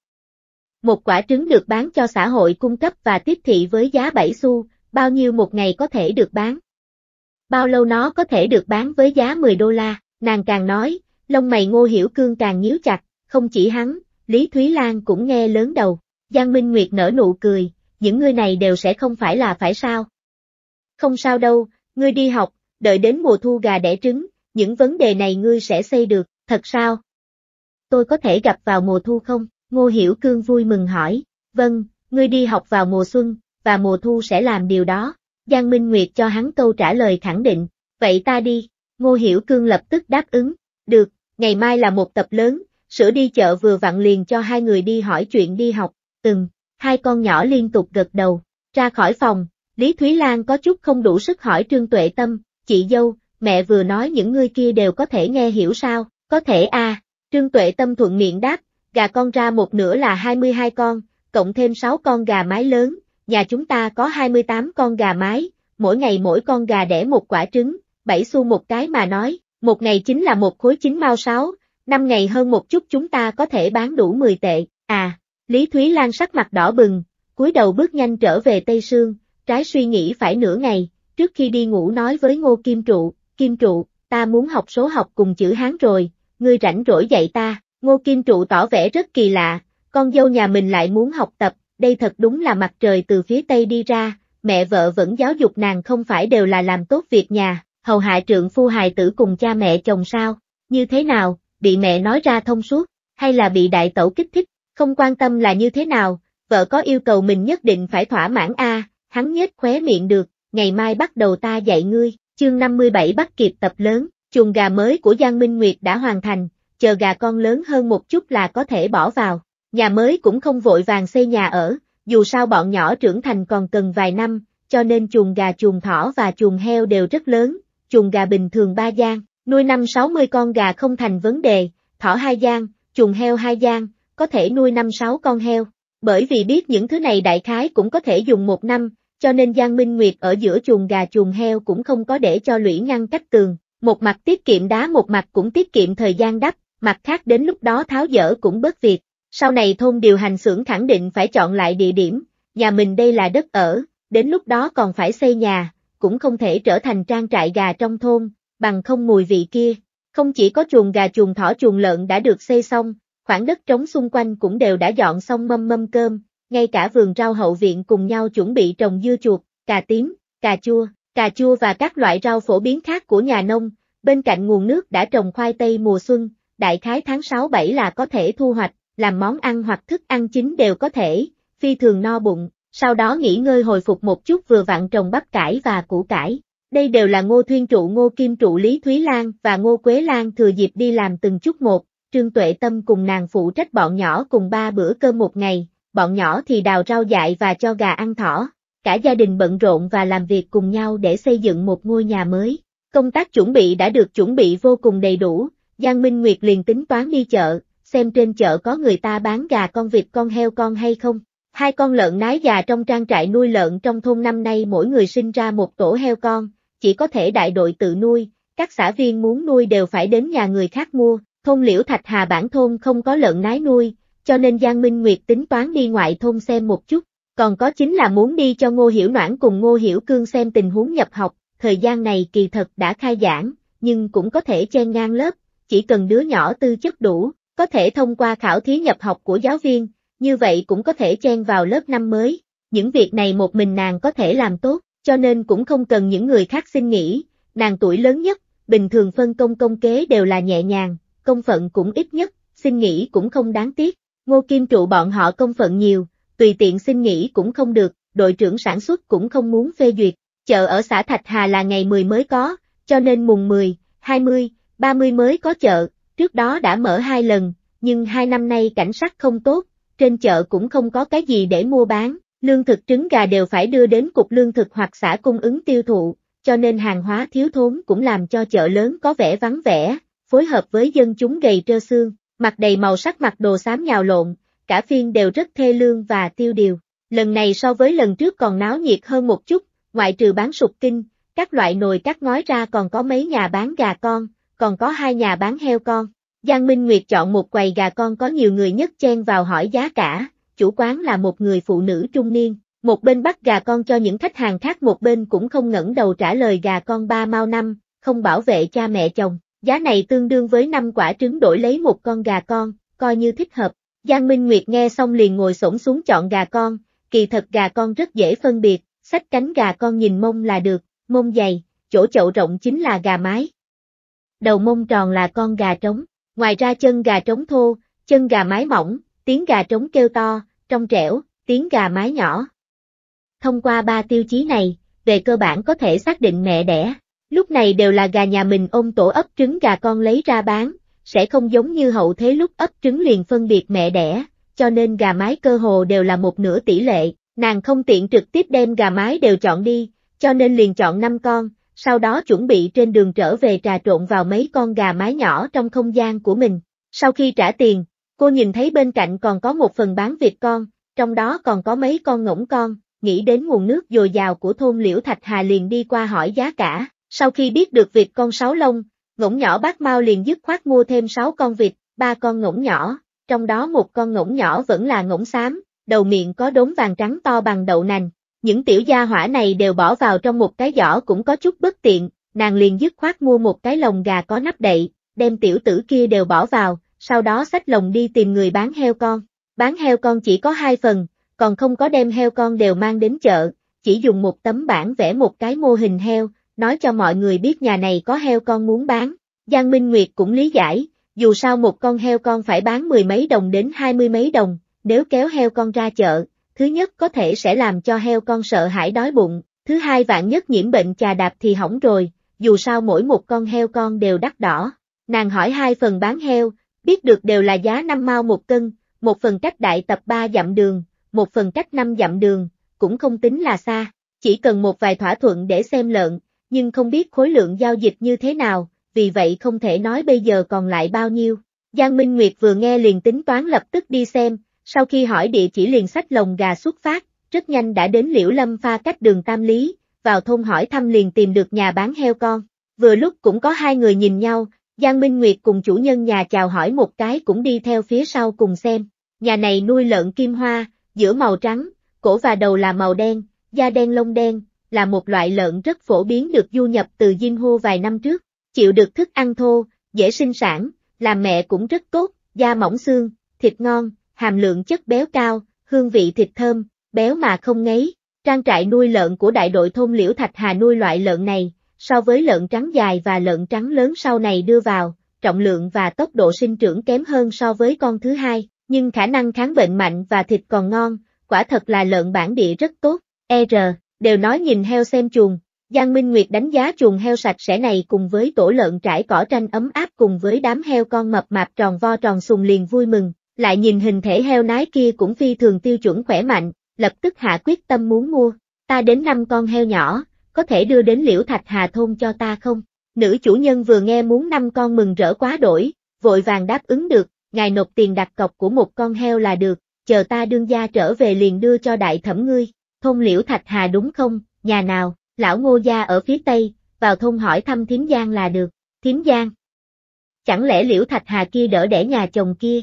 một quả trứng được bán cho xã hội cung cấp và tiếp thị với giá 7 xu, bao nhiêu một ngày có thể được bán? Bao lâu nó có thể được bán với giá 10 đô la? Nàng càng nói, lông mày ngô hiểu cương càng nhíu chặt, không chỉ hắn, Lý Thúy Lan cũng nghe lớn đầu. Giang Minh Nguyệt nở nụ cười, những người này đều sẽ không phải là phải sao? Không sao đâu, ngươi đi học, đợi đến mùa thu gà đẻ trứng, những vấn đề này ngươi sẽ xây được, thật sao? Tôi có thể gặp vào mùa thu không? Ngô Hiểu Cương vui mừng hỏi, vâng, ngươi đi học vào mùa xuân, và mùa thu sẽ làm điều đó. Giang Minh Nguyệt cho hắn câu trả lời khẳng định, vậy ta đi. Ngô Hiểu Cương lập tức đáp ứng, được, ngày mai là một tập lớn, sửa đi chợ vừa vặn liền cho hai người đi hỏi chuyện đi học, từng, hai con nhỏ liên tục gật đầu, ra khỏi phòng, Lý Thúy Lan có chút không đủ sức hỏi Trương Tuệ Tâm, chị dâu, mẹ vừa nói những người kia đều có thể nghe hiểu sao, có thể a Trương Tuệ Tâm thuận miệng đáp, gà con ra một nửa là 22 con, cộng thêm 6 con gà mái lớn, nhà chúng ta có 28 con gà mái, mỗi ngày mỗi con gà đẻ một quả trứng, 7 xu một cái mà nói, một ngày chính là một khối chín mao sáu, năm ngày hơn một chút chúng ta có thể bán đủ 10 tệ, à, Lý Thúy Lan sắc mặt đỏ bừng, cúi đầu bước nhanh trở về Tây Sương, trái suy nghĩ phải nửa ngày, trước khi đi ngủ nói với Ngô Kim Trụ, Kim Trụ, ta muốn học số học cùng chữ Hán rồi, ngươi rảnh rỗi dạy ta, Ngô Kim Trụ tỏ vẻ rất kỳ lạ, con dâu nhà mình lại muốn học tập, đây thật đúng là mặt trời từ phía Tây đi ra, mẹ vợ vẫn giáo dục nàng không phải đều là làm tốt việc nhà, hầu hạ trượng phu hài tử cùng cha mẹ chồng sao, như thế nào, bị mẹ nói ra thông suốt, hay là bị đại tẩu kích thích, không quan tâm là như thế nào, vợ có yêu cầu mình nhất định phải thỏa mãn a, hắn nhếch khóe miệng được, ngày mai bắt đầu ta dạy ngươi, chương 57 bắt kịp tập lớn, chuồng gà mới của Giang Minh Nguyệt đã hoàn thành, chờ gà con lớn hơn một chút là có thể bỏ vào. Nhà mới cũng không vội vàng xây nhà ở, dù sao bọn nhỏ trưởng thành còn cần vài năm, cho nên chuồng gà chuồng thỏ và chuồng heo đều rất lớn, chuồng gà bình thường 3 gian, nuôi 5-60 con gà không thành vấn đề, thỏ 2 gian, chuồng heo 2 gian, có thể nuôi 5-6 con heo. Bởi vì biết những thứ này đại khái cũng có thể dùng một năm, cho nên Giang Minh Nguyệt ở giữa chuồng gà chuồng heo cũng không có để cho lũy ngăn cách tường, một mặt tiết kiệm đá một mặt cũng tiết kiệm thời gian đắp, mặt khác đến lúc đó tháo dỡ cũng bớt việc. Sau này thôn điều hành xưởng khẳng định phải chọn lại địa điểm, nhà mình đây là đất ở, đến lúc đó còn phải xây nhà, cũng không thể trở thành trang trại gà trong thôn, bằng không mùi vị kia. Không chỉ có chuồng gà chuồng thỏ chuồng lợn đã được xây xong, khoảng đất trống xung quanh cũng đều đã dọn xong mâm mâm cơm, ngay cả vườn rau hậu viện cùng nhau chuẩn bị trồng dưa chuột, cà tím, cà chua, cà chua và các loại rau phổ biến khác của nhà nông, bên cạnh nguồn nước đã trồng khoai tây mùa xuân, đại khái tháng 6-7 là có thể thu hoạch, làm món ăn hoặc thức ăn chính đều có thể, phi thường no bụng, sau đó nghỉ ngơi hồi phục một chút vừa vặn trồng bắp cải và củ cải. Đây đều là Ngô Thuyên Trụ Ngô Kim Trụ Lý Thúy Lan và Ngô Quế Lan thừa dịp đi làm từng chút một, Trương Tuệ Tâm cùng nàng phụ trách bọn nhỏ cùng ba bữa cơm một ngày, bọn nhỏ thì đào rau dại và cho gà ăn thỏ. Cả gia đình bận rộn và làm việc cùng nhau để xây dựng một ngôi nhà mới. Công tác chuẩn bị đã được chuẩn bị vô cùng đầy đủ, Giang Minh Nguyệt liền tính toán đi chợ, xem trên chợ có người ta bán gà con vịt con heo con hay không. Hai con lợn nái già trong trang trại nuôi lợn trong thôn năm nay mỗi người sinh ra một tổ heo con, chỉ có thể đại đội tự nuôi, các xã viên muốn nuôi đều phải đến nhà người khác mua, thôn liễu thạch hà bản thôn không có lợn nái nuôi, cho nên Giang Minh Nguyệt tính toán đi ngoại thôn xem một chút, còn có chính là muốn đi cho Ngô Hiểu Noãn cùng Ngô Hiểu Cương xem tình huống nhập học, thời gian này kỳ thật đã khai giảng, nhưng cũng có thể chen ngang lớp, chỉ cần đứa nhỏ tư chất đủ, có thể thông qua khảo thí nhập học của giáo viên, như vậy cũng có thể chen vào lớp năm mới. Những việc này một mình nàng có thể làm tốt, cho nên cũng không cần những người khác xin nghỉ, nàng tuổi lớn nhất, bình thường phân công công kế đều là nhẹ nhàng, công phận cũng ít nhất, xin nghỉ cũng không đáng tiếc. Ngô Kim Trụ bọn họ công phận nhiều, tùy tiện xin nghỉ cũng không được, đội trưởng sản xuất cũng không muốn phê duyệt. Chợ ở xã Thạch Hà là ngày 10 mới có, cho nên mùng 10, 20, 30 mới có chợ, trước đó đã mở hai lần, nhưng hai năm nay cảnh sát không tốt, trên chợ cũng không có cái gì để mua bán, lương thực trứng gà đều phải đưa đến cục lương thực hoặc xã cung ứng tiêu thụ, cho nên hàng hóa thiếu thốn cũng làm cho chợ lớn có vẻ vắng vẻ, phối hợp với dân chúng gầy trơ xương, mặc đầy màu sắc mặc đồ xám nhào lộn, cả phiên đều rất thê lương và tiêu điều. Lần này so với lần trước còn náo nhiệt hơn một chút, ngoại trừ bán sụp kinh, các loại nồi cắt ngói ra còn có mấy nhà bán gà con, còn có hai nhà bán heo con. Giang Minh Nguyệt chọn một quầy gà con có nhiều người nhất chen vào hỏi giá cả, chủ quán là một người phụ nữ trung niên, một bên bắt gà con cho những khách hàng khác một bên cũng không ngẩng đầu trả lời gà con ba mau năm, không bảo vệ cha mẹ chồng, giá này tương đương với năm quả trứng đổi lấy một con gà con, coi như thích hợp. Giang Minh Nguyệt nghe xong liền ngồi xổm xuống chọn gà con, kỳ thật gà con rất dễ phân biệt, sách cánh gà con nhìn mông là được, mông dày, chỗ chậu rộng chính là gà mái, đầu mông tròn là con gà trống, ngoài ra chân gà trống thô, chân gà mái mỏng, tiếng gà trống kêu to, trong trẻo, tiếng gà mái nhỏ. Thông qua ba tiêu chí này, về cơ bản có thể xác định mẹ đẻ. Lúc này đều là gà nhà mình ôm tổ ấp trứng gà con lấy ra bán, sẽ không giống như hậu thế lúc ấp trứng liền phân biệt mẹ đẻ, cho nên gà mái cơ hồ đều là một nửa tỷ lệ, nàng không tiện trực tiếp đem gà mái đều chọn đi, cho nên liền chọn 5 con, sau đó chuẩn bị trên đường trở về trà trộn vào mấy con gà mái nhỏ trong không gian của mình. Sau khi trả tiền, cô nhìn thấy bên cạnh còn có một phần bán vịt con, trong đó còn có mấy con ngỗng con, nghĩ đến nguồn nước dồi dào của thôn Liễu Thạch Hà liền đi qua hỏi giá cả. Sau khi biết được vịt con sáu lông, ngỗng nhỏ bác mau liền dứt khoát mua thêm sáu con vịt, ba con ngỗng nhỏ, trong đó một con ngỗng nhỏ vẫn là ngỗng xám, đầu miệng có đốm vàng trắng to bằng đậu nành, những tiểu gia hỏa này đều bỏ vào trong một cái giỏ cũng có chút bất tiện, nàng liền dứt khoát mua một cái lồng gà có nắp đậy, đem tiểu tử kia đều bỏ vào, sau đó xách lồng đi tìm người bán heo con. Bán heo con chỉ có hai phần, còn không có đem heo con đều mang đến chợ, chỉ dùng một tấm bảng vẽ một cái mô hình heo, nói cho mọi người biết nhà này có heo con muốn bán. Giang Minh Nguyệt cũng lý giải, dù sao một con heo con phải bán mười mấy đồng đến hai mươi mấy đồng, nếu kéo heo con ra chợ, Thứ nhất có thể sẽ làm cho heo con sợ hãi đói bụng, thứ hai vạn nhất nhiễm bệnh chà đạp thì hỏng rồi, dù sao mỗi một con heo con đều đắt đỏ. Nàng hỏi hai phần bán heo, biết được đều là giá năm mao một cân, một phần cách đại tập 3 dặm đường, một phần cách 5 dặm đường, cũng không tính là xa, chỉ cần một vài thỏa thuận để xem lợn, nhưng không biết khối lượng giao dịch như thế nào, vì vậy không thể nói bây giờ còn lại bao nhiêu. Giang Minh Nguyệt vừa nghe liền tính toán lập tức đi xem, sau khi hỏi địa chỉ liền sách lồng gà xuất phát, rất nhanh đã đến Liễu Lâm pha cách đường Tam Lý, vào thôn hỏi thăm liền tìm được nhà bán heo con. Vừa lúc cũng có hai người nhìn nhau, Giang Minh Nguyệt cùng chủ nhân nhà chào hỏi một cái cũng đi theo phía sau cùng xem. Nhà này nuôi lợn kim hoa, giữa màu trắng, cổ và đầu là màu đen, da đen lông đen, là một loại lợn rất phổ biến được du nhập từ Diêm Hô vài năm trước, chịu được thức ăn thô, dễ sinh sản, làm mẹ cũng rất tốt, da mỏng xương, thịt ngon, hàm lượng chất béo cao, hương vị thịt thơm, béo mà không ngấy. Trang trại nuôi lợn của đại đội thôn Liễu Thạch Hà nuôi loại lợn này, so với lợn trắng dài và lợn trắng lớn sau này đưa vào, trọng lượng và tốc độ sinh trưởng kém hơn so với con thứ hai, nhưng khả năng kháng bệnh mạnh và thịt còn ngon, quả thật là lợn bản địa rất tốt. E R, đều nói nhìn heo xem chuồng, Giang Minh Nguyệt đánh giá chuồng heo sạch sẽ này cùng với tổ lợn trải cỏ tranh ấm áp cùng với đám heo con mập mạp tròn vo tròn sùng liền vui mừng, lại nhìn hình thể heo nái kia cũng phi thường tiêu chuẩn khỏe mạnh, lập tức hạ quyết tâm muốn mua, ta đến năm con heo nhỏ, có thể đưa đến liễu thạch hà thôn cho ta không? Nữ chủ nhân vừa nghe muốn năm con mừng rỡ quá đổi, vội vàng đáp ứng được, ngài nộp tiền đặt cọc của một con heo là được, chờ ta đương gia trở về liền đưa cho đại thẩm ngươi, thôn liễu thạch hà đúng không, nhà nào, lão ngô gia ở phía tây, vào thôn hỏi thăm thím giang là được, thím giang. Chẳng lẽ liễu thạch hà kia đỡ đẻ nhà chồng kia,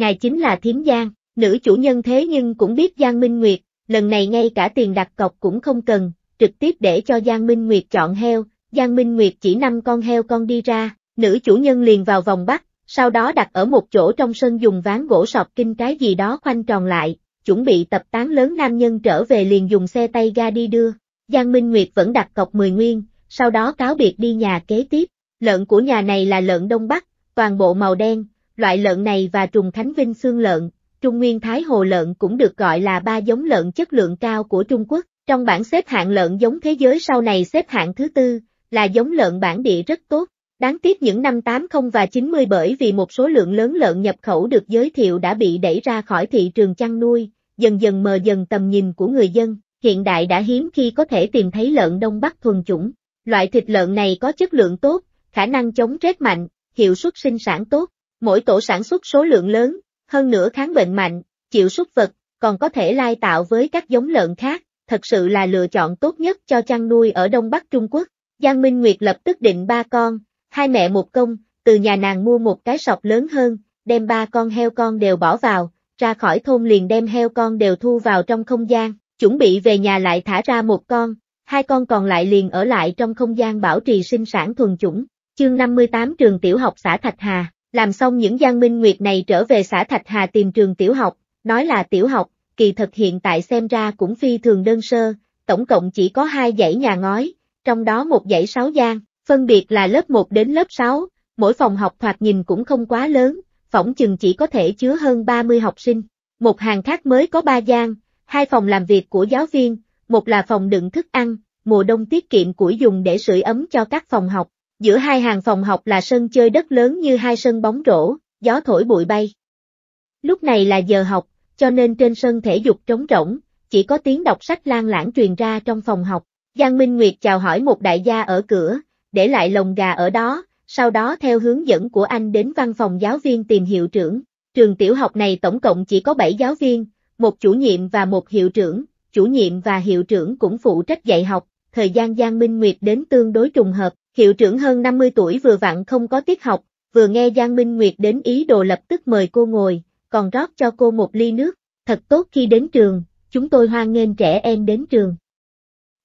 ngài chính là Thiểm Giang, nữ chủ nhân thế nhưng cũng biết Giang Minh Nguyệt, lần này ngay cả tiền đặt cọc cũng không cần, trực tiếp để cho Giang Minh Nguyệt chọn heo, Giang Minh Nguyệt chỉ năm con heo con đi ra, nữ chủ nhân liền vào vòng bắt, sau đó đặt ở một chỗ trong sân dùng ván gỗ sọc kinh cái gì đó khoanh tròn lại, chuẩn bị tập tán lớn nam nhân trở về liền dùng xe tay ga đi đưa. Giang Minh Nguyệt vẫn đặt cọc 10 nguyên, sau đó cáo biệt đi nhà kế tiếp. Lợn của nhà này là lợn Đông Bắc, toàn bộ màu đen, loại lợn này và trùng thánh vinh xương lợn, Trung Nguyên Thái Hồ lợn cũng được gọi là ba giống lợn chất lượng cao của Trung Quốc. Trong bảng xếp hạng lợn giống thế giới sau này xếp hạng thứ tư, là giống lợn bản địa rất tốt. Đáng tiếc những năm 80 và 90 bởi vì một số lượng lớn lợn nhập khẩu được giới thiệu đã bị đẩy ra khỏi thị trường chăn nuôi, dần dần mờ dần tầm nhìn của người dân, hiện đại đã hiếm khi có thể tìm thấy lợn Đông Bắc thuần chủng. Loại thịt lợn này có chất lượng tốt, khả năng chống rét mạnh, hiệu suất sinh sản tốt, Mỗi tổ sản xuất số lượng lớn, hơn nữa kháng bệnh mạnh, chịu súc vật, còn có thể lai tạo với các giống lợn khác, thật sự là lựa chọn tốt nhất cho chăn nuôi ở Đông Bắc Trung Quốc. Giang Minh Nguyệt lập tức định ba con, hai mẹ một công, từ nhà nàng mua một cái sọc lớn hơn, đem ba con heo con đều bỏ vào, ra khỏi thôn liền đem heo con đều thu vào trong không gian, chuẩn bị về nhà lại thả ra một con, hai con còn lại liền ở lại trong không gian bảo trì sinh sản thuần chủng. Chương 58 Trường Tiểu học xã Thạch Hà làm xong những Giang Minh Nguyệt này trở về xã Thạch Hà tìm trường tiểu học, nói là tiểu học, kỳ thực hiện tại xem ra cũng phi thường đơn sơ, tổng cộng chỉ có hai dãy nhà ngói, trong đó một dãy sáu gian, phân biệt là lớp 1 đến lớp 6, mỗi phòng học thoạt nhìn cũng không quá lớn, phỏng chừng chỉ có thể chứa hơn 30 học sinh. Một hàng khác mới có ba gian, hai phòng làm việc của giáo viên, một là phòng đựng thức ăn, mùa đông tiết kiệm củi dùng để sưởi ấm cho các phòng học, Giữa hai hàng phòng học là sân chơi đất lớn như hai sân bóng rổ, gió thổi bụi bay. Lúc này là giờ học, cho nên trên sân thể dục trống rỗng, chỉ có tiếng đọc sách lan lãng truyền ra trong phòng học. Giang Minh Nguyệt chào hỏi một đại gia ở cửa, để lại lồng gà ở đó, sau đó theo hướng dẫn của anh đến văn phòng giáo viên tìm hiệu trưởng. Trường tiểu học này tổng cộng chỉ có 7 giáo viên, một chủ nhiệm và một hiệu trưởng, chủ nhiệm và hiệu trưởng cũng phụ trách dạy học, thời gian Giang Minh Nguyệt đến tương đối trùng hợp, Hiệu trưởng hơn 50 tuổi vừa vặn không có tiết học, vừa nghe Giang Minh Nguyệt đến ý đồ lập tức mời cô ngồi, còn rót cho cô một ly nước, thật tốt khi đến trường, chúng tôi hoan nghênh trẻ em đến trường.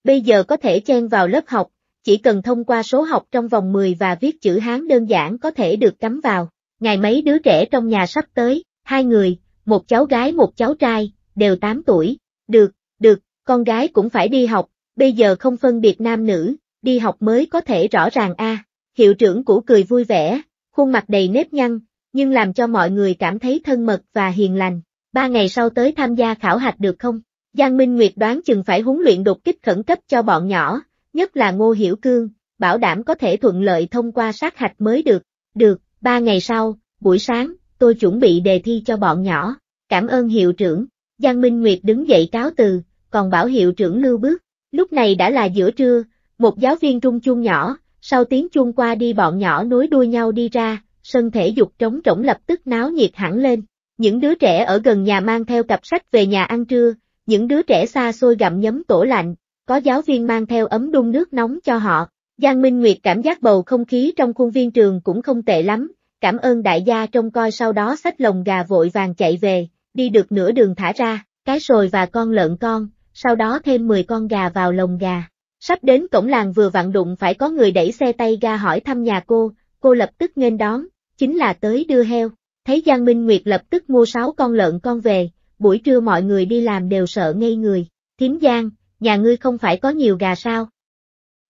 Bây giờ có thể chen vào lớp học, chỉ cần thông qua số học trong vòng 10 và viết chữ Hán đơn giản có thể được cắm vào. Ngày mấy đứa trẻ trong nhà sắp tới, hai người, một cháu gái một cháu trai, đều 8 tuổi. Được, được, con gái cũng phải đi học, bây giờ không phân biệt nam nữ, đi học mới có thể rõ ràng a. Hiệu trưởng cũ cười vui vẻ, khuôn mặt đầy nếp nhăn, nhưng làm cho mọi người cảm thấy thân mật và hiền lành. Ba ngày sau tới tham gia khảo hạch được không? Giang Minh Nguyệt đoán chừng phải huấn luyện đột kích khẩn cấp cho bọn nhỏ, nhất là Ngô Hiểu Cương, bảo đảm có thể thuận lợi thông qua sát hạch mới được. Được, ba ngày sau, buổi sáng, tôi chuẩn bị đề thi cho bọn nhỏ. Cảm ơn hiệu trưởng. Giang Minh Nguyệt đứng dậy cáo từ, còn bảo hiệu trưởng lưu bước. Lúc này đã là giữa trưa, một giáo viên trung chuông nhỏ, sau tiếng chuông qua đi bọn nhỏ nối đuôi nhau đi ra, sân thể dục trống rỗng lập tức náo nhiệt hẳn lên. Những đứa trẻ ở gần nhà mang theo cặp sách về nhà ăn trưa, những đứa trẻ xa xôi gặm nhấm tổ lạnh, có giáo viên mang theo ấm đun nước nóng cho họ. Giang Minh Nguyệt cảm giác bầu không khí trong khuôn viên trường cũng không tệ lắm, cảm ơn đại gia trông coi sau đó sách lồng gà vội vàng chạy về, đi được nửa đường thả ra, cái sồi và con lợn con, sau đó thêm 10 con gà vào lồng gà. Sắp đến cổng làng vừa vặn đụng phải có người đẩy xe tay ga hỏi thăm nhà cô, cô lập tức nghênh đón, chính là tới đưa heo. Thấy Giang Minh Nguyệt lập tức mua 6 con lợn con về, buổi trưa mọi người đi làm đều sợ ngây người. Thiếm Giang, nhà ngươi không phải có nhiều gà sao?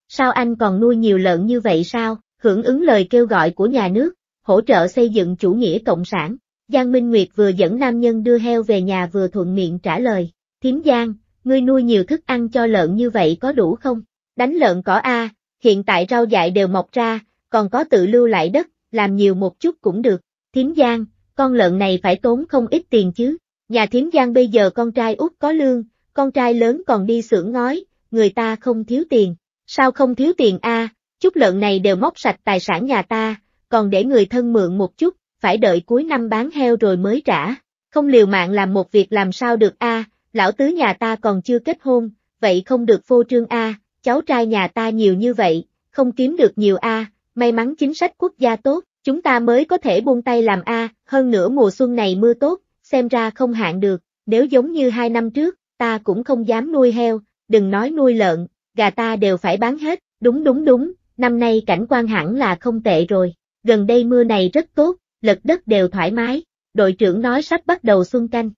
Sao anh còn nuôi nhiều lợn như vậy sao? Hưởng ứng lời kêu gọi của nhà nước, hỗ trợ xây dựng chủ nghĩa cộng sản. Giang Minh Nguyệt vừa dẫn nam nhân đưa heo về nhà vừa thuận miệng trả lời. Thiếm Giang, ngươi nuôi nhiều thức ăn cho lợn như vậy có đủ không? Đánh lợn cỏ A, hiện tại rau dại đều mọc ra, còn có tự lưu lại đất, làm nhiều một chút cũng được. Thiếm Giang, con lợn này phải tốn không ít tiền chứ. Nhà Thiếm Giang bây giờ con trai út có lương, con trai lớn còn đi xưởng ngói, người ta không thiếu tiền. Sao không thiếu tiền A, chút lợn này đều móc sạch tài sản nhà ta, còn để người thân mượn một chút, phải đợi cuối năm bán heo rồi mới trả. Không liều mạng làm một việc làm sao được A, à? lão tứ nhà ta còn chưa kết hôn, vậy không được phô trương A, cháu trai nhà ta nhiều như vậy, không kiếm được nhiều A, may mắn chính sách quốc gia tốt, chúng ta mới có thể buông tay làm A, hơn nữa mùa xuân này mưa tốt, xem ra không hạn được, nếu giống như hai năm trước, ta cũng không dám nuôi heo, đừng nói nuôi lợn, gà ta đều phải bán hết, đúng đúng đúng, năm nay cảnh quan hẳn là không tệ rồi, gần đây mưa này rất tốt, lật đất đều thoải mái, đội trưởng nói sắp bắt đầu xuân canh.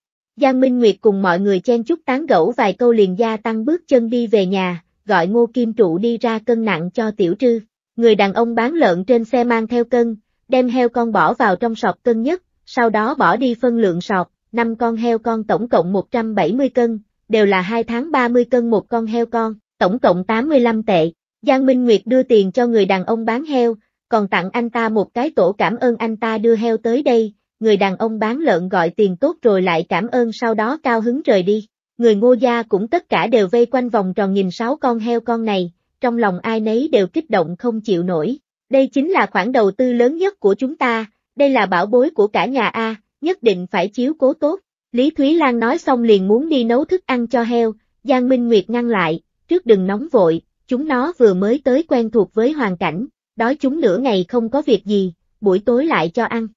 Giang Minh Nguyệt cùng mọi người chen chút tán gẫu vài câu liền gia tăng bước chân đi về nhà, gọi Ngô Kim Trụ đi ra cân nặng cho tiểu trư. Người đàn ông bán lợn trên xe mang theo cân, đem heo con bỏ vào trong sọt cân nhất, sau đó bỏ đi phân lượng sọt, 5 con heo con tổng cộng 170 cân, đều là 2 tháng 30 cân một con heo con, tổng cộng 85 tệ. Giang Minh Nguyệt đưa tiền cho người đàn ông bán heo, còn tặng anh ta một cái tổ cảm ơn anh ta đưa heo tới đây, người đàn ông bán lợn gọi tiền tốt rồi lại cảm ơn sau đó cao hứng rời đi. Người ngô gia cũng tất cả đều vây quanh vòng tròn nhìn sáu con heo con này, trong lòng ai nấy đều kích động không chịu nổi. Đây chính là khoản đầu tư lớn nhất của chúng ta, đây là bảo bối của cả nhà A, nhất định phải chiếu cố tốt. Lý Thúy Lan nói xong liền muốn đi nấu thức ăn cho heo, Giang Minh Nguyệt ngăn lại, trước đừng nóng vội, chúng nó vừa mới tới quen thuộc với hoàn cảnh, đói chúng nửa ngày không có việc gì, buổi tối lại cho ăn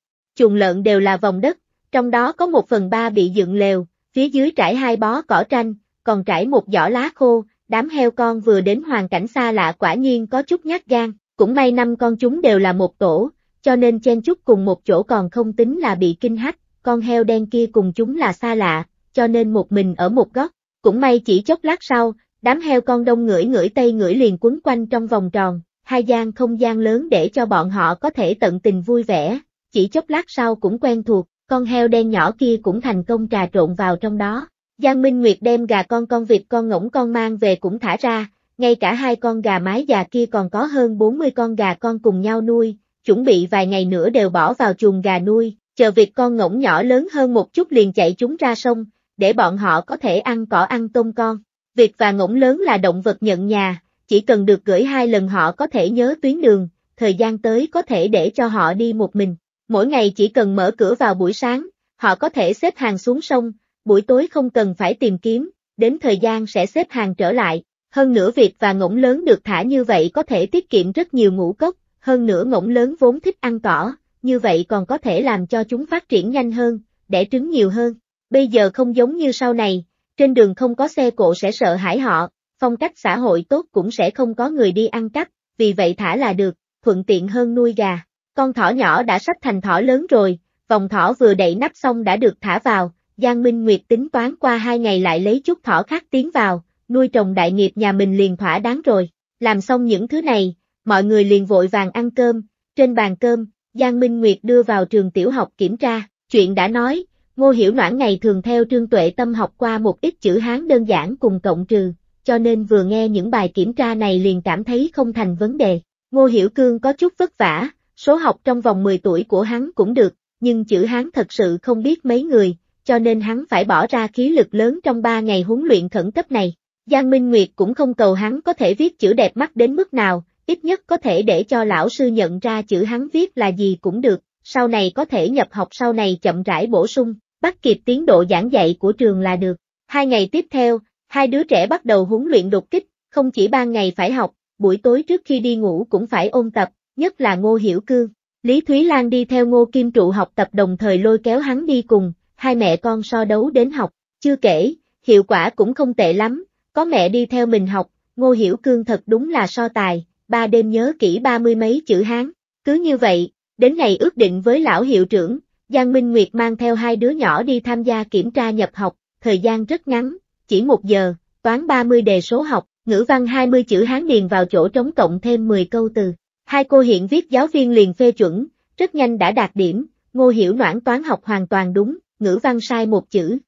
chuồng lợn đều là vòng đất, trong đó có một phần ba bị dựng lều, phía dưới trải hai bó cỏ tranh, còn trải một giỏ lá khô, đám heo con vừa đến hoàn cảnh xa lạ quả nhiên có chút nhát gan, cũng may năm con chúng đều là một tổ, cho nên chen chúc cùng một chỗ còn không tính là bị kinh hách, con heo đen kia cùng chúng là xa lạ, cho nên một mình ở một góc, cũng may chỉ chốc lát sau, đám heo con đông ngửi ngửi tây ngửi liền quấn quanh trong vòng tròn, hai gian không gian lớn để cho bọn họ có thể tận tình vui vẻ, chỉ chốc lát sau cũng quen thuộc, con heo đen nhỏ kia cũng thành công trà trộn vào trong đó. Giang Minh Nguyệt đem gà con con vịt con ngỗng con mang về cũng thả ra, ngay cả hai con gà mái già kia còn có hơn 40 con gà con cùng nhau nuôi, chuẩn bị vài ngày nữa đều bỏ vào chuồng gà nuôi, chờ vịt con ngỗng nhỏ lớn hơn một chút liền chạy chúng ra sông, để bọn họ có thể ăn cỏ ăn tôm con. Vịt và ngỗng lớn là động vật nhận nhà, chỉ cần được gửi hai lần họ có thể nhớ tuyến đường, thời gian tới có thể để cho họ đi một mình. Mỗi ngày chỉ cần mở cửa vào buổi sáng, họ có thể xếp hàng xuống sông, buổi tối không cần phải tìm kiếm, đến thời gian sẽ xếp hàng trở lại. Hơn nữa việc và ngỗng lớn được thả như vậy có thể tiết kiệm rất nhiều ngũ cốc, hơn nữa ngỗng lớn vốn thích ăn cỏ, như vậy còn có thể làm cho chúng phát triển nhanh hơn, đẻ trứng nhiều hơn. Bây giờ không giống như sau này, trên đường không có xe cộ sẽ sợ hãi họ, phong cách xã hội tốt cũng sẽ không có người đi ăn cắp, vì vậy thả là được, thuận tiện hơn nuôi gà. Con thỏ nhỏ đã sắp thành thỏ lớn rồi, vòng thỏ vừa đậy nắp xong đã được thả vào, Giang Minh Nguyệt tính toán qua hai ngày lại lấy chút thỏ khác tiến vào, nuôi trồng đại nghiệp nhà mình liền thỏa đáng rồi. Làm xong những thứ này, mọi người liền vội vàng ăn cơm, trên bàn cơm, Giang Minh Nguyệt đưa vào trường tiểu học kiểm tra, chuyện đã nói, Ngô Hiểu Noãn ngày thường theo Trương Tuệ Tâm học qua một ít chữ Hán đơn giản cùng cộng trừ, cho nên vừa nghe những bài kiểm tra này liền cảm thấy không thành vấn đề. Ngô Hiểu Cương có chút vất vả, số học trong vòng 10 tuổi của hắn cũng được, nhưng chữ hắn thật sự không biết mấy người, cho nên hắn phải bỏ ra khí lực lớn trong 3 ngày huấn luyện khẩn cấp này. Giang Minh Nguyệt cũng không cầu hắn có thể viết chữ đẹp mắt đến mức nào, ít nhất có thể để cho lão sư nhận ra chữ hắn viết là gì cũng được, sau này có thể nhập học sau này chậm rãi bổ sung, bắt kịp tiến độ giảng dạy của trường là được. Hai ngày tiếp theo, hai đứa trẻ bắt đầu huấn luyện đột kích, không chỉ ban ngày phải học, buổi tối trước khi đi ngủ cũng phải ôn tập, nhất là Ngô Hiểu Cương. Lý Thúy Lan đi theo Ngô Kim Trụ học tập đồng thời lôi kéo hắn đi cùng, hai mẹ con so đấu đến học, chưa kể, hiệu quả cũng không tệ lắm, có mẹ đi theo mình học, Ngô Hiểu Cương thật đúng là so tài, ba đêm nhớ kỹ ba mươi mấy chữ Hán, cứ như vậy, đến ngày ước định với lão hiệu trưởng, Giang Minh Nguyệt mang theo hai đứa nhỏ đi tham gia kiểm tra nhập học, thời gian rất ngắn, chỉ một giờ, toán 30 đề số học, ngữ văn 20 chữ Hán điền vào chỗ trống cộng thêm 10 câu từ. Hai cô hiện viết giáo viên liền phê chuẩn, rất nhanh đã đạt điểm, ngô hiểu noãn toán học hoàn toàn đúng, ngữ văn sai một chữ.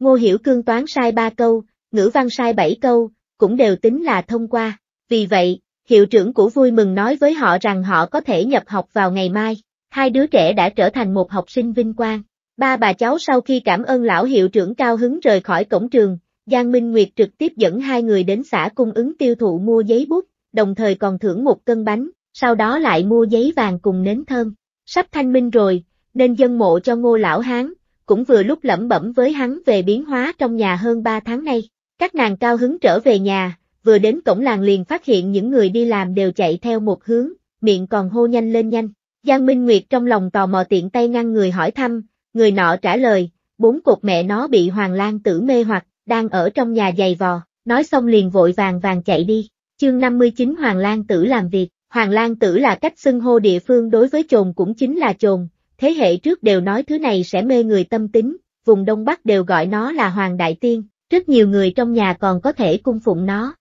Ngô hiểu cương toán sai ba câu, ngữ văn sai bảy câu, cũng đều tính là thông qua. Vì vậy, hiệu trưởng của vui mừng nói với họ rằng họ có thể nhập học vào ngày mai. Hai đứa trẻ đã trở thành một học sinh vinh quang. Ba bà cháu sau khi cảm ơn lão hiệu trưởng cao hứng rời khỏi cổng trường, Giang Minh Nguyệt trực tiếp dẫn hai người đến xã cung ứng tiêu thụ mua giấy bút, đồng thời còn thưởng một cân bánh, sau đó lại mua giấy vàng cùng nến thơm. Sắp thanh minh rồi, nên dân mộ cho ngô lão hán, cũng vừa lúc lẩm bẩm với hắn về biến hóa trong nhà hơn 3 tháng nay. Các nàng cao hứng trở về nhà, vừa đến cổng làng liền phát hiện những người đi làm đều chạy theo một hướng, miệng còn hô nhanh lên nhanh. Giang Minh Nguyệt trong lòng tò mò tiện tay ngăn người hỏi thăm, người nọ trả lời, bốn cục mẹ nó bị Hoàng Lan tử mê hoặc, đang ở trong nhà giày vò, nói xong liền vội vàng vàng chạy đi. Chương 59 Hoàng Lan Tử làm việc, Hoàng Lan Tử là cách xưng hô địa phương đối với trồn cũng chính là trồn. thế hệ trước đều nói thứ này sẽ mê người tâm tính, vùng Đông Bắc đều gọi nó là Hoàng Đại Tiên, rất nhiều người trong nhà còn có thể cung phụng nó.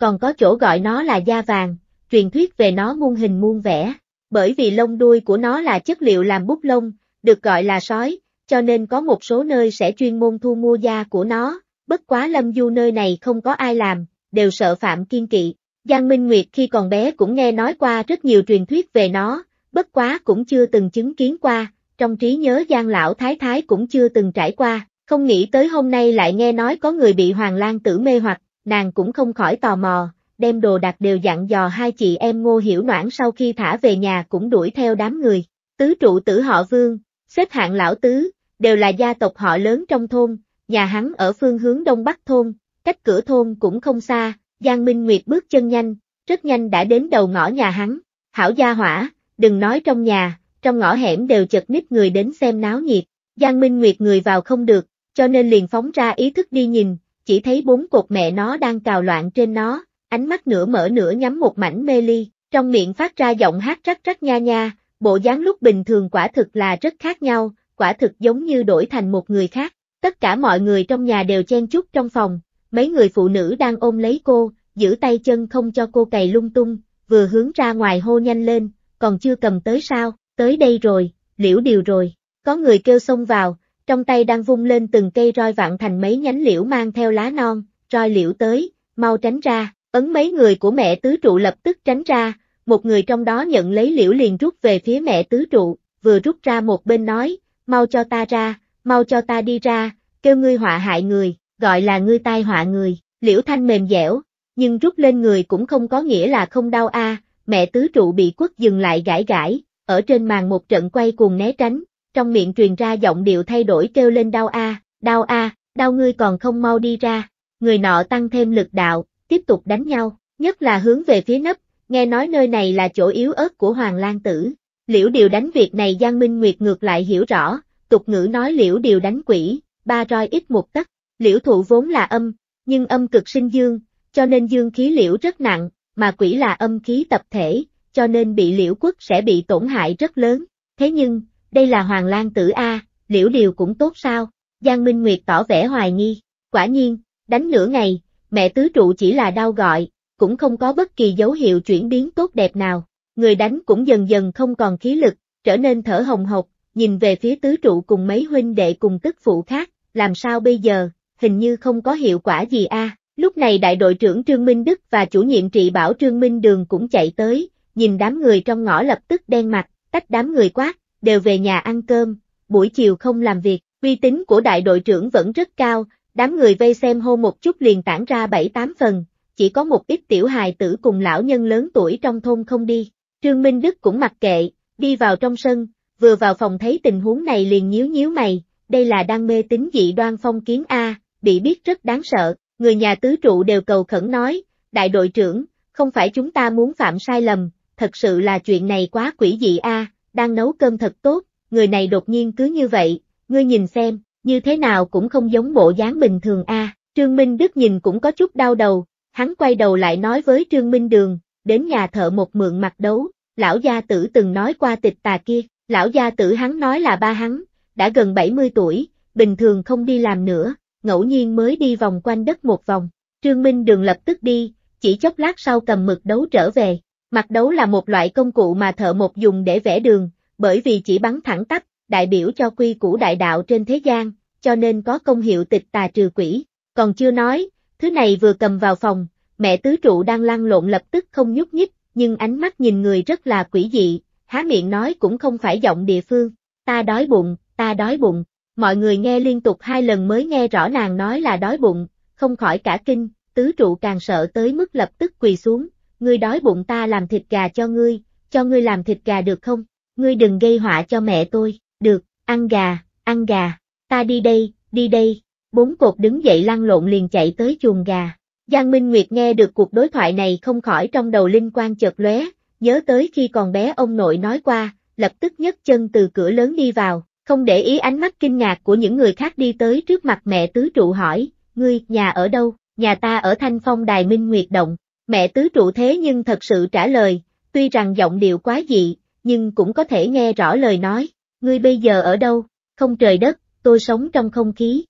Còn có chỗ gọi nó là da vàng, truyền thuyết về nó muôn hình muôn vẻ, bởi vì lông đuôi của nó là chất liệu làm bút lông, được gọi là sói, cho nên có một số nơi sẽ chuyên môn thu mua da của nó, bất quá lâm du nơi này không có ai làm, đều sợ phạm kiên kỵ. Giang Minh Nguyệt khi còn bé cũng nghe nói qua rất nhiều truyền thuyết về nó, bất quá cũng chưa từng chứng kiến qua, trong trí nhớ Giang Lão Thái Thái cũng chưa từng trải qua, không nghĩ tới hôm nay lại nghe nói có người bị Hoàng Lan tử mê hoặc, nàng cũng không khỏi tò mò, đem đồ đặt đều dặn dò hai chị em ngô hiểu noãn sau khi thả về nhà cũng đuổi theo đám người, tứ trụ tử họ Vương, xếp hạng Lão Tứ, đều là gia tộc họ lớn trong thôn, nhà hắn ở phương hướng Đông Bắc thôn, cách cửa thôn cũng không xa, Giang Minh Nguyệt bước chân nhanh, rất nhanh đã đến đầu ngõ nhà hắn, hảo gia hỏa, đừng nói trong nhà, trong ngõ hẻm đều chật nít người đến xem náo nhiệt, Giang Minh Nguyệt người vào không được, cho nên liền phóng ra ý thức đi nhìn, chỉ thấy bốn cột mẹ nó đang cào loạn trên nó, ánh mắt nửa mở nửa nhắm một mảnh mê ly, trong miệng phát ra giọng hát rắc rắc nha nha, bộ dáng lúc bình thường quả thực là rất khác nhau, quả thực giống như đổi thành một người khác, tất cả mọi người trong nhà đều chen chúc trong phòng, mấy người phụ nữ đang ôm lấy cô, giữ tay chân không cho cô cày lung tung, vừa hướng ra ngoài hô nhanh lên, còn chưa cầm tới sao, tới đây rồi, liễu điều rồi, có người kêu xông vào, trong tay đang vung lên từng cây roi vạn thành mấy nhánh liễu mang theo lá non, roi liễu tới, mau tránh ra, ấn mấy người của mẹ tứ trụ lập tức tránh ra, một người trong đó nhận lấy liễu liền rút về phía mẹ tứ trụ, vừa rút ra một bên nói, mau cho ta ra, mau cho ta đi ra, kêu ngươi họa hại người, gọi là ngươi tai họa người, liễu thanh mềm dẻo, nhưng rút lên người cũng không có nghĩa là không đau a. mẹ tứ trụ bị quất dừng lại gãi gãi, ở trên màn một trận quay cuồng né tránh, trong miệng truyền ra giọng điệu thay đổi kêu lên đau a, đau a, đau ngươi còn không mau đi ra, người nọ tăng thêm lực đạo, tiếp tục đánh nhau, nhất là hướng về phía nấp, nghe nói nơi này là chỗ yếu ớt của Hoàng Lan Tử. Liễu điều đánh việc này Giang Minh Nguyệt ngược lại hiểu rõ, tục ngữ nói liễu điều đánh quỷ, ba roi ít một tấc, Liễu thụ vốn là âm, nhưng âm cực sinh dương, cho nên dương khí liễu rất nặng, mà quỷ là âm khí tập thể, cho nên bị liễu quốc sẽ bị tổn hại rất lớn. Thế nhưng, đây là Hoàng Lan tử A, liễu điều cũng tốt sao? Giang Minh Nguyệt tỏ vẻ hoài nghi. Quả nhiên, đánh nửa ngày, mẹ tứ trụ chỉ là đau gọi, cũng không có bất kỳ dấu hiệu chuyển biến tốt đẹp nào. Người đánh cũng dần dần không còn khí lực, trở nên thở hồng hộc, nhìn về phía tứ trụ cùng mấy huynh đệ cùng tức phụ khác, làm sao bây giờ, hình như không có hiệu quả gì a. Lúc này đại đội trưởng Trương Minh Đức và chủ nhiệm trị bảo Trương Minh Đường cũng chạy tới, nhìn đám người trong ngõ lập tức đen mặt, tách đám người quát, đều về nhà ăn cơm, buổi chiều không làm việc, uy tín của đại đội trưởng vẫn rất cao, đám người vây xem hô một chút liền tản ra bảy tám phần, chỉ có một ít tiểu hài tử cùng lão nhân lớn tuổi trong thôn không đi. Trương Minh Đức cũng mặc kệ, đi vào trong sân, vừa vào phòng thấy tình huống này liền nhíu nhíu mày, đây là đang mê tín dị đoan phong kiến A, bị biết rất đáng sợ, người nhà tứ trụ đều cầu khẩn nói, đại đội trưởng, không phải chúng ta muốn phạm sai lầm, thật sự là chuyện này quá quỷ dị a, đang nấu cơm thật tốt, người này đột nhiên cứ như vậy, ngươi nhìn xem, như thế nào cũng không giống bộ dáng bình thường a. Trương Minh Đức nhìn cũng có chút đau đầu, hắn quay đầu lại nói với Trương Minh Đường, đến nhà thợ một mượn mặt đấu, lão gia tử từng nói qua tịch tà kia, lão gia tử hắn nói là ba hắn, đã gần 70 tuổi, bình thường không đi làm nữa, ngẫu nhiên mới đi vòng quanh đất một vòng. Trương Minh Đường lập tức đi, chỉ chốc lát sau cầm mực đấu trở về. Mặt đấu là một loại công cụ mà thợ một dùng để vẽ đường, bởi vì chỉ bắn thẳng tắp, đại biểu cho quy củ đại đạo trên thế gian, cho nên có công hiệu tịch tà trừ quỷ. Còn chưa nói, thứ này vừa cầm vào phòng, mẹ tứ trụ đang lăn lộn lập tức không nhúc nhích, nhưng ánh mắt nhìn người rất là quỷ dị, há miệng nói cũng không phải giọng địa phương. Ta đói bụng, ta đói bụng mọi người nghe liên tục hai lần mới nghe rõ nàng nói là đói bụng, không khỏi cả kinh, tứ trụ càng sợ tới mức lập tức quỳ xuống, ngươi đói bụng ta làm thịt gà cho ngươi, cho ngươi làm thịt gà được không, ngươi đừng gây họa cho mẹ tôi, được, ăn gà, ăn gà, ta đi đây, đi đây, bốn cột đứng dậy lăn lộn liền chạy tới chuồng gà. Giang Minh Nguyệt nghe được cuộc đối thoại này không khỏi trong đầu linh quan chợt lóe, nhớ tới khi còn bé ông nội nói qua, lập tức nhấc chân từ cửa lớn đi vào, không để ý ánh mắt kinh ngạc của những người khác đi tới trước mặt mẹ tứ trụ hỏi, ngươi, nhà ở đâu, nhà ta ở thanh phong đài minh nguyệt động, mẹ tứ trụ thế nhưng thật sự trả lời, tuy rằng giọng điệu quá dị, nhưng cũng có thể nghe rõ lời nói, ngươi bây giờ ở đâu, không trời đất, tôi sống trong không khí.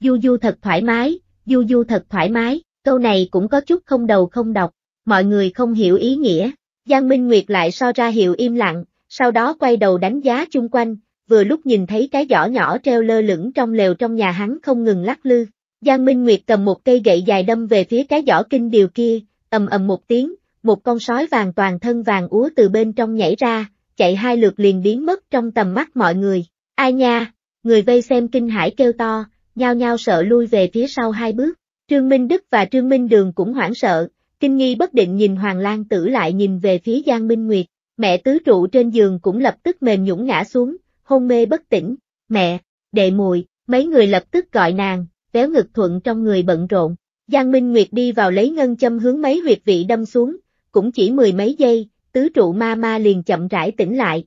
Du du thật thoải mái, du du thật thoải mái, câu này cũng có chút không đầu không đọc, mọi người không hiểu ý nghĩa, Giang Minh Nguyệt lại so ra hiệu im lặng, sau đó quay đầu đánh giá chung quanh, vừa lúc nhìn thấy cái giỏ nhỏ treo lơ lửng trong lều trong nhà hắn không ngừng lắc lư. Giang Minh Nguyệt cầm một cây gậy dài đâm về phía cái giỏ kinh điều kia, ầm ầm một tiếng, một con sói vàng toàn thân vàng úa từ bên trong nhảy ra, chạy hai lượt liền biến mất trong tầm mắt mọi người. Ai nha, người vây xem kinh hãi kêu to, nhao nhao sợ lui về phía sau hai bước. Trương Minh Đức và Trương Minh Đường cũng hoảng sợ, kinh nghi bất định nhìn Hoàng Lan Tử lại nhìn về phía Giang Minh Nguyệt, mẹ tứ trụ trên giường cũng lập tức mềm nhũng ngã xuống, hôn mê bất tỉnh, mẹ, đệ mùi, mấy người lập tức gọi nàng, véo ngực thuận trong người bận rộn. Giang Minh Nguyệt đi vào lấy ngân châm hướng mấy huyệt vị đâm xuống, cũng chỉ mười mấy giây, tứ trụ ma ma liền chậm rãi tỉnh lại.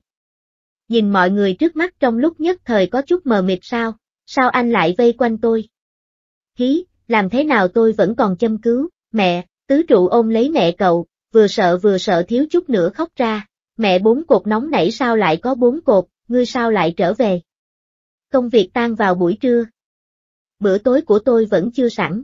Nhìn mọi người trước mắt trong lúc nhất thời có chút mờ mịt sao, sao anh lại vây quanh tôi? Hí, làm thế nào tôi vẫn còn châm cứu, mẹ, tứ trụ ôm lấy mẹ cậu, vừa sợ vừa sợ thiếu chút nữa khóc ra, mẹ bốn cột nóng nảy sao lại có bốn cột, ngươi sao lại trở về? Công việc tan vào buổi trưa. Bữa tối của tôi vẫn chưa sẵn.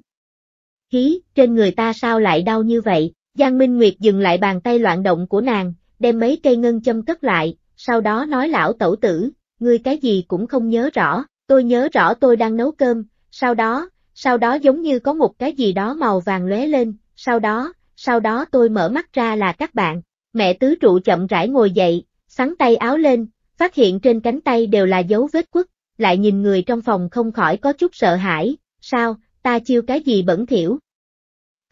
Khí trên người ta sao lại đau như vậy? Giang Minh Nguyệt dừng lại bàn tay loạn động của nàng, đem mấy cây ngân châm cất lại, sau đó nói lão tẩu tử, ngươi cái gì cũng không nhớ rõ, tôi nhớ rõ tôi đang nấu cơm, sau đó, sau đó giống như có một cái gì đó màu vàng lóe lên, sau đó, sau đó tôi mở mắt ra là các bạn, mẹ tứ trụ chậm rãi ngồi dậy, sắn tay áo lên, phát hiện trên cánh tay đều là dấu vết quất, lại nhìn người trong phòng không khỏi có chút sợ hãi, sao, ta chiêu cái gì bẩn thiểu.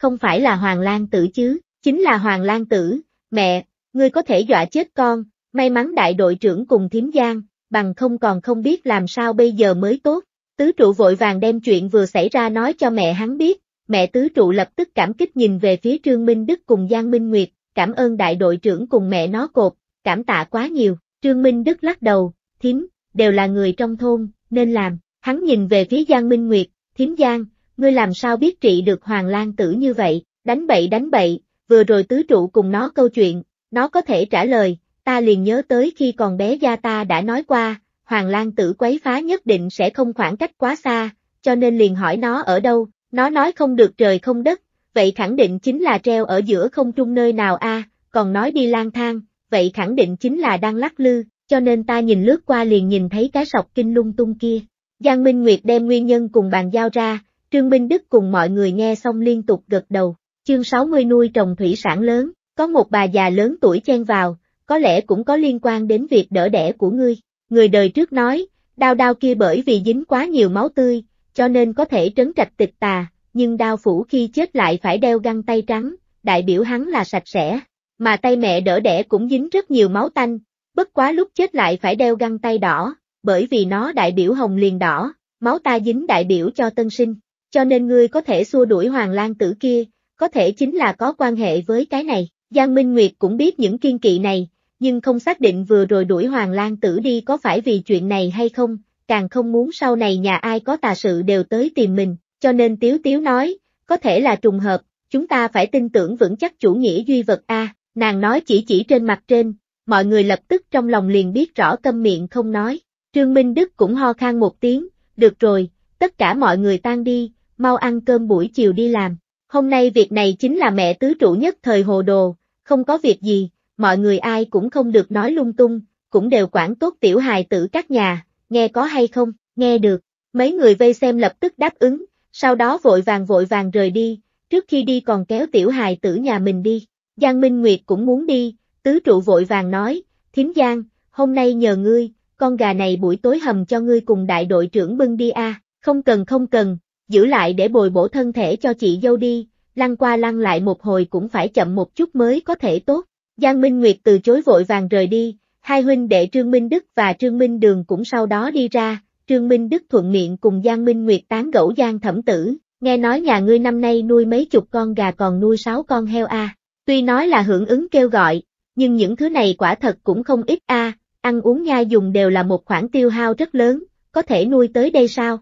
Không phải là Hoàng Lan Tử chứ, chính là Hoàng Lan Tử, mẹ, ngươi có thể dọa chết con, may mắn đại đội trưởng cùng thím giang, bằng không còn không biết làm sao bây giờ mới tốt. Tứ trụ vội vàng đem chuyện vừa xảy ra nói cho mẹ hắn biết, mẹ tứ trụ lập tức cảm kích nhìn về phía Trương Minh Đức cùng Giang Minh Nguyệt, cảm ơn đại đội trưởng cùng mẹ nó cột, cảm tạ quá nhiều. Trương Minh Đức lắc đầu, thím, đều là người trong thôn, nên làm. Hắn nhìn về phía Giang Minh Nguyệt, thím Giang, ngươi làm sao biết trị được Hoàng Lan tử như vậy, đánh bậy đánh bậy, vừa rồi tứ trụ cùng nó câu chuyện, nó có thể trả lời, ta liền nhớ tới khi còn bé gia ta đã nói qua, Hoàng Lan tử quấy phá nhất định sẽ không khoảng cách quá xa, cho nên liền hỏi nó ở đâu, nó nói không được trời không đất, vậy khẳng định chính là treo ở giữa không trung nơi nào a, còn nói đi lang thang, vậy khẳng định chính là đang lắc lư, cho nên ta nhìn lướt qua liền nhìn thấy cái sọc kinh lung tung kia. Giang Minh Nguyệt đem nguyên nhân cùng bàn giao ra, Trương Minh Đức cùng mọi người nghe xong liên tục gật đầu, chương 60 nuôi trồng thủy sản lớn, có một bà già lớn tuổi chen vào, có lẽ cũng có liên quan đến việc đỡ đẻ của ngươi. Người đời trước nói, đau đau kia bởi vì dính quá nhiều máu tươi, cho nên có thể trấn trạch tịch tà, nhưng đau phủ khi chết lại phải đeo găng tay trắng, đại biểu hắn là sạch sẽ, mà tay mẹ đỡ đẻ cũng dính rất nhiều máu tanh, bất quá lúc chết lại phải đeo găng tay đỏ, bởi vì nó đại biểu hồng liền đỏ, máu ta dính đại biểu cho tân sinh, cho nên ngươi có thể xua đuổi Hoàng Lan tử kia, có thể chính là có quan hệ với cái này. Giang Minh Nguyệt cũng biết những kiên kỵ này, nhưng không xác định vừa rồi đuổi Hoàng Lan tử đi có phải vì chuyện này hay không, càng không muốn sau này nhà ai có tà sự đều tới tìm mình, cho nên Tiếu Tiếu nói, có thể là trùng hợp, chúng ta phải tin tưởng vững chắc chủ nghĩa duy vật A, Nàng nói chỉ chỉ trên mặt trên, mọi người lập tức trong lòng liền biết rõ tâm miệng không nói. Trương Minh Đức cũng ho khan một tiếng, được rồi, tất cả mọi người tan đi, mau ăn cơm buổi chiều đi làm. Hôm nay việc này chính là mẹ tứ trụ nhất thời hồ đồ, không có việc gì, mọi người ai cũng không được nói lung tung, cũng đều quản tốt tiểu hài tử các nhà, nghe có hay không, nghe được. Mấy người vây xem lập tức đáp ứng, sau đó vội vàng vội vàng rời đi, trước khi đi còn kéo tiểu hài tử nhà mình đi. Giang Minh Nguyệt cũng muốn đi, tứ trụ vội vàng nói, Thiến Giang, hôm nay nhờ ngươi, con gà này buổi tối hầm cho ngươi cùng đại đội trưởng bưng đi a, không cần không cần, giữ lại để bồi bổ thân thể cho chị dâu đi, lăn qua lăn lại một hồi cũng phải chậm một chút mới có thể tốt. Giang Minh Nguyệt từ chối vội vàng rời đi, hai huynh đệ Trương Minh Đức và Trương Minh Đường cũng sau đó đi ra, Trương Minh Đức thuận miệng cùng Giang Minh Nguyệt tán gẫu Giang Thẩm Tử, nghe nói nhà ngươi năm nay nuôi mấy chục con gà còn nuôi sáu con heo a. Tuy nói là hưởng ứng kêu gọi, nhưng những thứ này quả thật cũng không ít a, à, ăn uống nha dùng đều là một khoản tiêu hao rất lớn, có thể nuôi tới đây sao?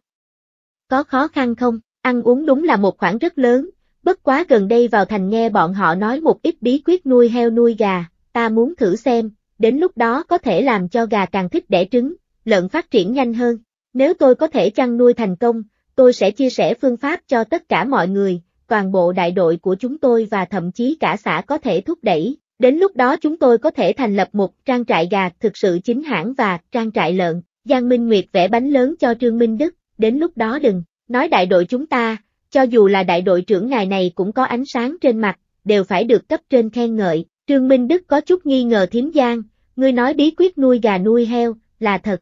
Có khó khăn không? Ăn uống đúng là một khoản rất lớn, bất quá gần đây vào thành nghe bọn họ nói một ít bí quyết nuôi heo nuôi gà, ta muốn thử xem, đến lúc đó có thể làm cho gà càng thích đẻ trứng, lợn phát triển nhanh hơn. Nếu tôi có thể chăn nuôi thành công, tôi sẽ chia sẻ phương pháp cho tất cả mọi người, toàn bộ đại đội của chúng tôi và thậm chí cả xã có thể thúc đẩy, đến lúc đó chúng tôi có thể thành lập một trang trại gà thực sự chính hãng và trang trại lợn, Giang Minh Nguyệt vẽ bánh lớn cho Trương Minh Đức, đến lúc đó đừng, nói đại đội chúng ta, cho dù là đại đội trưởng ngài này cũng có ánh sáng trên mặt, đều phải được cấp trên khen ngợi, Trương Minh Đức có chút nghi ngờ thiếm Giang, ngươi nói bí quyết nuôi gà nuôi heo, là thật.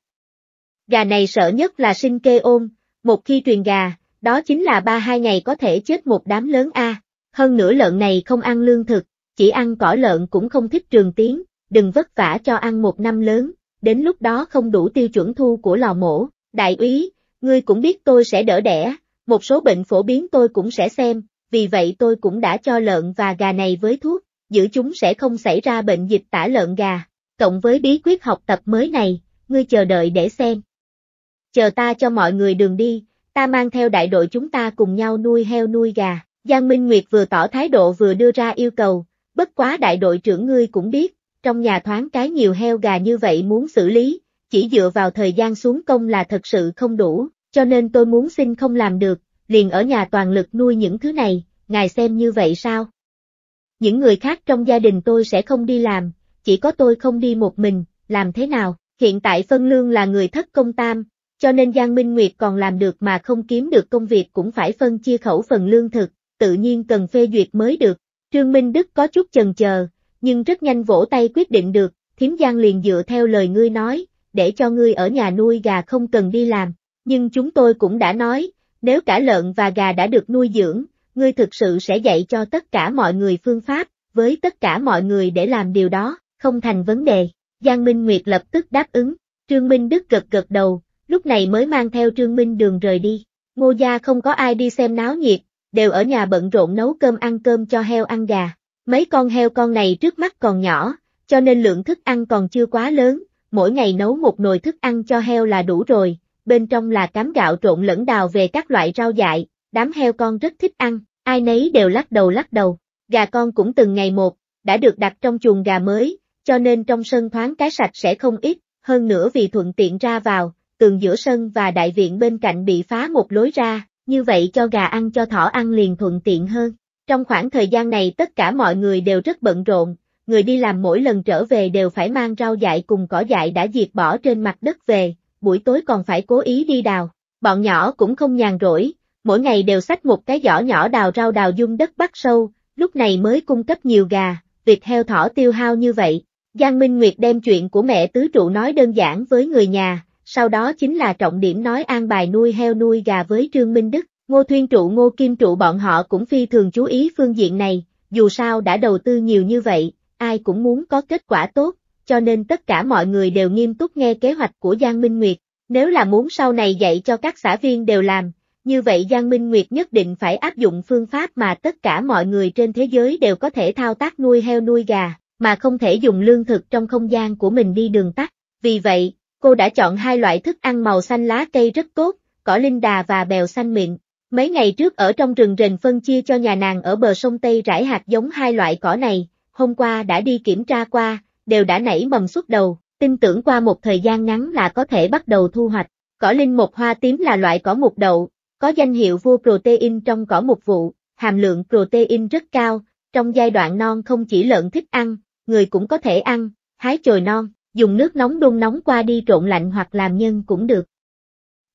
Gà này sợ nhất là sinh kê ôm, một khi truyền gà, đó chính là ba hai ngày có thể chết một đám lớn a. À. Hơn nữa lợn này không ăn lương thực, chỉ ăn cỏ lợn cũng không thích trường tiến, đừng vất vả cho ăn một năm lớn, đến lúc đó không đủ tiêu chuẩn thu của lò mổ. Đại úy, ngươi cũng biết tôi sẽ đỡ đẻ, một số bệnh phổ biến tôi cũng sẽ xem, vì vậy tôi cũng đã cho lợn và gà này với thuốc, giữ chúng sẽ không xảy ra bệnh dịch tả lợn gà, cộng với bí quyết học tập mới này, ngươi chờ đợi để xem. Chờ ta cho mọi người đường đi, ta mang theo đại đội chúng ta cùng nhau nuôi heo nuôi gà. Giang Minh Nguyệt vừa tỏ thái độ vừa đưa ra yêu cầu, bất quá đại đội trưởng ngươi cũng biết, trong nhà thoáng cái nhiều heo gà như vậy muốn xử lý, chỉ dựa vào thời gian xuống công là thật sự không đủ, cho nên tôi muốn xin không làm được, liền ở nhà toàn lực nuôi những thứ này, ngài xem như vậy sao? Những người khác trong gia đình tôi sẽ không đi làm, chỉ có tôi không đi một mình, làm thế nào? Hiện tại Phân Lương là người thất công tam, cho nên Giang Minh Nguyệt còn làm được mà không kiếm được công việc cũng phải phân chia khẩu phần lương thực, tự nhiên cần phê duyệt mới được. Trương Minh Đức có chút chần chờ, nhưng rất nhanh vỗ tay quyết định được, thiếm Giang liền dựa theo lời ngươi nói, để cho ngươi ở nhà nuôi gà không cần đi làm, nhưng chúng tôi cũng đã nói, nếu cả lợn và gà đã được nuôi dưỡng, ngươi thực sự sẽ dạy cho tất cả mọi người phương pháp, với tất cả mọi người để làm điều đó, không thành vấn đề. Giang Minh Nguyệt lập tức đáp ứng, Trương Minh Đức gật gật đầu, lúc này mới mang theo Trương Minh Đường rời đi. Ngô gia không có ai đi xem náo nhiệt, đều ở nhà bận rộn nấu cơm ăn cơm cho heo ăn gà. Mấy con heo con này trước mắt còn nhỏ, cho nên lượng thức ăn còn chưa quá lớn, mỗi ngày nấu một nồi thức ăn cho heo là đủ rồi, bên trong là cám gạo trộn lẫn đào về các loại rau dại, đám heo con rất thích ăn, ai nấy đều lắc đầu lắc đầu. Gà con cũng từng ngày một, đã được đặt trong chuồng gà mới, cho nên trong sân thoáng cái sạch sẽ không ít, hơn nữa vì thuận tiện ra vào, tường giữa sân và đại viện bên cạnh bị phá một lối ra, như vậy cho gà ăn cho thỏ ăn liền thuận tiện hơn. Trong khoảng thời gian này tất cả mọi người đều rất bận rộn, người đi làm mỗi lần trở về đều phải mang rau dại cùng cỏ dại đã diệt bỏ trên mặt đất về, buổi tối còn phải cố ý đi đào. Bọn nhỏ cũng không nhàn rỗi, mỗi ngày đều xách một cái giỏ nhỏ đào rau đào dung đất bắt sâu, lúc này mới cung cấp nhiều gà, vịt heo thỏ tiêu hao như vậy. Giang Minh Nguyệt đem chuyện của mẹ tứ trụ nói đơn giản với người nhà, sau đó chính là trọng điểm nói an bài nuôi heo nuôi gà với Trương Minh Đức, Ngô Thuyên Trụ Ngô Kim Trụ bọn họ cũng phi thường chú ý phương diện này, dù sao đã đầu tư nhiều như vậy, ai cũng muốn có kết quả tốt, cho nên tất cả mọi người đều nghiêm túc nghe kế hoạch của Giang Minh Nguyệt, nếu là muốn sau này dạy cho các xã viên đều làm, như vậy Giang Minh Nguyệt nhất định phải áp dụng phương pháp mà tất cả mọi người trên thế giới đều có thể thao tác nuôi heo nuôi gà, mà không thể dùng lương thực trong không gian của mình đi đường tắt, vì vậy, Cô đã chọn hai loại thức ăn màu xanh lá cây rất tốt, cỏ linh đà và bèo xanh miệng. Mấy ngày trước ở trong rừng rền phân chia cho nhà nàng ở bờ sông Tây rải hạt giống hai loại cỏ này, hôm qua đã đi kiểm tra qua, đều đã nảy mầm suốt đầu, tin tưởng qua một thời gian ngắn là có thể bắt đầu thu hoạch. Cỏ linh một hoa tím là loại cỏ mục đậu, có danh hiệu vua protein trong cỏ mục vụ, hàm lượng protein rất cao, trong giai đoạn non không chỉ lợn thích ăn, người cũng có thể ăn, hái chồi non, dùng nước nóng đun nóng qua đi trộn lạnh hoặc làm nhân cũng được.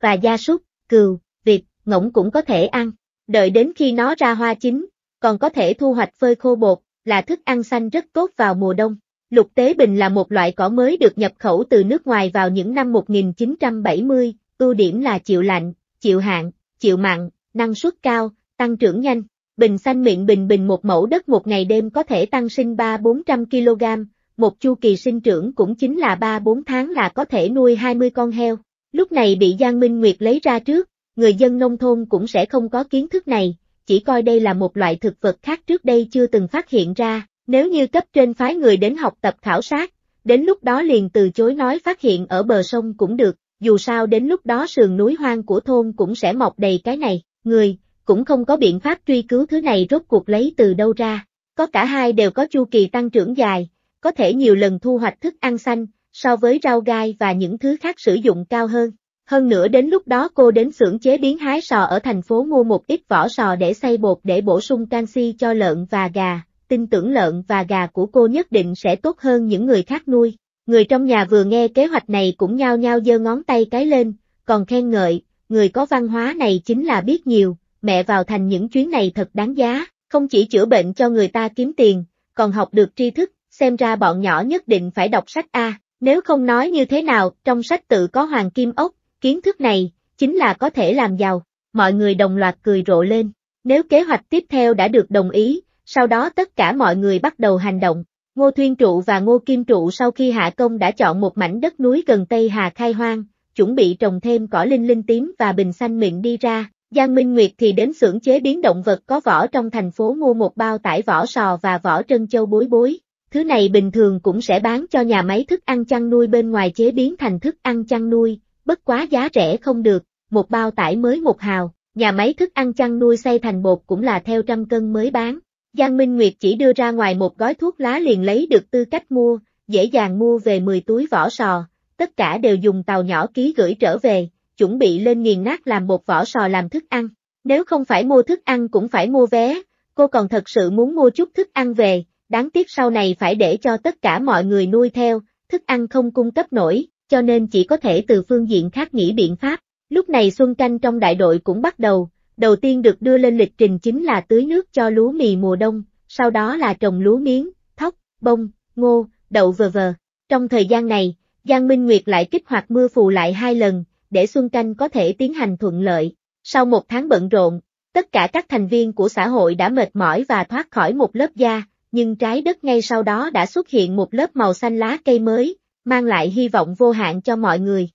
Và gia súc, cừu, vịt, ngỗng cũng có thể ăn, đợi đến khi nó ra hoa chín, còn có thể thu hoạch phơi khô bột, là thức ăn xanh rất tốt vào mùa đông. Lục tế bình là một loại cỏ mới được nhập khẩu từ nước ngoài vào những năm 1970, ưu điểm là chịu lạnh, chịu hạn, chịu mặn, năng suất cao, tăng trưởng nhanh. Bình xanh miệng bình bình một mẫu đất một ngày đêm có thể tăng sinh 3-400 kg, một chu kỳ sinh trưởng cũng chính là 3-4 tháng là có thể nuôi 20 con heo. Lúc này bị Giang Minh Nguyệt lấy ra trước, người dân nông thôn cũng sẽ không có kiến thức này, chỉ coi đây là một loại thực vật khác trước đây chưa từng phát hiện ra, nếu như cấp trên phái người đến học tập khảo sát, đến lúc đó liền từ chối nói phát hiện ở bờ sông cũng được, dù sao đến lúc đó sườn núi hoang của thôn cũng sẽ mọc đầy cái này, người, cũng không có biện pháp truy cứu thứ này rốt cuộc lấy từ đâu ra, có cả hai đều có chu kỳ tăng trưởng dài, có thể nhiều lần thu hoạch thức ăn xanh, so với rau gai và những thứ khác sử dụng cao hơn. Hơn nữa đến lúc đó cô đến xưởng chế biến hái sò ở thành phố mua một ít vỏ sò để xay bột để bổ sung canxi cho lợn và gà, tin tưởng lợn và gà của cô nhất định sẽ tốt hơn những người khác nuôi. Người trong nhà vừa nghe kế hoạch này cũng nhao nhao giơ ngón tay cái lên, còn khen ngợi, người có văn hóa này chính là biết nhiều, mẹ vào thành những chuyến này thật đáng giá, không chỉ chữa bệnh cho người ta kiếm tiền, còn học được tri thức xem ra bọn nhỏ nhất định phải đọc sách A, nếu không nói như thế nào, trong sách tự có hoàng kim ốc, kiến thức này, chính là có thể làm giàu. Mọi người đồng loạt cười rộ lên, nếu kế hoạch tiếp theo đã được đồng ý, sau đó tất cả mọi người bắt đầu hành động. Ngô Thuyên Trụ và Ngô Kim Trụ sau khi hạ công đã chọn một mảnh đất núi gần Tây Hà khai hoang, chuẩn bị trồng thêm cỏ linh linh tím và bình xanh miệng đi ra, Giang Minh Nguyệt thì đến xưởng chế biến động vật có vỏ trong thành phố mua một bao tải vỏ sò và vỏ trân châu bối bối, Thứ này bình thường cũng sẽ bán cho nhà máy thức ăn chăn nuôi bên ngoài chế biến thành thức ăn chăn nuôi, bất quá giá rẻ không được, một bao tải mới một hào, nhà máy thức ăn chăn nuôi xây thành bột cũng là theo trăm cân mới bán. Giang Minh Nguyệt chỉ đưa ra ngoài một gói thuốc lá liền lấy được tư cách mua, dễ dàng mua về 10 túi vỏ sò, tất cả đều dùng tàu nhỏ ký gửi trở về, chuẩn bị lên nghiền nát làm bột vỏ sò làm thức ăn. Nếu không phải mua thức ăn cũng phải mua vé, cô còn thật sự muốn mua chút thức ăn về, đáng tiếc sau này phải để cho tất cả mọi người nuôi theo, thức ăn không cung cấp nổi, cho nên chỉ có thể từ phương diện khác nghĩ biện pháp. Lúc này xuân canh trong đại đội cũng bắt đầu, đầu tiên được đưa lên lịch trình chính là tưới nước cho lúa mì mùa đông, sau đó là trồng lúa miếng, thóc, bông, ngô, đậu vờ vờ. Trong thời gian này, Giang Minh Nguyệt lại kích hoạt mưa phù lại hai lần, để Xuân Canh có thể tiến hành thuận lợi. Sau một tháng bận rộn, tất cả các thành viên của xã hội đã mệt mỏi và thoát khỏi một lớp da, nhưng trái đất ngay sau đó đã xuất hiện một lớp màu xanh lá cây mới, mang lại hy vọng vô hạn cho mọi người.